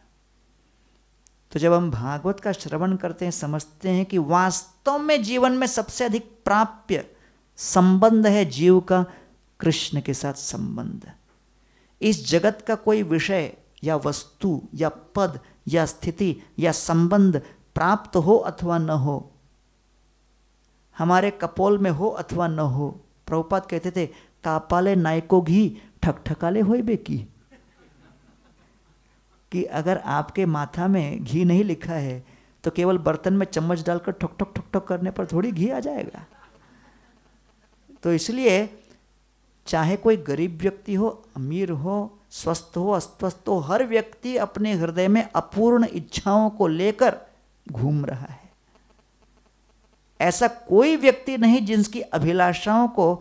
तो जब हम भागवत का श्रवण करते हैं समझते हैं कि वास्तव में जीवन में सबसे अधिक प्राप्य संबंध है जीव का कृष्ण के साथ संबंध इस जगत का कोई विषय या वस्तु या पद या स्थिति या संबंध प्राप्त हो अथवा न हो हमारे कपोल में हो अथवा न हो प्रभुपाद कहते थे कापाले नायको घी ठकठकाले हो बेकी कि अगर आपके माथा में घी नहीं लिखा है तो केवल बर्तन में चम्मच डालकर ठोक ठोक ठोक ठोक करने पर थोड़ी घी आ जाएगा तो इसलिए चाहे कोई गरीब व्यक्ति हो अमीर हो स्वस्थ हो अस्वस्थ हो हर व्यक्ति अपने हृदय में अपूर्ण इच्छाओं को लेकर घूम रहा है ऐसा कोई व्यक्ति नहीं जिनकी अभिलाषाओं को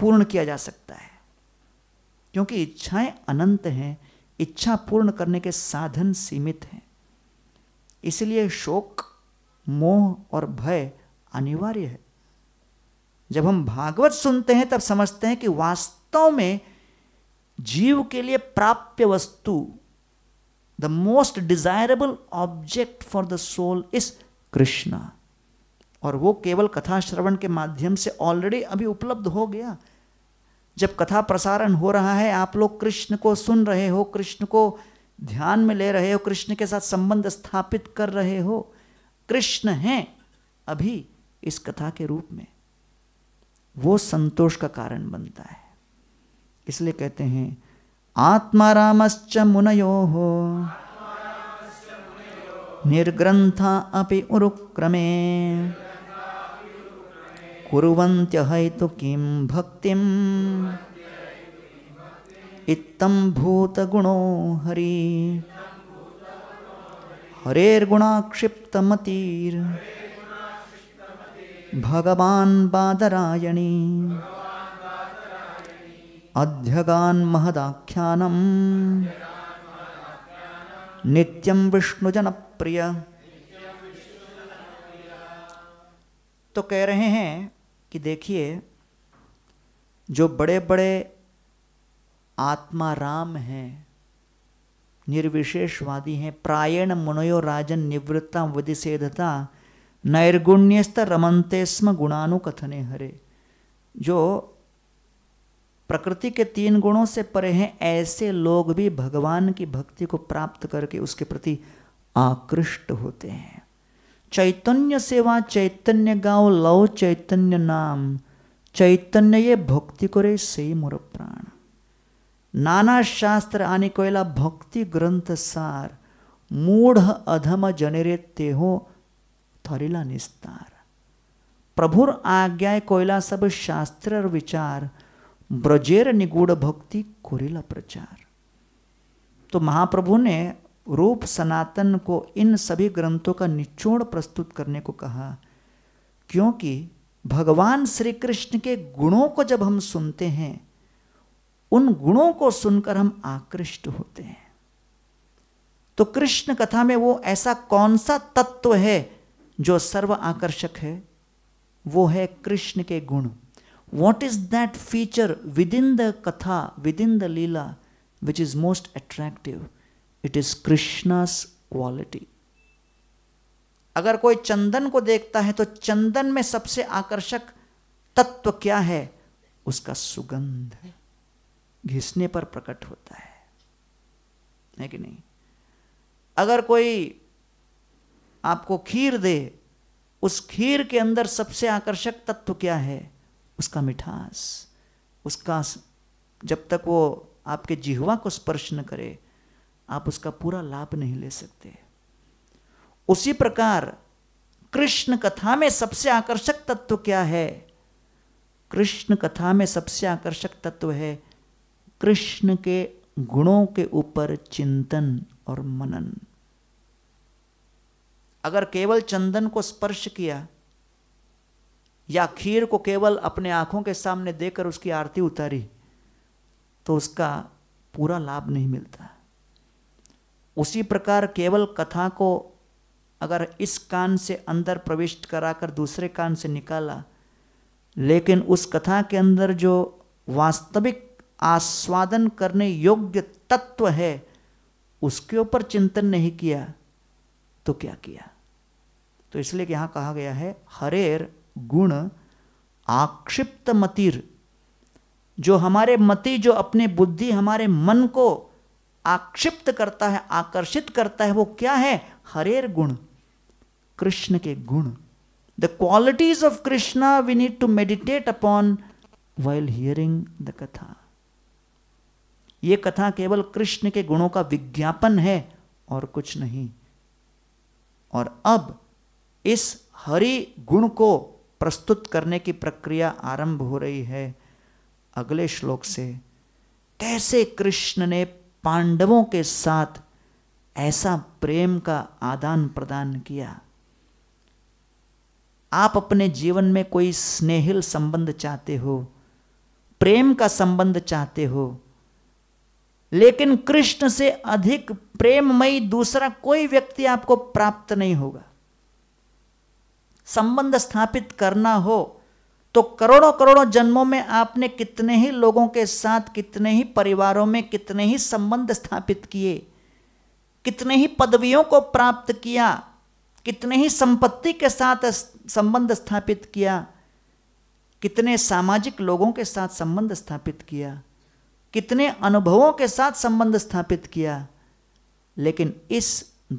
पूर्ण किया जा सकता है क्योंकि इच्छाएं अनंत हैं इच्छा पूर्ण करने के साधन सीमित हैं इसलिए शोक मोह और भय अनिवार्य है जब हम भागवत सुनते हैं तब समझते हैं कि वास्तव में जीव के लिए प्राप्य वस्तु the most desirable object for the soul is Krishna और वो केवल कथा श्रवण के माध्यम से ऑलरेडी अभी उपलब्ध हो गया जब कथा प्रसारण हो रहा है आप लोग कृष्ण को सुन रहे हो कृष्ण को ध्यान में ले रहे हो कृष्ण के साथ संबंध स्थापित कर रहे हो कृष्ण हैं अभी इस कथा के रूप में वो संतोष का कारण बनता है इसलिए कहते हैं आत्मा आत्मारामश्च मुनयो हो निर्ग्रंथा अपि उरुक्रमे कुर्वन्त्यहैतु किं भक्तिम् इत्थं भूतगुणो हरि हरेर्गुणाक्षिप्तमतीर् भगवान बादरायणी अध्यगान महदाख्यानम नित्यम विष्णु जन प्रिय तो कह रहे हैं कि देखिए जो बड़े बड़े आत्मा राम हैं निर्विशेषवादी हैं प्रायण मुनयो राजन निवृत्ता विधिषेधता नैर्गुण्यस्त रमनते स्म गुणानुकथने हरे जो प्रकृति के तीन गुणों से परे हैं ऐसे लोग भी भगवान की भक्ति को प्राप्त करके उसके प्रति आकृष्ट होते हैं चैतन्य सेवा चैतन्य गाँव लव चैतन्य नाम चैतन्य ये भक्ति करे से मोर प्राण नाना शास्त्र आनी कोयला भक्ति ग्रंथ सार मूढ़ अधम जनेरे तेहो थरिला निस्तार प्रभुर आज्ञाए कोयला सब शास्त्र विचार ब्रजेर निगूढ़ भक्ति कोरिला प्रचार तो महाप्रभु ने रूप सनातन को इन सभी ग्रंथों का निचोड़ प्रस्तुत करने को कहा क्योंकि भगवान श्री कृष्ण के गुणों को जब हम सुनते हैं उन गुणों को सुनकर हम आकृष्ट होते हैं तो कृष्ण कथा में वो ऐसा कौन सा तत्व है जो सर्व आकर्षक है वो है कृष्ण के गुण what is that feature within the katha within the leela which is most attractive it is Krishna's quality अगर कोई चंदन को देखता है तो चंदन में सबसे आकर्षक तत्व क्या है उसका सुगंध घिसने पर प्रकट होता है है कि नहीं अगर कोई आपको खीर दे उस खीर के अंदर सबसे आकर्षक तत्व क्या है उसका मिठास उसका जब तक वो आपके जिहवा को स्पर्श न करे आप उसका पूरा लाभ नहीं ले सकते उसी प्रकार कृष्ण कथा में सबसे आकर्षक तत्व क्या है कृष्ण कथा में सबसे आकर्षक तत्व है कृष्ण के गुणों के ऊपर चिंतन और मनन अगर केवल चंदन को स्पर्श किया या खीर को केवल अपने आंखों के सामने देकर उसकी आरती उतारी तो उसका पूरा लाभ नहीं मिलता उसी प्रकार केवल कथा को अगर इस कान से अंदर प्रविष्ट कराकर दूसरे कान से निकाला लेकिन उस कथा के अंदर जो वास्तविक आस्वादन करने योग्य तत्व है उसके ऊपर चिंतन नहीं किया तो क्या किया तो इसलिए यहां कहा गया है हरेर गुण आक्षिप्त मतिर जो हमारे मति जो अपने बुद्धि हमारे मन को आक्षिप्त करता है आकर्षित करता है वो क्या है हरेर गुण कृष्ण के गुण the qualities of Krishna we need to meditate upon while hearing the katha ये कथा केवल कृष्ण के गुणों का विज्ञापन है और कुछ नहीं और अब इस हरि गुण को प्रस्तुत करने की प्रक्रिया आरंभ हो रही है अगले श्लोक से कैसे कृष्ण ने पांडवों के साथ ऐसा प्रेम का आदान प्रदान किया आप अपने जीवन में कोई स्नेहिल संबंध चाहते हो प्रेम का संबंध चाहते हो लेकिन कृष्ण से अधिक प्रेममयी दूसरा कोई व्यक्ति आपको प्राप्त नहीं होगा संबंध स्थापित करना हो तो करोड़ों करोड़ों जन्मों में आपने कितने ही लोगों के साथ कितने ही परिवारों में कितने ही संबंध स्थापित किए कितने ही पदवियों को प्राप्त किया कितने ही संपत्ति के साथ संबंध स्थापित किया कितने सामाजिक लोगों के साथ संबंध स्थापित किया कितने अनुभवों के साथ संबंध स्थापित किया लेकिन इस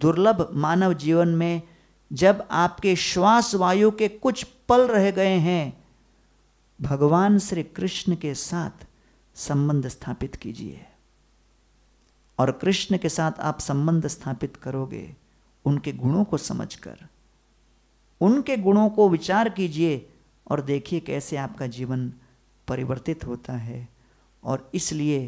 दुर्लभ मानव जीवन में जब आपके श्वास वायु के कुछ पल रह गए हैं भगवान श्री कृष्ण के साथ संबंध स्थापित कीजिए और कृष्ण के साथ आप संबंध स्थापित करोगे उनके गुणों को समझकर उनके गुणों को विचार कीजिए और देखिए कैसे आपका जीवन परिवर्तित होता है और इसलिए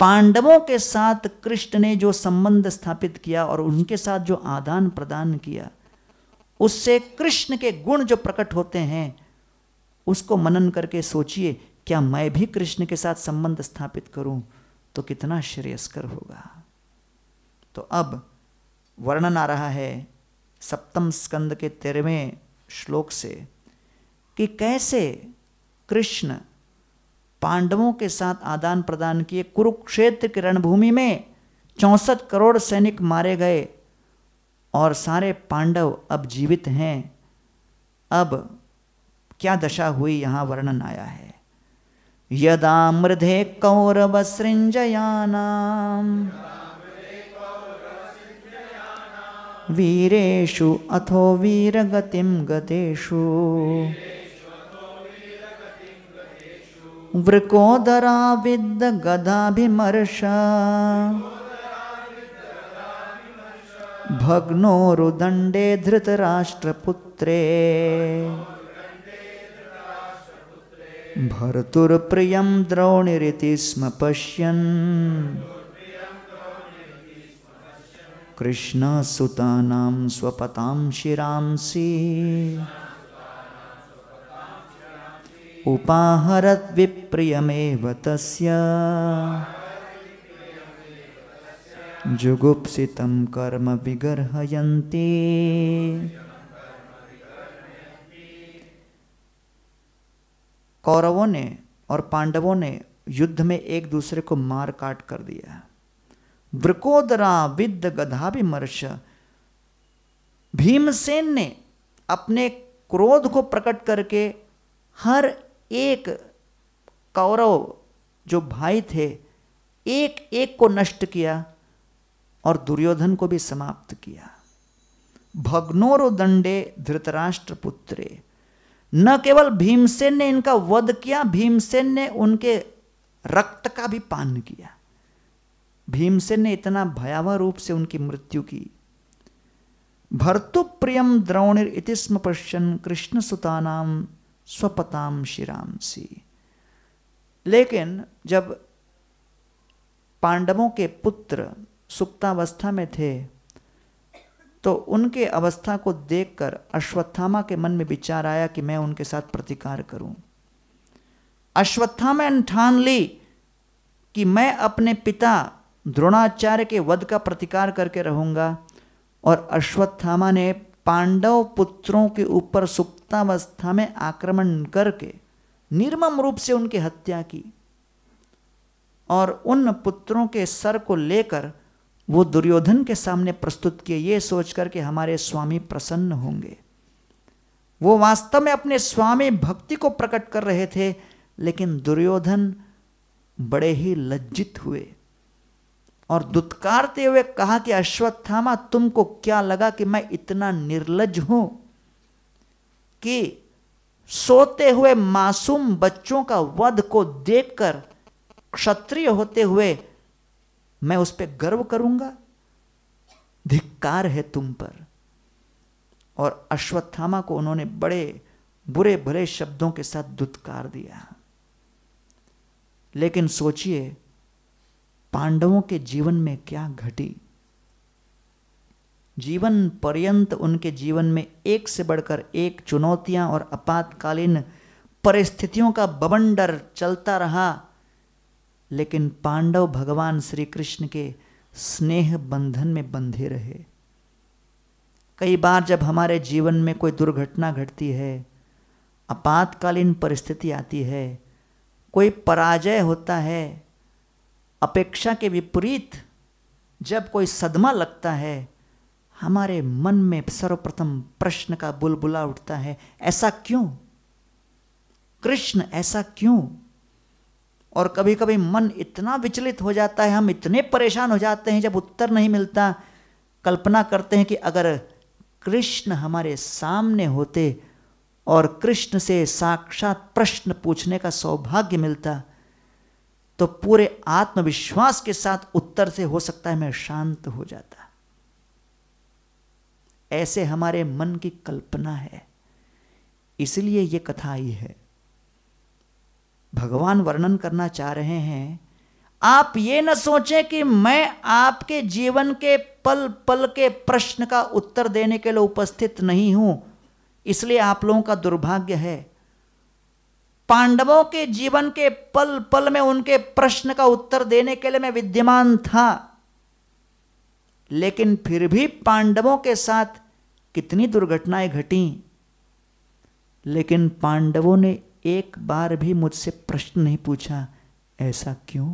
पांडवों के साथ कृष्ण ने जो संबंध स्थापित किया और उनके साथ जो आदान प्रदान किया उससे कृष्ण के गुण जो प्रकट होते हैं उसको मनन करके सोचिए क्या मैं भी कृष्ण के साथ संबंध स्थापित करूं तो कितना श्रेयस्कर होगा तो अब वर्णन आ रहा है सप्तम स्कंद के तेरहवें श्लोक से कि कैसे कृष्ण पांडवों के साथ आदान प्रदान किए कुरुक्षेत्र की रणभूमि में चौंसठ करोड़ सैनिक मारे गए और सारे पांडव अब जीवित हैं अब क्या दशा हुई यहाँ वर्णन आया है यदा मृधे सृंजयाना वीरेशु अथो वीर वीरगतिं गतेषु वृकोदराविद्दगदाभिमर्श भग्नोरुदंडे धृतराष्ट्रपुत्रे भर्तुर्प्रियं द्रोणिरिति स्म पश्यन् कृष्णसुतानां स्वपतां शिरांसि उपाहरद्विप्रियमेव तस्य जुगुप्सितं कर्म विगर्हयन्ति कौरवों ने और पांडवों ने युद्ध में एक दूसरे को मार काट कर दिया वृकोदरा गधा गधाभिमर्श भीमसेन ने अपने क्रोध को प्रकट करके हर एक कौरव जो भाई थे एक एक को नष्ट किया और दुर्योधन को भी समाप्त किया भग्नोरो दंडे धृतराष्ट्र पुत्रे न केवल भीमसेन ने इनका वध किया भीमसेन ने उनके रक्त का भी पान किया भीमसेन ने इतना भयावह रूप से उनकी मृत्यु की भर्तुप्रियम द्रोणिर इति स्म पश्यन कृष्ण सुतानाम स्वपताम श्रीराम सी लेकिन जब पांडवों के पुत्र सुप्तावस्था में थे तो उनके अवस्था को देखकर अश्वत्थामा के मन में विचार आया कि मैं उनके साथ प्रतिकार करूं अश्वत्थामा ने ठान ली कि मैं अपने पिता द्रोणाचार्य के वध का प्रतिकार करके रहूंगा और अश्वत्थामा ने पांडव पुत्रों के ऊपर सुप्तावस्था में आक्रमण करके निर्मम रूप से उनकी हत्या की और उन पुत्रों के सर को लेकर वो दुर्योधन के सामने प्रस्तुत किए ये सोच कर के हमारे स्वामी प्रसन्न होंगे वो वास्तव में अपने स्वामी भक्ति को प्रकट कर रहे थे लेकिन दुर्योधन बड़े ही लज्जित हुए और दुत्कारते हुए कहा कि अश्वत्थामा तुमको क्या लगा कि मैं इतना निर्लज हूं कि सोते हुए मासूम बच्चों का वध को देखकर क्षत्रिय होते हुए मैं उस पर गर्व करूंगा धिक्कार है तुम पर और अश्वत्थामा को उन्होंने बड़े बुरे भले शब्दों के साथ दुत्कार दिया लेकिन सोचिए पांडवों के जीवन में क्या घटी जीवन पर्यंत उनके जीवन में एक से बढ़कर एक चुनौतियां और आपातकालीन परिस्थितियों का बबंडर चलता रहा लेकिन पांडव भगवान श्री कृष्ण के स्नेह बंधन में बंधे रहे कई बार जब हमारे जीवन में कोई दुर्घटना घटती है आपातकालीन परिस्थिति आती है कोई पराजय होता है अपेक्षा के विपरीत जब कोई सदमा लगता है हमारे मन में सर्वप्रथम प्रश्न का बुलबुला उठता है ऐसा क्यों कृष्ण ऐसा क्यों और कभी कभी मन इतना विचलित हो जाता है हम इतने परेशान हो जाते हैं जब उत्तर नहीं मिलता कल्पना करते हैं कि अगर कृष्ण हमारे सामने होते और कृष्ण से साक्षात प्रश्न पूछने का सौभाग्य मिलता तो पूरे आत्मविश्वास के साथ उत्तर से हो सकता है मैं शांत हो जाता ऐसे हमारे मन की कल्पना है इसलिए यह कथा आई है भगवान वर्णन करना चाह रहे हैं आप ये न सोचें कि मैं आपके जीवन के पल पल के प्रश्न का उत्तर देने के लिए उपस्थित नहीं हूं इसलिए आप लोगों का दुर्भाग्य है पांडवों के जीवन के पल पल में उनके प्रश्न का उत्तर देने के लिए मैं विद्यमान था लेकिन फिर भी पांडवों के साथ कितनी दुर्घटनाएं घटी लेकिन पांडवों ने एक बार भी मुझसे प्रश्न नहीं पूछा ऐसा क्यों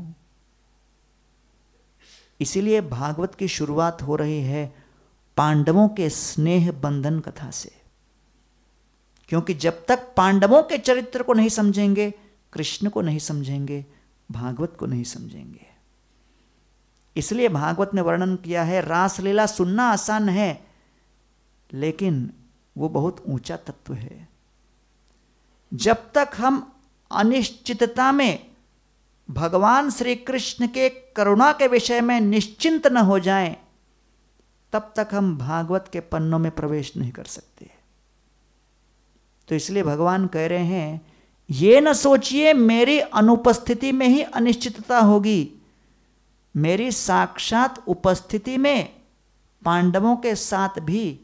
इसीलिए भागवत की शुरुआत हो रही है पांडवों के स्नेह बंधन कथा से क्योंकि जब तक पांडवों के चरित्र को नहीं समझेंगे कृष्ण को नहीं समझेंगे भागवत को नहीं समझेंगे इसलिए भागवत ने वर्णन किया है रासलीला सुनना आसान है लेकिन वो बहुत ऊंचा तत्व है जब तक हम अनिश्चितता में भगवान श्री कृष्ण के करुणा के विषय में निश्चिंत न हो जाएं, तब तक हम भागवत के पन्नों में प्रवेश नहीं कर सकते तो इसलिए भगवान कह रहे हैं ये न सोचिए मेरी अनुपस्थिति में ही अनिश्चितता होगी मेरी साक्षात उपस्थिति में पांडवों के साथ भी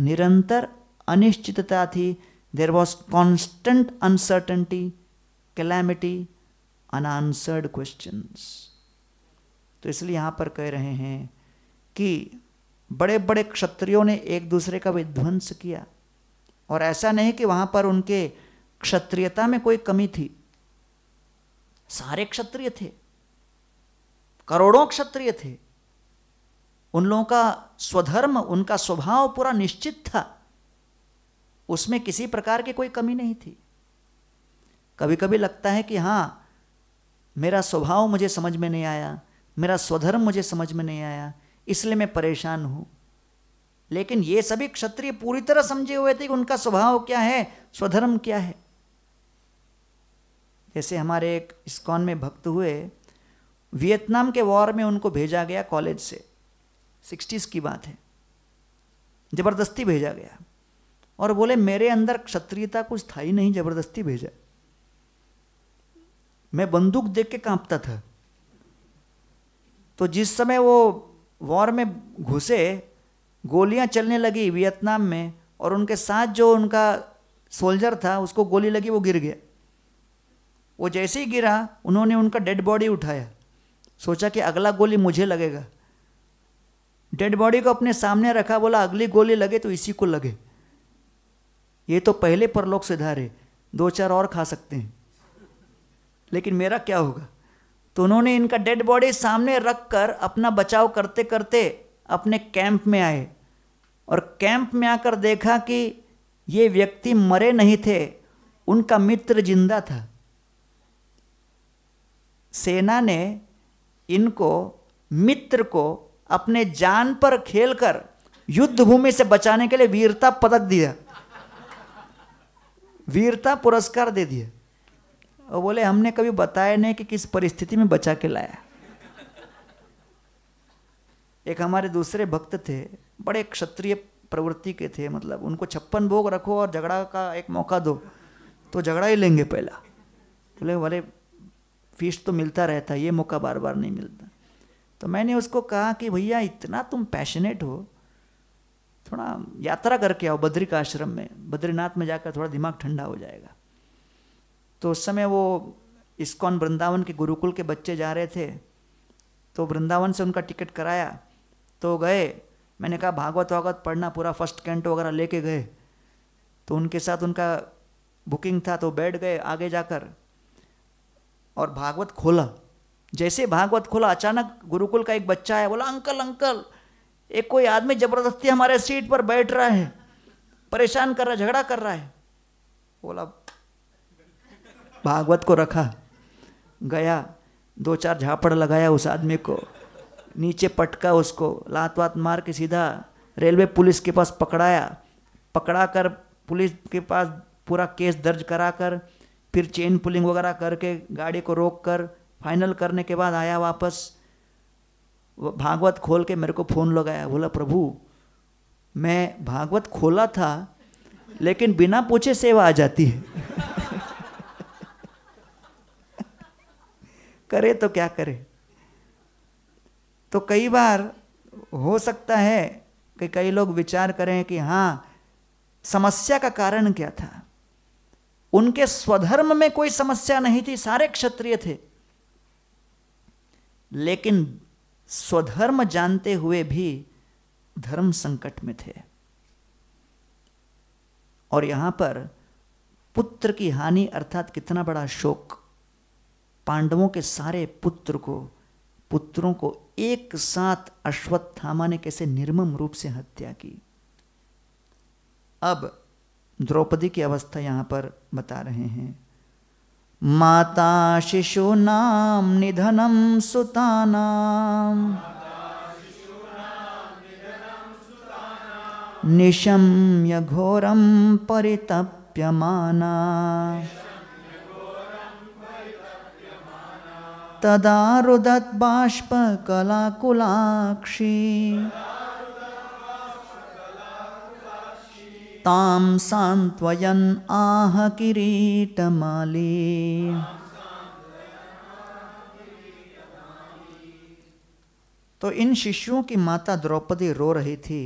निरंतर अनिश्चितता थी there was constant uncertainty, calamity, unanswered questions. तो इसलिए यहां पर कह रहे हैं कि बड़े बड़े क्षत्रियों ने एक दूसरे का विध्वंस किया और ऐसा नहीं कि वहां पर उनके क्षत्रियता में कोई कमी थी सारे क्षत्रिय थे करोड़ों क्षत्रिय थे उन लोगों का स्वधर्म उनका स्वभाव पूरा निश्चित था उसमें किसी प्रकार की कोई कमी नहीं थी कभी कभी लगता है कि हाँ मेरा स्वभाव मुझे समझ में नहीं आया मेरा स्वधर्म मुझे समझ में नहीं आया इसलिए मैं परेशान हूँ लेकिन ये सभी क्षत्रिय पूरी तरह समझे हुए थे कि उनका स्वभाव क्या है स्वधर्म क्या है जैसे हमारे एक स्कॉन में भक्त हुए वियतनाम के वॉर में उनको भेजा गया कॉलेज से सिक्सटीज़ की बात है ज़बरदस्ती भेजा गया और बोले मेरे अंदर क्षत्रियता कुछ था ही नहीं जबरदस्ती भेजा मैं बंदूक देख के कांपता था तो जिस समय वो वॉर में घुसे गोलियां चलने लगी वियतनाम में और उनके साथ जो उनका सोल्जर था उसको गोली लगी वो गिर गया वो जैसे ही गिरा उन्होंने उनका डेड बॉडी उठाया सोचा कि अगला गोली मुझे लगेगा डेड बॉडी को अपने सामने रखा बोला अगली गोली लगे तो इसी को लगे ये तो पहले परलोक से धारे दो चार और खा सकते हैं लेकिन मेरा क्या होगा तो उन्होंने इनका डेड बॉडी सामने रख कर अपना बचाव करते करते अपने कैंप में आए और कैंप में आकर देखा कि ये व्यक्ति मरे नहीं थे उनका मित्र जिंदा था सेना ने इनको मित्र को अपने जान पर खेलकर युद्ध भूमि से बचाने के लिए वीरता पदक दिया वीरता पुरस्कार दे दिए और बोले हमने कभी बताया नहीं कि किस परिस्थिति में बचा के लाया एक हमारे दूसरे भक्त थे बड़े क्षत्रिय प्रवृत्ति के थे मतलब उनको छप्पन भोग रखो और झगड़ा का एक मौका दो तो झगड़ा ही लेंगे पहला बोले वाले फीस तो मिलता रहता है ये मौका बार बार नहीं मिलता तो मैंने उसको कहा कि भैया इतना तुम पैशनेट हो थोड़ा यात्रा करके आओ बद्री का आश्रम में बद्रीनाथ में जाकर थोड़ा दिमाग ठंडा हो जाएगा तो उस समय वो इस्कॉन वृंदावन के गुरुकुल के बच्चे जा रहे थे तो वृंदावन से उनका टिकट कराया तो गए मैंने कहा भागवत वागवत पढ़ना पूरा फर्स्ट कैंट वगैरह लेके गए तो उनके साथ उनका बुकिंग था तो बैठ गए आगे जाकर और भागवत खोला जैसे भागवत खोला अचानक गुरुकुल का एक बच्चा है बोला अंकल अंकल एक कोई आदमी जबरदस्ती हमारे सीट पर बैठ रहा है परेशान कर रहा है झगड़ा कर रहा है बोला भागवत को रखा गया दो चार झापड़ लगाया उस आदमी को नीचे पटका उसको लात वात मार के सीधा रेलवे पुलिस के पास पकड़ाया पकड़ा कर पुलिस के पास पूरा केस दर्ज करा कर फिर चेन पुलिंग वगैरह करके गाड़ी को रोक कर फाइनल करने के बाद आया वापस भागवत खोल के मेरे को फ़ोन लगाया बोला प्रभु मैं भागवत खोला था लेकिन बिना पूछे सेवा आ जाती है *laughs* करे तो क्या करे तो कई बार हो सकता है कि कई लोग विचार करें कि हाँ समस्या का कारण क्या था उनके स्वधर्म में कोई समस्या नहीं थी सारे क्षत्रिय थे लेकिन स्वधर्म जानते हुए भी धर्म संकट में थे और यहां पर पुत्र की हानि अर्थात कितना बड़ा शोक पांडवों के सारे पुत्र को पुत्रों को एक साथ अश्वत्थामा ने कैसे निर्मम रूप से हत्या की अब द्रौपदी की अवस्था यहां पर बता रहे हैं माता शिशूनां निधनं सुतानाम् निशम्य घोरं परितप्यमाना तदा रुदत् बाष्पकलाकुलाक्षी ताम सांत्वयन आह किरीटमाली तो इन शिष्यों की माता द्रौपदी रो रही थी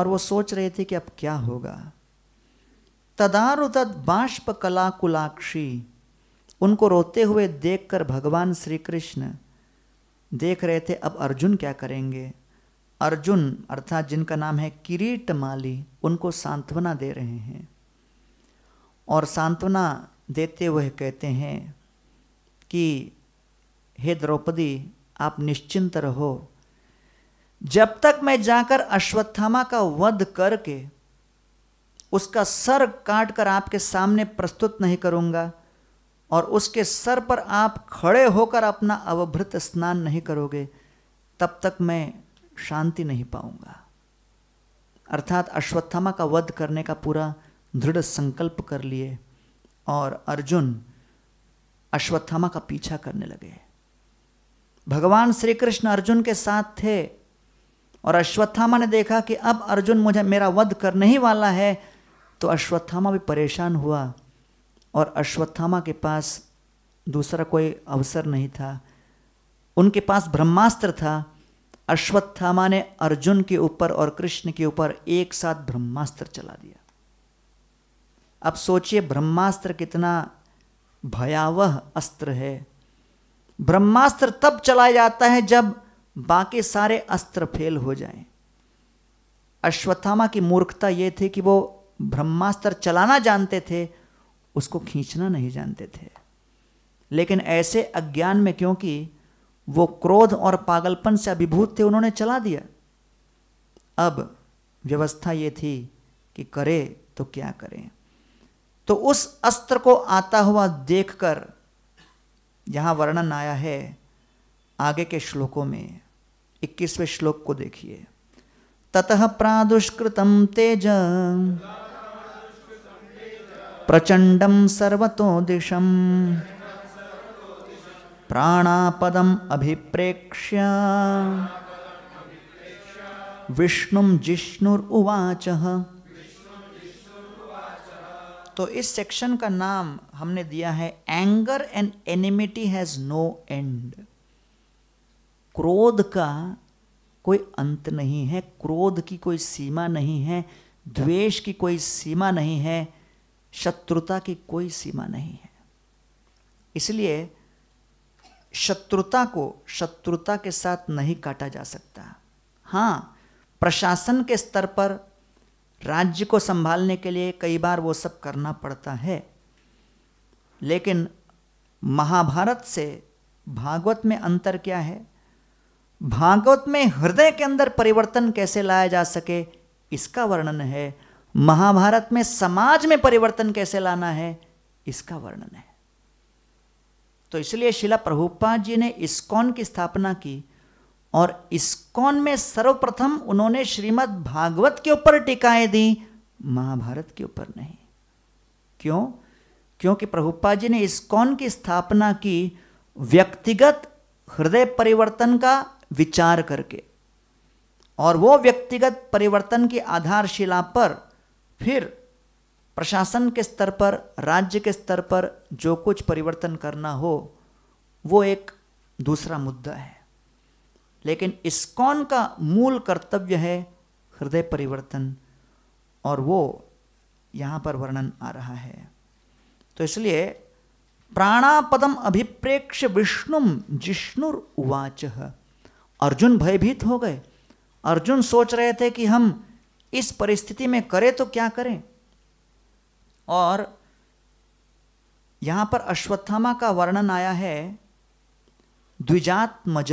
और वो सोच रहे थे कि अब क्या होगा तदारुदत बाष्प कला कुलाक्षी उनको रोते हुए देखकर भगवान श्री कृष्ण देख रहे थे अब अर्जुन क्या करेंगे अर्जुन अर्थात जिनका नाम है किरीट माली उनको सांत्वना दे रहे हैं और सांत्वना देते हुए कहते हैं कि हे द्रौपदी आप निश्चिंत रहो जब तक मैं जाकर अश्वत्थामा का वध करके उसका सर काट कर आपके सामने प्रस्तुत नहीं करूंगा और उसके सर पर आप खड़े होकर अपना अवभृत स्नान नहीं करोगे तब तक मैं शांति नहीं पाऊंगा अर्थात अश्वत्थामा का वध करने का पूरा दृढ़ संकल्प कर लिए और अर्जुन अश्वत्थामा का पीछा करने लगे भगवान श्री कृष्ण अर्जुन के साथ थे और अश्वत्थामा ने देखा कि अब अर्जुन मुझे मेरा वध करने ही वाला है तो अश्वत्थामा भी परेशान हुआ और अश्वत्थामा के पास दूसरा कोई अवसर नहीं था उनके पास ब्रह्मास्त्र था अश्वत्थामा ने अर्जुन के ऊपर और कृष्ण के ऊपर एक साथ ब्रह्मास्त्र चला दिया अब सोचिए ब्रह्मास्त्र कितना भयावह अस्त्र है ब्रह्मास्त्र तब चलाया जाता है जब बाकी सारे अस्त्र फेल हो जाएं। अश्वत्थामा की मूर्खता ये थी कि वो ब्रह्मास्त्र चलाना जानते थे उसको खींचना नहीं जानते थे लेकिन ऐसे अज्ञान में क्योंकि वो क्रोध और पागलपन से अभिभूत थे उन्होंने चला दिया अब व्यवस्था ये थी कि करे तो क्या करें तो उस अस्त्र को आता हुआ देखकर यहां वर्णन आया है आगे के श्लोकों में 21वें श्लोक को देखिए ततः प्रादुष्कृतम तेज प्रचंडम सर्वतो दिशम प्राणापदम अभिप्रेक्ष्य विष्णुं जिष्णुर्वाचः तो इस सेक्शन का नाम हमने दिया है anger and enmity has no end क्रोध का कोई अंत नहीं है क्रोध की कोई सीमा नहीं है द्वेष की कोई सीमा नहीं है शत्रुता की कोई सीमा नहीं है इसलिए शत्रुता को शत्रुता के साथ नहीं काटा जा सकता हाँ प्रशासन के स्तर पर राज्य को संभालने के लिए कई बार वो सब करना पड़ता है लेकिन महाभारत से भागवत में अंतर क्या है भागवत में हृदय के अंदर परिवर्तन कैसे लाया जा सके इसका वर्णन है महाभारत में समाज में परिवर्तन कैसे लाना है इसका वर्णन है तो इसलिए शिला प्रभुपा जी ने इस्कॉन की स्थापना की और इस्कॉन में सर्वप्रथम उन्होंने श्रीमद् भागवत के ऊपर टिकाएं दी महाभारत के ऊपर नहीं क्यों क्योंकि प्रभुपा जी ने इस्कॉन की स्थापना की व्यक्तिगत हृदय परिवर्तन का विचार करके और वो व्यक्तिगत परिवर्तन की आधारशिला पर फिर प्रशासन के स्तर पर राज्य के स्तर पर जो कुछ परिवर्तन करना हो वो एक दूसरा मुद्दा है लेकिन इस्कॉन का मूल कर्तव्य है हृदय परिवर्तन और वो यहाँ पर वर्णन आ रहा है तो इसलिए प्राणापदम अभिप्रेक्ष्य विष्णुम जिष्णुर उवाच अर्जुन भयभीत हो गए अर्जुन सोच रहे थे कि हम इस परिस्थिति में करें तो क्या करें और यहाँ पर अश्वत्थामा का वर्णन आया है द्विजात्मज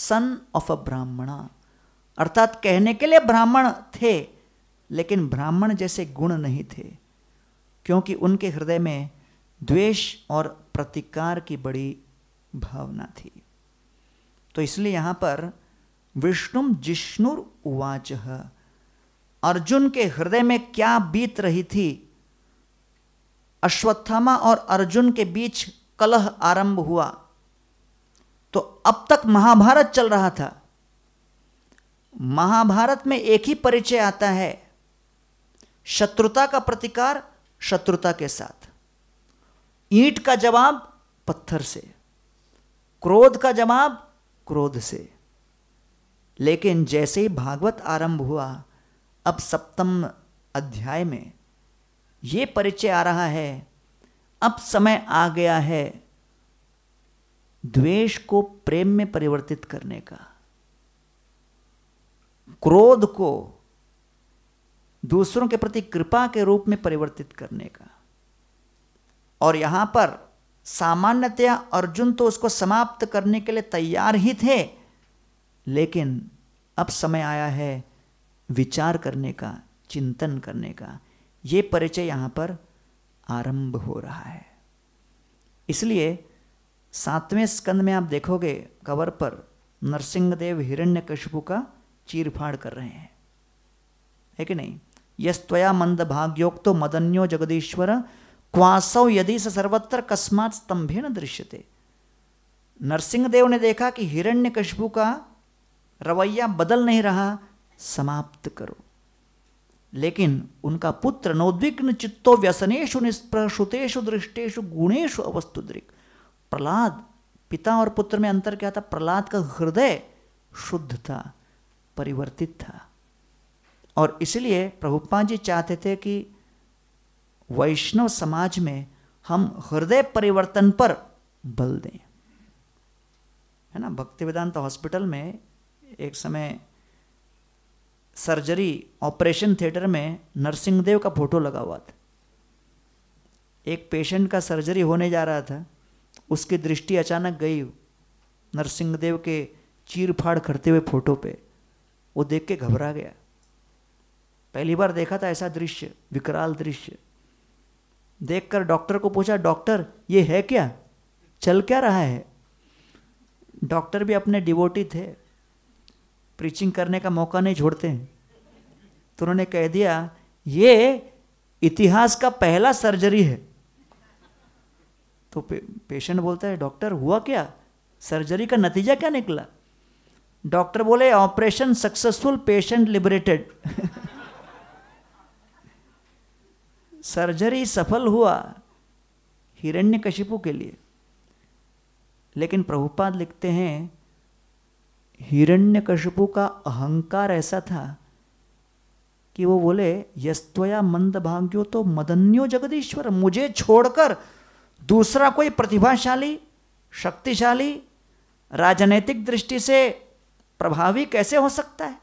सन ऑफ अ ब्राह्मणा अर्थात कहने के लिए ब्राह्मण थे लेकिन ब्राह्मण जैसे गुण नहीं थे क्योंकि उनके हृदय में द्वेष और प्रतिकार की बड़ी भावना थी तो इसलिए यहां पर विष्णु जिष्णुर उवाच अर्जुन के हृदय में क्या बीत रही थी अश्वत्थामा और अर्जुन के बीच कलह आरंभ हुआ तो अब तक महाभारत चल रहा था महाभारत में एक ही परिचय आता है शत्रुता का प्रतिकार शत्रुता के साथ ईंट का जवाब पत्थर से क्रोध का जवाब क्रोध से लेकिन जैसे ही भागवत आरंभ हुआ अब सप्तम अध्याय में ये परिचय आ रहा है अब समय आ गया है द्वेष को प्रेम में परिवर्तित करने का क्रोध को दूसरों के प्रति कृपा के रूप में परिवर्तित करने का और यहां पर सामान्यतया अर्जुन तो उसको समाप्त करने के लिए तैयार ही थे लेकिन अब समय आया है विचार करने का चिंतन करने का ये परिचय यहां पर आरंभ हो रहा है इसलिए सातवें स्कंद में आप देखोगे कवर पर नरसिंहदेव हिरण्यकशिपु का चीरफाड़ कर रहे हैं है कि नहीं यस्तया मंद भाग्योक्तो मदन्यो जगदीश्वर क्वासौ यदि से सर्वत्र कस्मात स्तंभे न दृश्यते नरसिंहदेव ने देखा कि हिरण्य हिरण्यकशिपु का रवैया बदल नहीं रहा समाप्त करो लेकिन उनका पुत्र नोद्विग्न चित्तो व्यसनेशु निष्प्रशुतेशु दृष्टेशु गुणेशु अवस्तुदृक प्रहलाद पिता और पुत्र में अंतर क्या था प्रहलाद का हृदय शुद्ध था परिवर्तित था और इसलिए प्रभुपा जी चाहते थे कि वैष्णव समाज में हम हृदय परिवर्तन पर बल दें है ना भक्ति वेदांत हॉस्पिटल में एक समय सर्जरी ऑपरेशन थिएटर में नरसिंह देव का फोटो लगा हुआ था एक पेशेंट का सर्जरी होने जा रहा था उसकी दृष्टि अचानक गई नरसिंह देव के चीर फाड़ करते हुए फोटो पे वो देख के घबरा गया पहली बार देखा था ऐसा दृश्य विकराल दृश्य देखकर डॉक्टर को पूछा डॉक्टर ये है क्या चल क्या रहा है डॉक्टर भी अपने डिवोटी थे प्रीचिंग करने का मौका नहीं छोड़ते हैं तो उन्होंने कह दिया ये इतिहास का पहला सर्जरी है तो पे, पेशेंट बोलता है डॉक्टर हुआ क्या सर्जरी का नतीजा क्या निकला डॉक्टर बोले operation successful patient liberated *laughs* surgery सफल हुआ हिरण्य कशिपू के लिए लेकिन प्रभुपाद लिखते हैं हिरण्य हिरण्यकशिपु का अहंकार ऐसा था कि वो बोले यस्तया मंद भाग्यो तो मदन्यो जगदीश्वर मुझे छोड़कर दूसरा कोई प्रतिभाशाली शक्तिशाली राजनैतिक दृष्टि से प्रभावी कैसे हो सकता है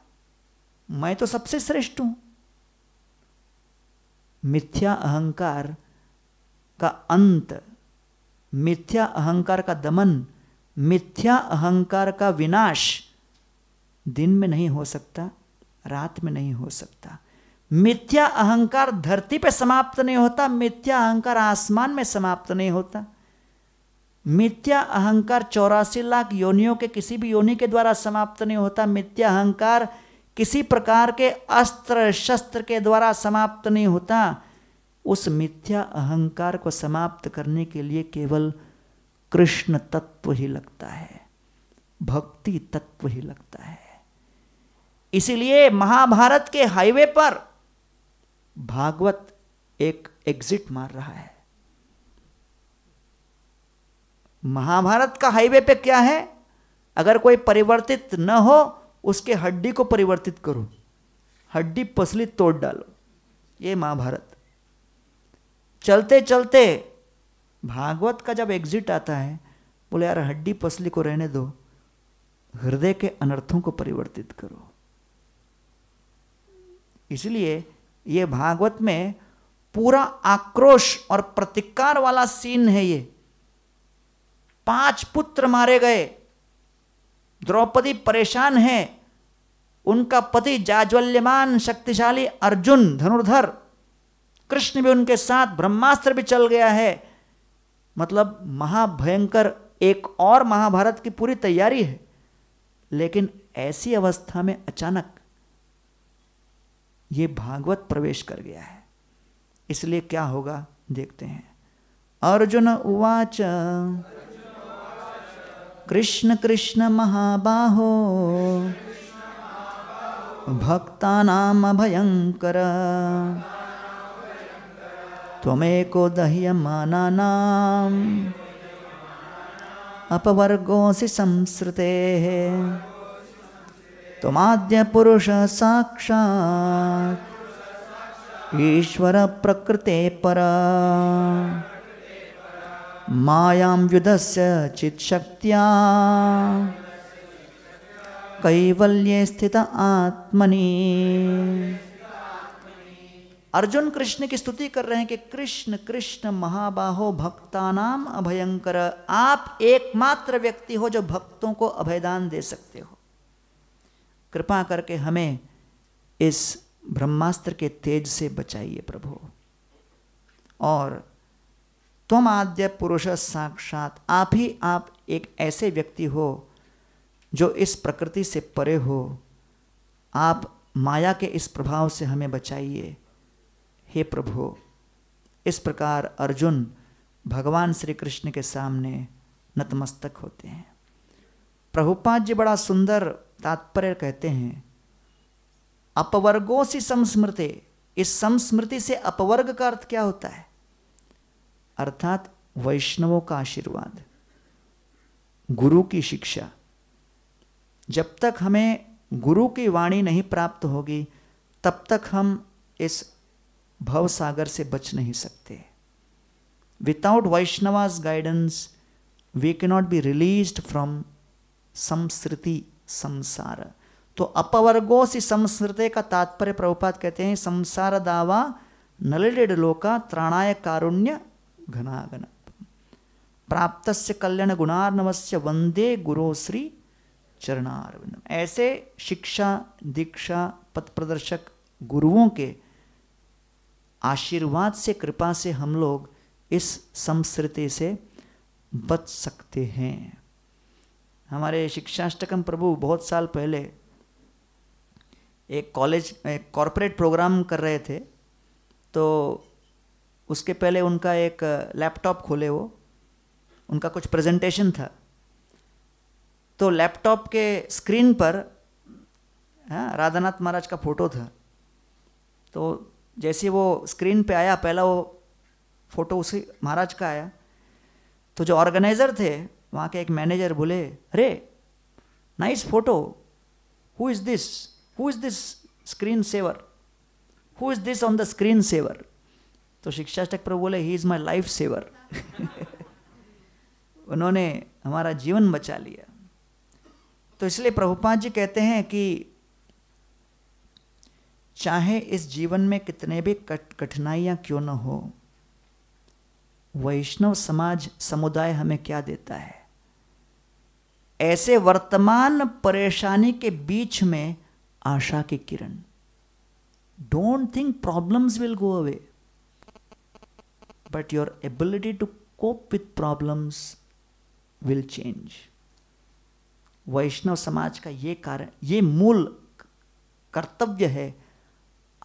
मैं तो सबसे श्रेष्ठ हूं मिथ्या अहंकार का अंत मिथ्या अहंकार का दमन मिथ्या अहंकार का विनाश दिन में नहीं हो सकता रात में नहीं हो सकता मिथ्या अहंकार धरती पे समाप्त नहीं होता मिथ्या अहंकार आसमान में समाप्त नहीं होता मिथ्या अहंकार चौरासी लाख योनियों के किसी भी योनि के द्वारा समाप्त नहीं होता मिथ्या अहंकार किसी प्रकार के अस्त्र शस्त्र के द्वारा समाप्त नहीं होता उस मिथ्या अहंकार को समाप्त करने के लिए केवल कृष्ण तत्व ही लगता है भक्ति तत्व ही लगता है इसीलिए महाभारत के हाईवे पर भागवत एक एग्जिट मार रहा है महाभारत का हाईवे पे क्या है अगर कोई परिवर्तित न हो उसके हड्डी को परिवर्तित करो हड्डी पसली तोड़ डालो ये महाभारत चलते चलते भागवत का जब एग्जिट आता है बोले यार हड्डी पसली को रहने दो हृदय के अनर्थों को परिवर्तित करो इसलिए ये भागवत में पूरा आक्रोश और प्रतिकार वाला सीन है ये पांच पुत्र मारे गए द्रौपदी परेशान है उनका पति जाज्वल्यमान शक्तिशाली अर्जुन धनुर्धर कृष्ण भी उनके साथ ब्रह्मास्त्र भी चल गया है मतलब महाभयंकर एक और महाभारत की पूरी तैयारी है लेकिन ऐसी अवस्था में अचानक ये भागवत प्रवेश कर गया है इसलिए क्या होगा देखते हैं अर्जुन उवाच कृष्ण कृष्ण महाबाहो भक्ता नाम दह्य माना नाम दह्यमानानाम् से संसृतेः साक्षा ईश्वर प्रकृते पर मायां युद्ध चित्शक्त्या कैवल्ये स्थित आत्मनि अर्जुन कृष्ण की स्तुति कर रहे हैं कि कृष्ण कृष्ण महाबाहो भक्तानाम अभयंकर आप एकमात्र व्यक्ति हो जो भक्तों को अभयदान दे सकते हो कृपा करके हमें इस ब्रह्मास्त्र के तेज से बचाइए प्रभु और तुम आद्य पुरुष साक्षात आप ही आप एक ऐसे व्यक्ति हो जो इस प्रकृति से परे हो आप माया के इस प्रभाव से हमें बचाइए हे प्रभु इस प्रकार अर्जुन भगवान श्री कृष्ण के सामने नतमस्तक होते हैं प्रभुपाद जी बड़ा सुंदर तात्पर्य कहते हैं अपवर्गों से संस्मृति इस संस्मृति से अपवर्ग का अर्थ क्या होता है अर्थात वैष्णवों का आशीर्वाद गुरु की शिक्षा जब तक हमें गुरु की वाणी नहीं प्राप्त होगी तब तक हम इस भव सागर से बच नहीं सकते without Vaishnava's guidance we can not be released from संस्कृति संसार तो अपवर्गो से संस्कृत का तात्पर्य प्रभुपात कहते हैं संसार दावा नलडेड लोका त्राणाय कारुण्य घनागन प्राप्त से कल्याण गुणार्णव से वंदे गुरो श्री चरणारविंद ऐसे शिक्षा दीक्षा पथ प्रदर्शक गुरुओं के आशीर्वाद से कृपा से हम लोग इस संस्कृति से बच सकते हैं हमारे शिक्षाष्टकम प्रभु बहुत साल पहले एक कॉलेज एक कॉरपोरेट प्रोग्राम कर रहे थे तो उसके पहले उनका एक लैपटॉप खोले वो उनका कुछ प्रेजेंटेशन था तो लैपटॉप के स्क्रीन पर हाँ राधानाथ महाराज का फ़ोटो था तो जैसे वो स्क्रीन पे आया पहला वो फ़ोटो उसी महाराज का आया तो जो ऑर्गेनाइज़र थे वहाँ के एक मैनेजर बोले अरे nice photo who is this who is this screen saver who is this on the screen saver तो शिक्षाष्टक प्रभु बोले he is my life saver उन्होंने हमारा जीवन बचा लिया तो इसलिए प्रभुपाद जी कहते हैं कि चाहे इस जीवन में कितने भी कठिनाइयां क्यों न हो वैष्णव समाज समुदाय हमें क्या देता है ऐसे वर्तमान परेशानी के बीच में आशा की किरण don't think problems will go away but your ability to cope with problems will change Vaishnav समाज का ये कारण ये मूल कर्तव्य है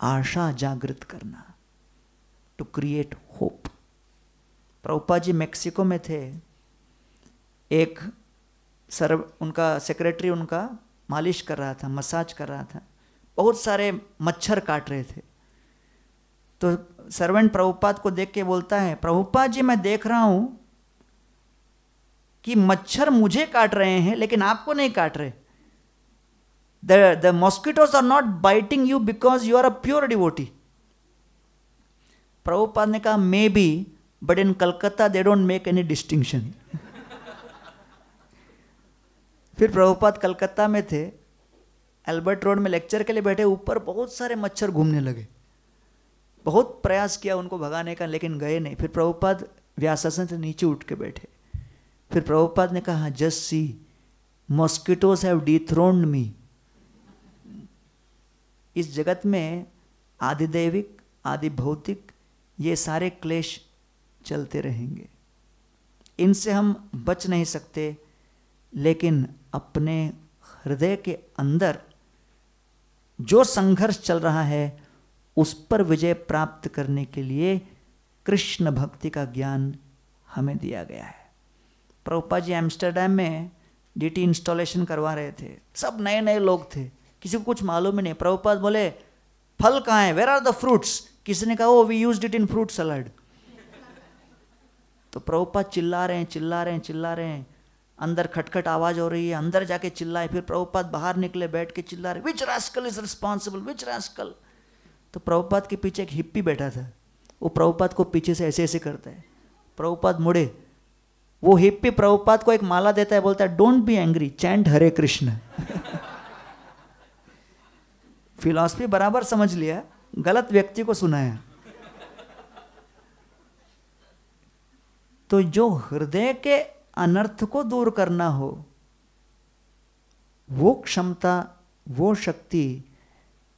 आशा जागृत करना to create hope Prabhupada ji Mexico में थे एक सर्व उनका सेक्रेटरी उनका मालिश कर रहा था मसाज कर रहा था बहुत सारे मच्छर काट रहे थे तो सर्वेंट प्रभुपाद को देख के बोलता है प्रभुपाद जी मैं देख रहा हूं कि मच्छर मुझे काट रहे हैं लेकिन आपको नहीं काट रहे the the mosquitoes are not biting you because you are a pure devotee Prabhupada ने कहा may be but in Calcutta they don't make any distinction फिर प्रभुपाद कलकत्ता में थे एल्बर्ट रोड में लेक्चर के लिए बैठे ऊपर बहुत सारे मच्छर घूमने लगे बहुत प्रयास किया उनको भगाने का लेकिन गए नहीं फिर प्रभुपाद व्यासासन से नीचे उठ के बैठे फिर प्रभुपाद ने कहा just see mosquitoes have dethroned me इस जगत में आदिदैविक आदि भौतिक ये सारे क्लेश चलते रहेंगे इनसे हम बच नहीं सकते लेकिन अपने हृदय के अंदर जो संघर्ष चल रहा है उस पर विजय प्राप्त करने के लिए कृष्ण भक्ति का ज्ञान हमें दिया गया है प्रभुपा जी एम्स्टरडैम में डीटी इंस्टॉलेशन करवा रहे थे सब नए नए लोग थे किसी को कुछ मालूम ही नहीं प्रभुपाद बोले फल कहाँ है वेर आर द फ्रूट्स किसी ने कहा वो we use it in fruit salad तो प्रभुपाद चिल्ला रहे हैं चिल्ला रहे हैं चिल्ला रहे हैं अंदर खटखट आवाज हो रही है अंदर जाके चिल्लाए फिर प्रभुपाद बाहर निकले बैठ के चिल्ला रहे which rascal is responsible which rascal तो प्रभुपाद के पीछे एक हिप्पी बैठा था वो प्रभुपाद को पीछे से ऐसे ऐसे करता है प्रभुपाद मुड़े वो हिप्पी प्रभुपाद को एक माला देता है बोलता है don't be angry chant Hare Krishna philosophy बराबर समझ लिया गलत व्यक्ति को सुनाया तो जो हृदय के अनर्थ को दूर करना हो वो क्षमता वो शक्ति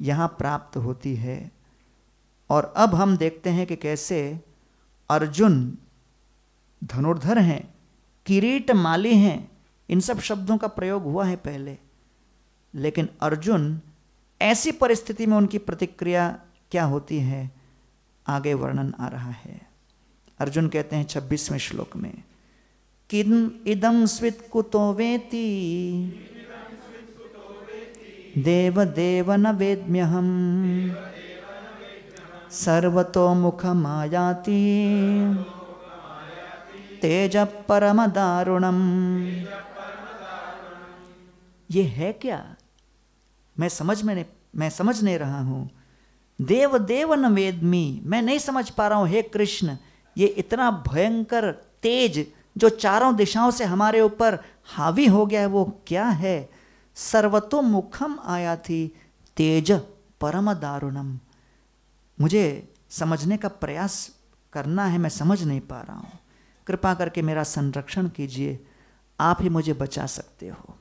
यहाँ प्राप्त होती है और अब हम देखते हैं कि कैसे अर्जुन धनुर्धर हैं किरीट माली हैं इन सब शब्दों का प्रयोग हुआ है पहले लेकिन अर्जुन ऐसी परिस्थिति में उनकी प्रतिक्रिया क्या होती है आगे वर्णन आ रहा है अर्जुन कहते हैं छब्बीसवें श्लोक में किदम इदम स्वित कुतो वेति देव देवन वेद्म्यहम सर्वतो मुखमायाति तेज परम दारुणम ये है क्या मैं समझ में मैं समझ नहीं रहा हूं देव देव न वेदमी मैं नहीं समझ पा रहा हूं हे कृष्ण ये इतना भयंकर तेज जो चारों दिशाओं से हमारे ऊपर हावी हो गया है वो क्या है सर्वतोमुखम आया थी तेज परम दारुणम मुझे समझने का प्रयास करना है मैं समझ नहीं पा रहा हूँ कृपा करके मेरा संरक्षण कीजिए आप ही मुझे बचा सकते हो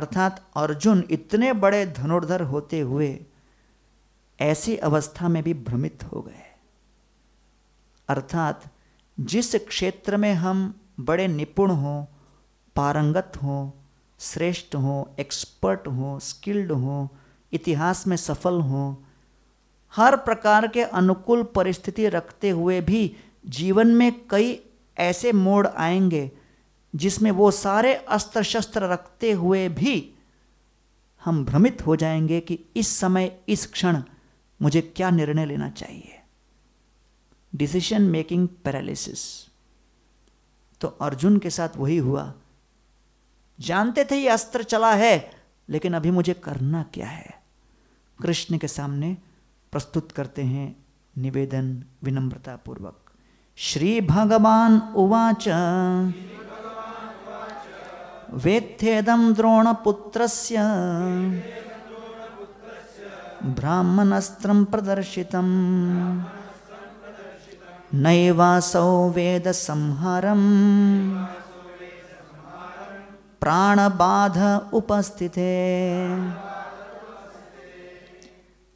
अर्थात अर्जुन इतने बड़े धनुर्धर होते हुए ऐसी अवस्था में भी भ्रमित हो गए अर्थात जिस क्षेत्र में हम बड़े निपुण हों पारंगत हों श्रेष्ठ हों एक्सपर्ट हों स्किल्ड हों इतिहास में सफल हों हर प्रकार के अनुकूल परिस्थिति रखते हुए भी जीवन में कई ऐसे मोड़ आएंगे जिसमें वो सारे अस्त्र शस्त्र रखते हुए भी हम भ्रमित हो जाएंगे कि इस समय इस क्षण मुझे क्या निर्णय लेना चाहिए डिसीशन मेकिंग पैरालिसिस तो अर्जुन के साथ वही हुआ जानते थे ये अस्त्र चला है लेकिन अभी मुझे करना क्या है कृष्ण के सामने प्रस्तुत करते हैं निवेदन विनम्रता पूर्वक श्री भगवान उवाच द्रोण पुत्र ब्राह्मणस्त्र प्रदर्शितम् नैवासौ वेदसंहारम् प्राणबाध उपस्थिते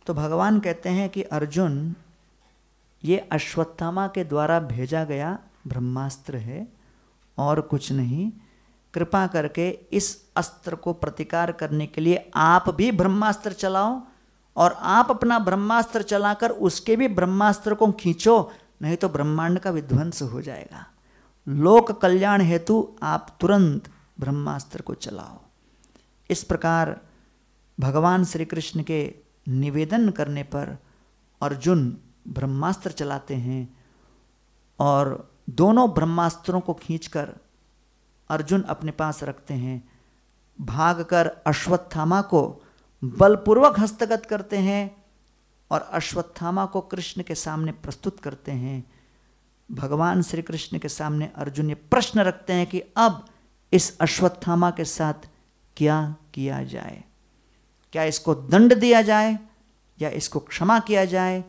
तो भगवान कहते हैं कि अर्जुन ये अश्वत्थामा के द्वारा भेजा गया ब्रह्मास्त्र है और कुछ नहीं कृपा करके इस अस्त्र को प्रतिकार करने के लिए आप भी ब्रह्मास्त्र चलाओ और आप अपना ब्रह्मास्त्र चलाकर उसके भी ब्रह्मास्त्र को खींचो नहीं तो ब्रह्मांड का विध्वंस हो जाएगा लोक कल्याण हेतु आप तुरंत ब्रह्मास्त्र को चलाओ इस प्रकार भगवान श्री कृष्ण के निवेदन करने पर अर्जुन ब्रह्मास्त्र चलाते हैं और दोनों ब्रह्मास्त्रों को खींचकर अर्जुन अपने पास रखते हैं भागकर अश्वत्थामा को बलपूर्वक हस्तगत करते हैं और अश्वत्थामा को कृष्ण के सामने प्रस्तुत करते हैं भगवान श्री कृष्ण के सामने अर्जुन ये प्रश्न रखते हैं कि अब इस अश्वत्थामा के साथ क्या किया जाए क्या इसको दंड दिया जाए या इसको क्षमा किया जाए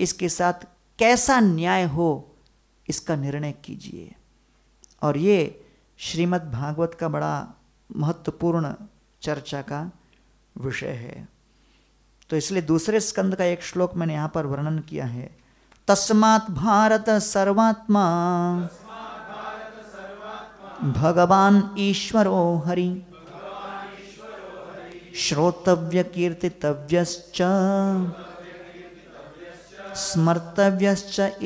इसके साथ कैसा न्याय हो इसका निर्णय कीजिए और ये श्रीमद् भागवत का बड़ा महत्वपूर्ण चर्चा का विषय है तो इसलिए दूसरे स्कंद का एक श्लोक मैंने यहां पर वर्णन किया है तस्मात भारत सर्वात्मा भगवान ईश्वरो हरि श्रोतव्य कीर्तितव्यश्च स्मर्तव्य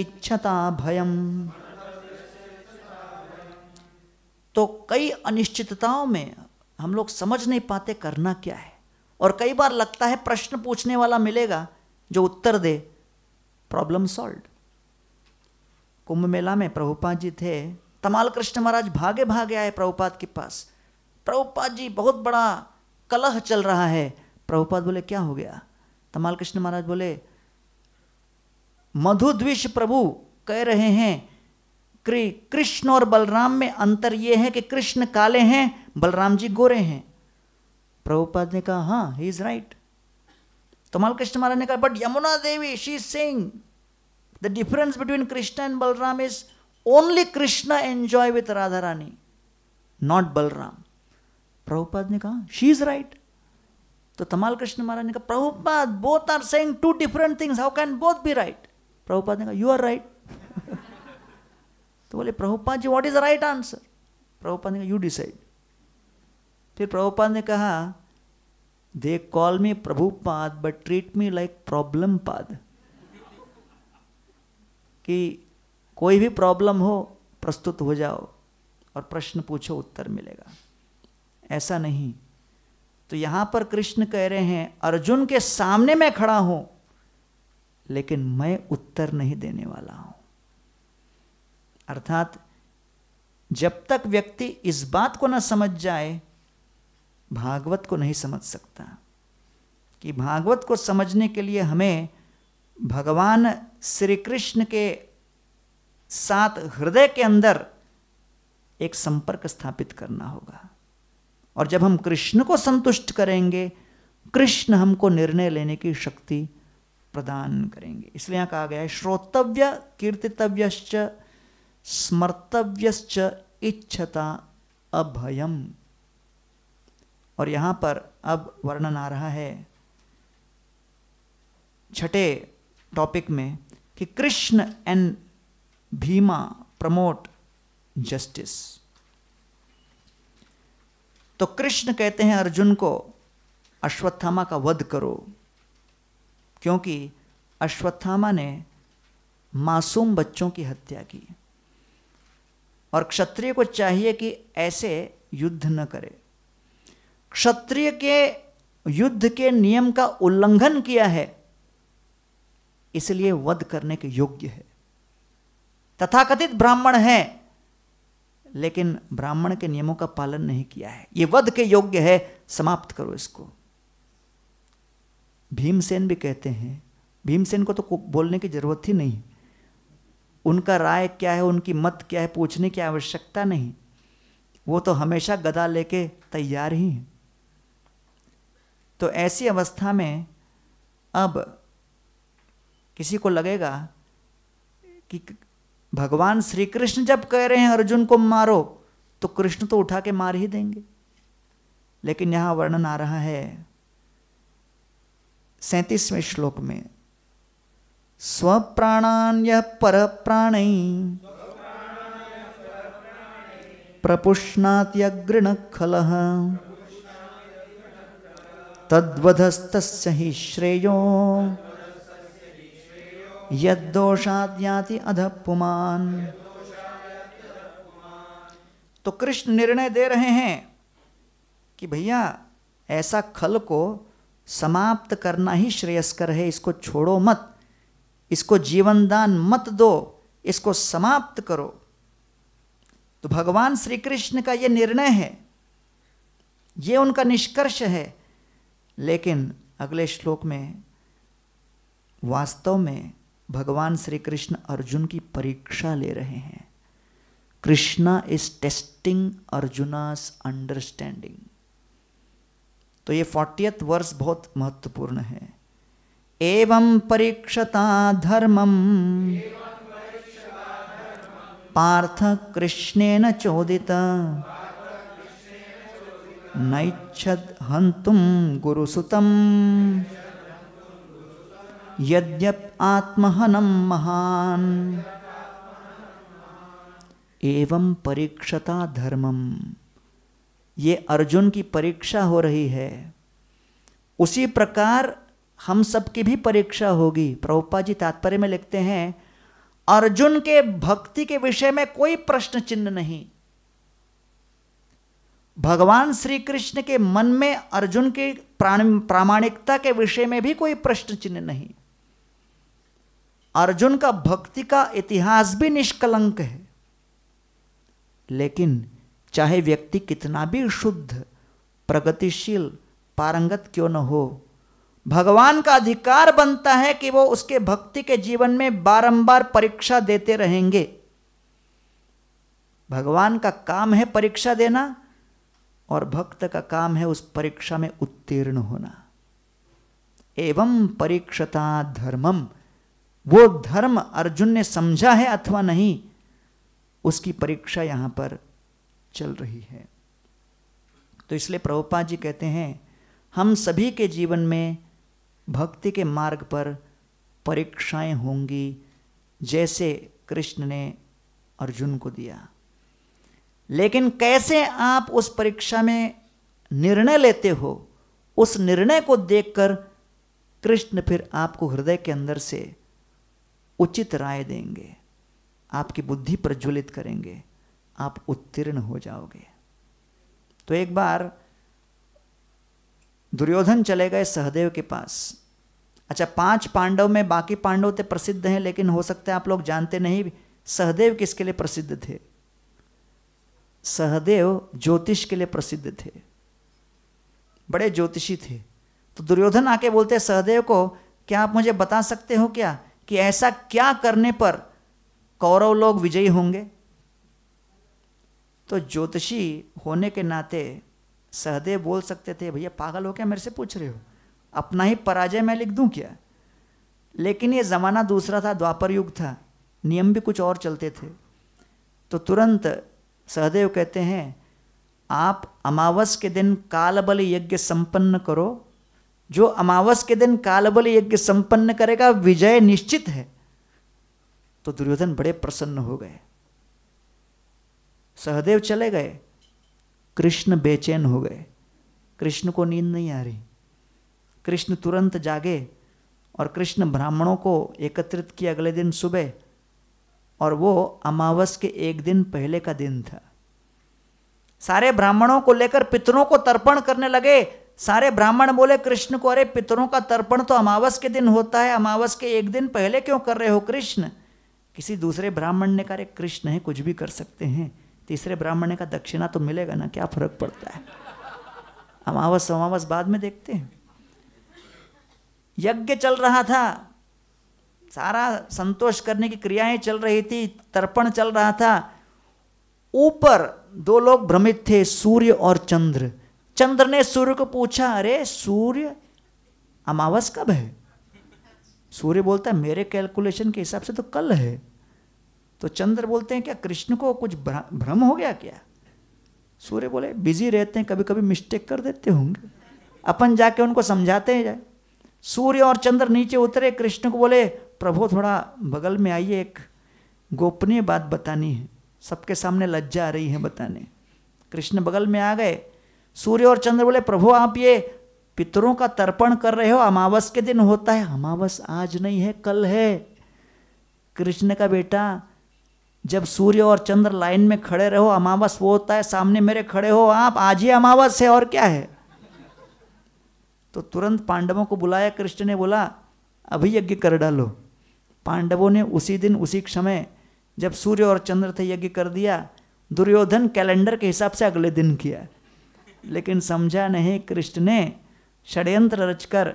इच्छता भयम तो कई अनिश्चितताओं में हम लोग समझ नहीं पाते करना क्या है और कई बार लगता है प्रश्न पूछने वाला मिलेगा जो उत्तर दे प्रॉब्लम सॉल्व कुंभ मेला में प्रभुपाद जी थे तमाल कृष्ण महाराज भागे भागे आए प्रभुपाद के पास प्रभुपाद जी बहुत बड़ा कलह चल रहा है प्रभुपाद बोले क्या हो गया तमाल कृष्ण महाराज बोले मधुद्विष प्रभु कह रहे हैं कृष्ण और बलराम में अंतर यह है कि कृष्ण काले हैं बलराम जी गोरे हैं प्रभुपाद ने कहा हाँ ही इज राइट तमाल कृष्ण महाराज ने कहा but Yamuna Devi she is saying the difference between Krishna and Balaram is only Krishna enjoy with Radha Rani not Balaram Prabhupada ने कहा शी इज राइट तो तमाल कृष्ण महाराज ने कहा Prabhupada both are saying two different things how can both be right Prabhupada ने कहा यू आर राइट तो बोले Prabhupada ji what is the right answer Prabhupada ने कहा यू डिसाइड फिर प्रभुपाद ने कहा they call me Prabhupada but treat me like problem pada कि कोई भी प्रॉब्लम हो प्रस्तुत हो जाओ और प्रश्न पूछो उत्तर मिलेगा ऐसा नहीं तो यहां पर कृष्ण कह रहे हैं अर्जुन के सामने मैं खड़ा हूं लेकिन मैं उत्तर नहीं देने वाला हूं अर्थात जब तक व्यक्ति इस बात को ना समझ जाए भागवत को नहीं समझ सकता कि भागवत को समझने के लिए हमें भगवान श्री कृष्ण के साथ हृदय के अंदर एक संपर्क स्थापित करना होगा और जब हम कृष्ण को संतुष्ट करेंगे कृष्ण हमको निर्णय लेने की शक्ति प्रदान करेंगे इसलिए यहाँ कहा गया है श्रोतव्य कीर्तितव्य स्मर्तव्य इच्छता अभयम और यहाँ पर अब वर्णन आ रहा है छठे टॉपिक में कि Krishna and Bhima promote justice तो कृष्ण कहते हैं अर्जुन को अश्वत्थामा का वध करो क्योंकि अश्वत्थामा ने मासूम बच्चों की हत्या की और क्षत्रिय को चाहिए कि ऐसे युद्ध न करे क्षत्रिय के युद्ध के नियम का उल्लंघन किया है इसलिए वध करने के योग्य है तथाकथित ब्राह्मण है लेकिन ब्राह्मण के नियमों का पालन नहीं किया है यह वध के योग्य है समाप्त करो इसको भीमसेन भी कहते हैं भीमसेन को तो बोलने की जरूरत ही नहीं उनका राय क्या है उनकी मत क्या है पूछने की आवश्यकता नहीं वो तो हमेशा गदा लेके तैयार ही हैं तो ऐसी अवस्था में अब किसी को लगेगा कि भगवान श्री कृष्ण जब कह रहे हैं अर्जुन को मारो तो कृष्ण तो उठा के मार ही देंगे लेकिन यहां वर्णन आ रहा है सैतीसवें श्लोक में यह पर प्राण प्रपुष्णात्यग्रण खल तद्वधस्त ही श्रेयो यदोषाद्याति अध पुमान तो कृष्ण निर्णय दे रहे हैं कि भैया ऐसा खल को समाप्त करना ही श्रेयस्कर है इसको छोड़ो मत इसको जीवनदान मत दो इसको समाप्त करो तो भगवान श्री कृष्ण का ये निर्णय है ये उनका निष्कर्ष है लेकिन अगले श्लोक में वास्तव में भगवान श्री कृष्ण अर्जुन की परीक्षा ले रहे हैं Krishna is testing Arjuna's understanding तो ये फोर्टियत वर्ष बहुत महत्वपूर्ण है एवं परीक्षता धर्मम पार्थ कृष्णेन चोदिता नैच्छद् हन्तुं गुरुसुतम यद्यप आत्महनम महान एवं परीक्षता धर्मम ये अर्जुन की परीक्षा हो रही है उसी प्रकार हम सब की भी परीक्षा होगी प्रभुपा जी तात्पर्य में लिखते हैं अर्जुन के भक्ति के विषय में कोई प्रश्न चिन्ह नहीं भगवान श्री कृष्ण के मन में अर्जुन के प्रामाणिकता के विषय में भी कोई प्रश्न चिन्ह नहीं अर्जुन का भक्ति का इतिहास भी निष्कलंक है लेकिन चाहे व्यक्ति कितना भी शुद्ध प्रगतिशील पारंगत क्यों न हो भगवान का अधिकार बनता है कि वो उसके भक्ति के जीवन में बारंबार परीक्षा देते रहेंगे भगवान का काम है परीक्षा देना और भक्त का काम है उस परीक्षा में उत्तीर्ण होना एवं परीक्षता धर्मम वो धर्म अर्जुन ने समझा है अथवा नहीं उसकी परीक्षा यहां पर चल रही है तो इसलिए प्रभुपा जी कहते हैं हम सभी के जीवन में भक्ति के मार्ग पर परीक्षाएं होंगी जैसे कृष्ण ने अर्जुन को दिया लेकिन कैसे आप उस परीक्षा में निर्णय लेते हो उस निर्णय को देखकर कृष्ण फिर आपको हृदय के अंदर से उचित राय देंगे आपकी बुद्धि प्रज्वलित करेंगे आप उत्तीर्ण हो जाओगे तो एक बार दुर्योधन चले गए सहदेव के पास अच्छा पांच पांडव में बाकी पांडव तो प्रसिद्ध हैं लेकिन हो सकता है आप लोग जानते नहीं सहदेव किसके लिए प्रसिद्ध थे सहदेव ज्योतिष के लिए प्रसिद्ध थे बड़े ज्योतिषी थे तो दुर्योधन आके बोलते सहदेव को क्या आप मुझे बता सकते हो क्या कि ऐसा क्या करने पर कौरव लोग विजयी होंगे तो ज्योतिषी होने के नाते सहदेव बोल सकते थे भैया पागल हो क्या मेरे से पूछ रहे हो अपना ही पराजय मैं लिख दूं क्या लेकिन ये ज़माना दूसरा था द्वापर युग था नियम भी कुछ और चलते थे तो तुरंत सहदेव कहते हैं आप अमावस के दिन कालबल यज्ञ संपन्न करो जो अमावस के दिन कालबल यज्ञ संपन्न करेगा विजय निश्चित है तो दुर्योधन बड़े प्रसन्न हो गए सहदेव चले गए कृष्ण बेचैन हो गए कृष्ण को नींद नहीं आ रही कृष्ण तुरंत जागे और कृष्ण ब्राह्मणों को एकत्रित किया अगले दिन सुबह और वो अमावस के एक दिन पहले का दिन था सारे ब्राह्मणों को लेकर पितरों को तर्पण करने लगे सारे ब्राह्मण बोले कृष्ण को अरे पितरों का तर्पण तो अमावस के दिन होता है अमावस के एक दिन पहले क्यों कर रहे हो कृष्ण किसी दूसरे ब्राह्मण ने कहा कृष्ण है कुछ भी कर सकते हैं तीसरे ब्राह्मण ने कहा दक्षिणा तो मिलेगा ना क्या फर्क पड़ता है अमावस अमावस बाद में देखते हैं यज्ञ चल रहा था सारा संतोष करने की क्रियाएं चल रही थी तर्पण चल रहा था ऊपर दो लोग भ्रमित थे सूर्य और चंद्र चंद्र ने सूर्य को पूछा अरे सूर्य अमावस कब है सूर्य बोलता है मेरे कैलकुलेशन के हिसाब से तो कल है तो चंद्र बोलते हैं क्या कृष्ण को कुछ भ्रम हो गया क्या सूर्य बोले बिजी रहते हैं कभी कभी मिस्टेक कर देते होंगे अपन जाके उनको समझाते हैं जाए सूर्य और चंद्र नीचे उतरे कृष्ण को बोले प्रभु थोड़ा बगल में आइए एक गोपनीय बात बतानी है सबके सामने लज्जा आ रही है बताने कृष्ण बगल में आ गए सूर्य और चंद्र बोले प्रभु आप ये पितरों का तर्पण कर रहे हो अमावस के दिन होता है अमावस आज नहीं है कल है कृष्ण का बेटा जब सूर्य और चंद्र लाइन में खड़े रहो अमावस वो होता है सामने मेरे खड़े हो आप आज ही अमावस है और क्या है तो तुरंत पांडवों को बुलाया कृष्ण ने बोला अभी यज्ञ कर डालो पांडवों ने उसी दिन उसी समय जब सूर्य और चंद्र थे यज्ञ कर दिया दुर्योधन कैलेंडर के हिसाब से अगले दिन किया लेकिन समझा नहीं कृष्ण ने षड्यंत्र रचकर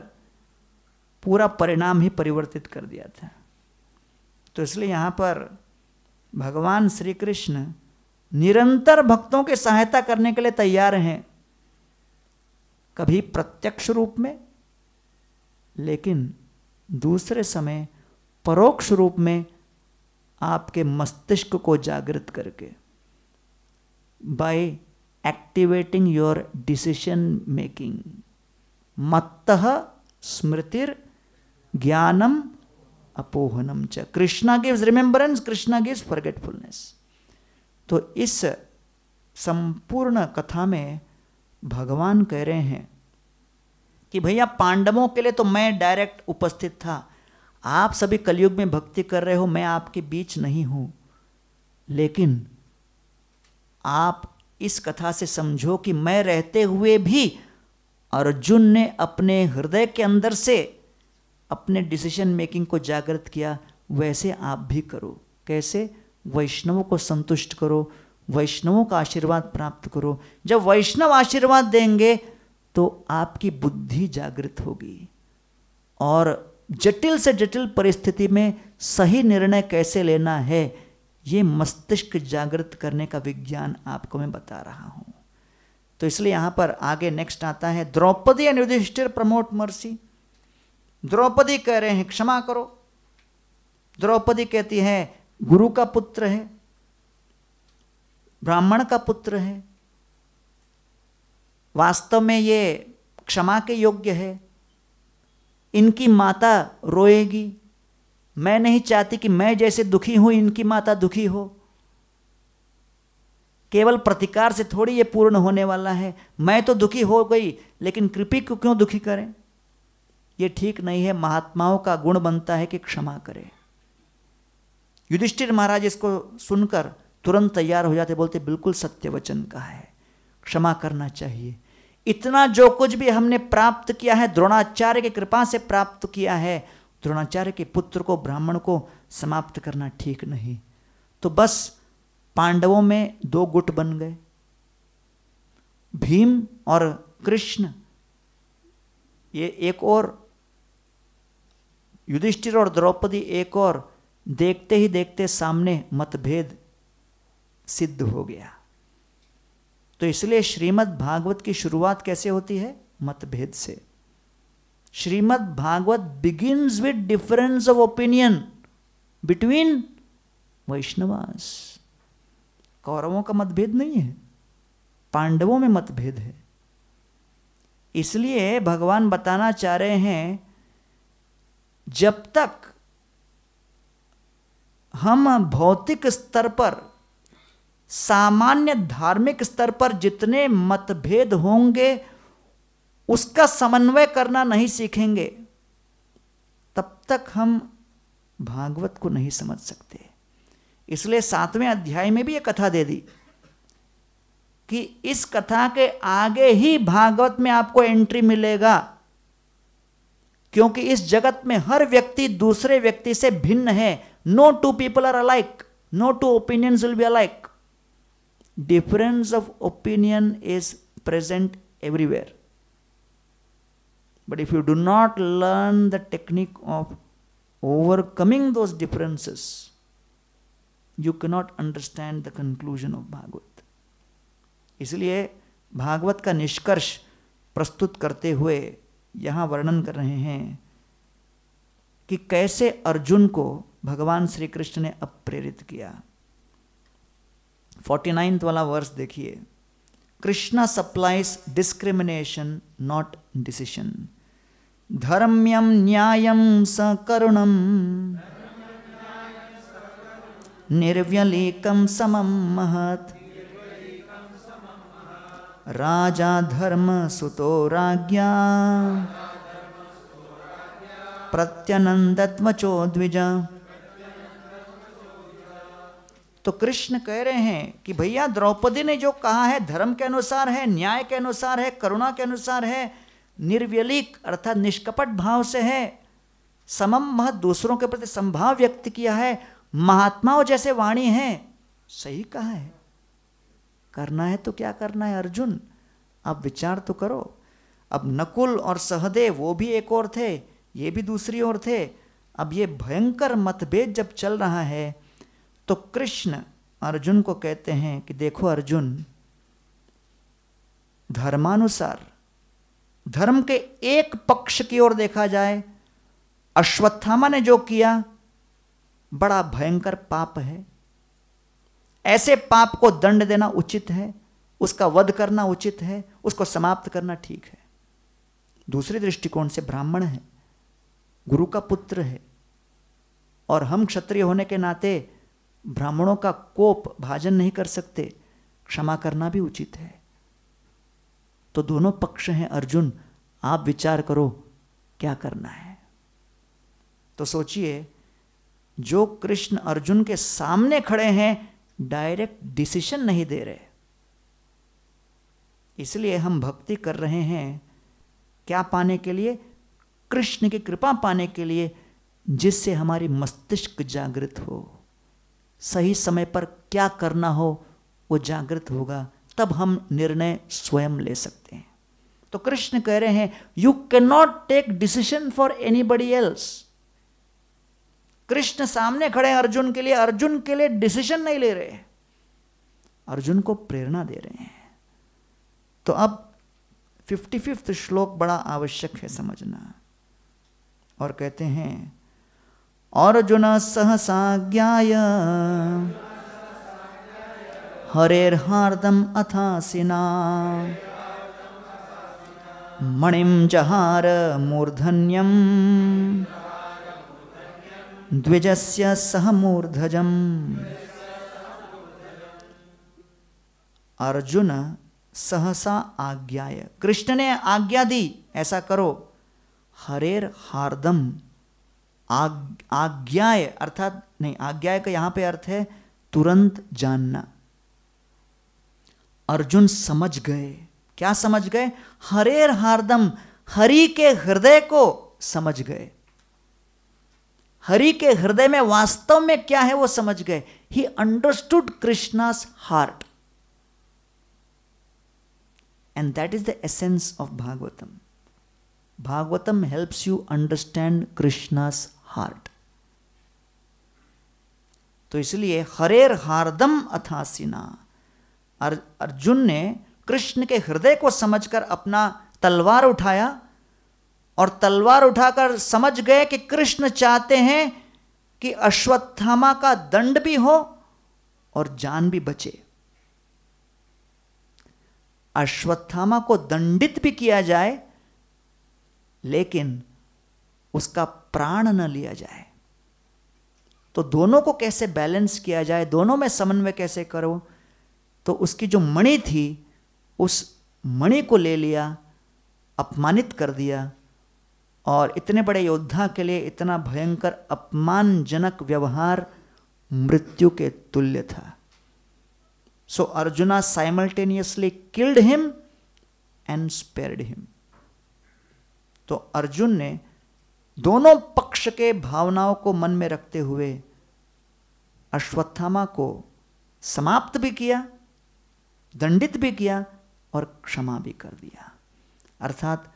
पूरा परिणाम ही परिवर्तित कर दिया था तो इसलिए यहाँ पर भगवान श्री कृष्ण निरंतर भक्तों की सहायता करने के लिए तैयार हैं कभी प्रत्यक्ष रूप में लेकिन दूसरे समय परोक्ष रूप में आपके मस्तिष्क को जागृत करके by activating your decision making मत्त स्मृतिर ज्ञानम अपोहनम च Krishna gives remembrance Krishna gives forgetfulness तो इस संपूर्ण कथा में भगवान कह रहे हैं कि भैया पांडवों के लिए तो मैं डायरेक्ट उपस्थित था आप सभी कलयुग में भक्ति कर रहे हो मैं आपके बीच नहीं हूं लेकिन आप इस कथा से समझो कि मैं रहते हुए भी अर्जुन ने अपने हृदय के अंदर से अपने डिसीजन मेकिंग को जागृत किया वैसे आप भी करो कैसे वैष्णवों को संतुष्ट करो वैष्णवों का आशीर्वाद प्राप्त करो जब वैष्णव आशीर्वाद देंगे तो आपकी बुद्धि जागृत होगी और जटिल से जटिल परिस्थिति में सही निर्णय कैसे लेना है ये मस्तिष्क जागृत करने का विज्ञान आपको मैं बता रहा हूं तो इसलिए यहां पर आगे नेक्स्ट आता है Draupadi and Yudhishthir promote mercy Draupadi कह रहे हैं क्षमा करो द्रौपदी कहती है गुरु का पुत्र है ब्राह्मण का पुत्र है वास्तव में ये क्षमा के योग्य है इनकी माता रोएगी मैं नहीं चाहती कि मैं जैसे दुखी हूं इनकी माता दुखी हो केवल प्रतिकार से थोड़ी ये पूर्ण होने वाला है मैं तो दुखी हो गई लेकिन कृपी को क्यों दुखी करें यह ठीक नहीं है महात्माओं का गुण बनता है कि क्षमा करें युधिष्ठिर महाराज इसको सुनकर तुरंत तैयार हो जाते बोलते बिल्कुल सत्य वचन का है क्षमा करना चाहिए इतना जो कुछ भी हमने प्राप्त किया है द्रोणाचार्य की कृपा से प्राप्त किया है द्रोणाचार्य के पुत्र को ब्राह्मण को समाप्त करना ठीक नहीं तो बस पांडवों में दो गुट बन गए भीम और कृष्ण ये एक और युधिष्ठिर और द्रौपदी एक और देखते ही देखते सामने मतभेद सिद्ध हो गया तो इसलिए श्रीमद् भागवत की शुरुआत कैसे होती है मतभेद से Shrimad Bhagavat begins with difference of opinion between Vaishnavas कौरवों का मतभेद नहीं है पांडवों में मतभेद है इसलिए भगवान बताना चाह रहे हैं जब तक हम भौतिक स्तर पर सामान्य धार्मिक स्तर पर जितने मतभेद होंगे उसका समन्वय करना नहीं सीखेंगे तब तक हम भागवत को नहीं समझ सकते इसलिए सातवें अध्याय में भी यह कथा दे दी कि इस कथा के आगे ही भागवत में आपको एंट्री मिलेगा क्योंकि इस जगत में हर व्यक्ति दूसरे व्यक्ति से भिन्न है no two people are alike no two opinions will be alike difference of opinion is present everywhere. But if you do not learn the technique of overcoming those differences, you cannot understand the conclusion of Bhagavad. इसलिए भागवत का निष्कर्ष प्रस्तुत करते हुए यहाँ वर्णन कर रहे हैं कि कैसे अर्जुन को भगवान श्री कृष्ण ने अप्रेरित किया फोर्टी वाला वर्स देखिए Krishna supplies discrimination not decision धर्म्यम न्यायम सकरुणम निर्व्यलीकम समम महत राजा धर्म सुतो राज्ञा प्रत्यनंदत्वचो द्विजा तो कृष्ण कह रहे हैं कि भैया द्रौपदी ने जो कहा है धर्म के अनुसार है न्याय के अनुसार है करुणा के अनुसार है निर्व्यलिक अर्थात निष्कपट भाव से है समम मह दूसरों के प्रति संभाव व्यक्त किया है महात्माओं जैसे वाणी है सही कहा है करना है तो क्या करना है अर्जुन अब विचार तो करो अब नकुल और सहदेव वो भी एक और थे ये भी दूसरी ओर थे अब ये भयंकर मतभेद जब चल रहा है तो कृष्ण अर्जुन को कहते हैं कि देखो अर्जुन धर्मानुसार धर्म के एक पक्ष की ओर देखा जाए अश्वत्थामा ने जो किया बड़ा भयंकर पाप है ऐसे पाप को दंड देना उचित है उसका वध करना उचित है उसको समाप्त करना ठीक है दूसरे दृष्टिकोण से ब्राह्मण है गुरु का पुत्र है और हम क्षत्रिय होने के नाते ब्राह्मणों का कोप भाजन नहीं कर सकते क्षमा करना भी उचित है तो दोनों पक्ष हैं अर्जुन आप विचार करो क्या करना है तो सोचिए जो कृष्ण अर्जुन के सामने खड़े हैं डायरेक्ट डिसीशन नहीं दे रहे इसलिए हम भक्ति कर रहे हैं क्या पाने के लिए कृष्ण की कृपा पाने के लिए जिससे हमारी मस्तिष्क जागृत हो सही समय पर क्या करना हो वो जागृत होगा तब हम निर्णय स्वयं ले सकते हैं तो कृष्ण कह रहे हैं you can not take decision for anybody else Krishna सामने खड़े हैं अर्जुन के लिए अर्जुन के लिए डिसीजन नहीं ले रहे अर्जुन को प्रेरणा दे रहे हैं तो अब फिफ्टी फिफ्थ श्लोक बड़ा आवश्यक है समझना और कहते हैं अर्जुन सहसाज्ञाय हार्दम अथासिना मणिम जहार मूर्धन्यम द्विजस्य सह मूर्धजम अर्जुन सहसा आज्ञाय कृष्ण ने आज्ञा दी ऐसा करो हरेर हार्दम आग आज्ञाय अर्थात नहीं आज्ञाय का यहां पे अर्थ है तुरंत जानना अर्जुन समझ गए क्या समझ गए हरेर हारदम हरि के हृदय को समझ गए हरि के हृदय में वास्तव में क्या है वो समझ गए he understood Krishna's heart and that is the essence of Bhagavatam Bhagavatam helps you understand Krishna's heart तो इसलिए हरेर हार्दम अथासिना अर, अर्जुन ने कृष्ण के हृदय को समझकर अपना तलवार उठाया और तलवार उठाकर समझ गए कि कृष्ण चाहते हैं कि अश्वत्थामा का दंड भी हो और जान भी बचे अश्वत्थामा को दंडित भी किया जाए लेकिन उसका प्राण न लिया जाए तो दोनों को कैसे बैलेंस किया जाए दोनों में समन्वय कैसे करो तो उसकी जो मणि थी उस मणि को ले लिया अपमानित कर दिया और इतने बड़े योद्धा के लिए इतना भयंकर अपमानजनक व्यवहार मृत्यु के तुल्य था so Arjuna simultaneously killed him and spared him तो अर्जुन ने दोनों पक्ष के भावनाओं को मन में रखते हुए अश्वत्थामा को समाप्त भी किया दंडित भी किया और क्षमा भी कर दिया अर्थात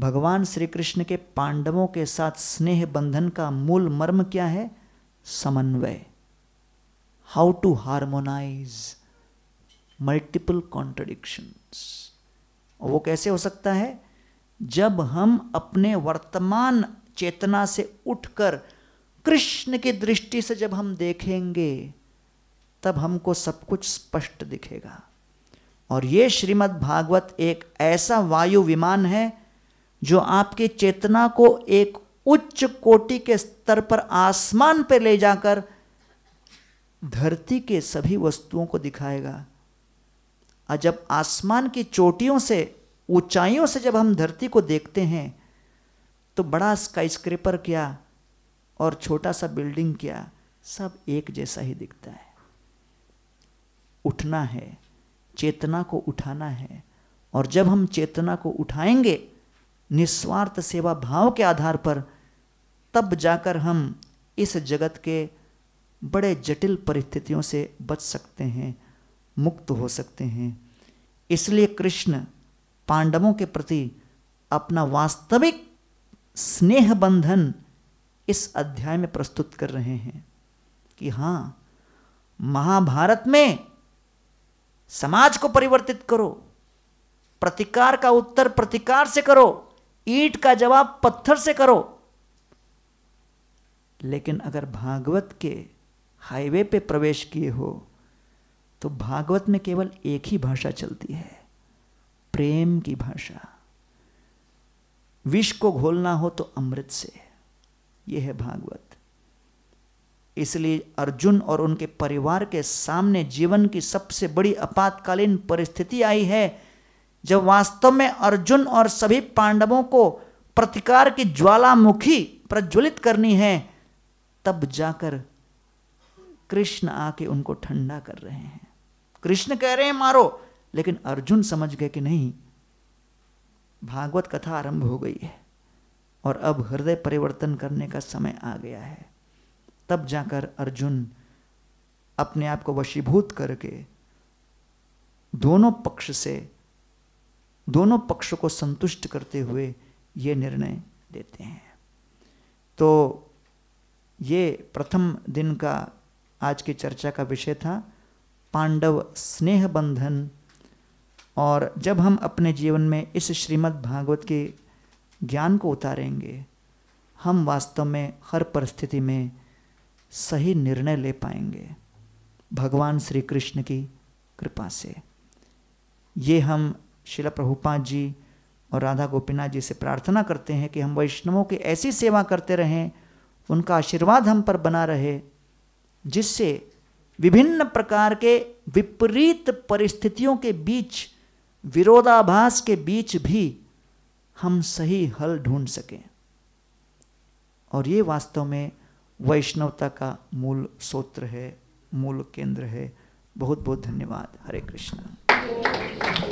भगवान श्री कृष्ण के पांडवों के साथ स्नेह बंधन का मूल मर्म क्या है समन्वय how to harmonize multiple contradiction वो कैसे हो सकता है जब हम अपने वर्तमान चेतना से उठकर कृष्ण की दृष्टि से जब हम देखेंगे तब हमको सब कुछ स्पष्ट दिखेगा और ये श्रीमद् भागवत एक ऐसा वायु विमान है जो आपकी चेतना को एक उच्च कोटि के स्तर पर आसमान पर ले जाकर धरती के सभी वस्तुओं को दिखाएगा और जब आसमान की चोटियों से ऊंचाइयों से जब हम धरती को देखते हैं तो बड़ा स्काई स्क्रेपर क्या और छोटा सा बिल्डिंग क्या सब एक जैसा ही दिखता है उठना है चेतना को उठाना है और जब हम चेतना को उठाएंगे निस्वार्थ सेवा भाव के आधार पर तब जाकर हम इस जगत के बड़े जटिल परिस्थितियों से बच सकते हैं मुक्त हो सकते हैं इसलिए कृष्ण पांडवों के प्रति अपना वास्तविक स्नेह बंधन इस अध्याय में प्रस्तुत कर रहे हैं कि हां महाभारत में समाज को परिवर्तित करो प्रतिकार का उत्तर प्रतिकार से करो ईट का जवाब पत्थर से करो लेकिन अगर भागवत के हाईवे पे प्रवेश किए हो तो भागवत में केवल एक ही भाषा चलती है प्रेम की भाषा विष को घोलना हो तो अमृत से यह है भागवत इसलिए अर्जुन और उनके परिवार के सामने जीवन की सबसे बड़ी आपातकालीन परिस्थिति आई है जब वास्तव में अर्जुन और सभी पांडवों को प्रतिकार की ज्वालामुखी प्रज्वलित करनी है तब जाकर कृष्ण आके उनको ठंडा कर रहे हैं कृष्ण कह रहे हैं मारो लेकिन अर्जुन समझ गए कि नहीं भागवत कथा आरंभ हो गई है और अब हृदय परिवर्तन करने का समय आ गया है तब जाकर अर्जुन अपने आप को वशीभूत करके दोनों पक्ष से दोनों पक्षों को संतुष्ट करते हुए ये निर्णय देते हैं तो ये प्रथम दिन का आज की चर्चा का विषय था पांडव स्नेह बंधन और जब हम अपने जीवन में इस श्रीमद् भागवत के ज्ञान को उतारेंगे हम वास्तव में हर परिस्थिति में सही निर्णय ले पाएंगे भगवान श्री कृष्ण की कृपा से ये हम शिला प्रभुपा जी और राधा गोपीनाथ जी से प्रार्थना करते हैं कि हम वैष्णवों की ऐसी सेवा करते रहें उनका आशीर्वाद हम पर बना रहे जिससे विभिन्न प्रकार के विपरीत परिस्थितियों के बीच विरोधाभास के बीच भी हम सही हल ढूंढ सकें और ये वास्तव में वैष्णवता का मूल सूत्र है मूल केंद्र है बहुत बहुत धन्यवाद हरे कृष्ण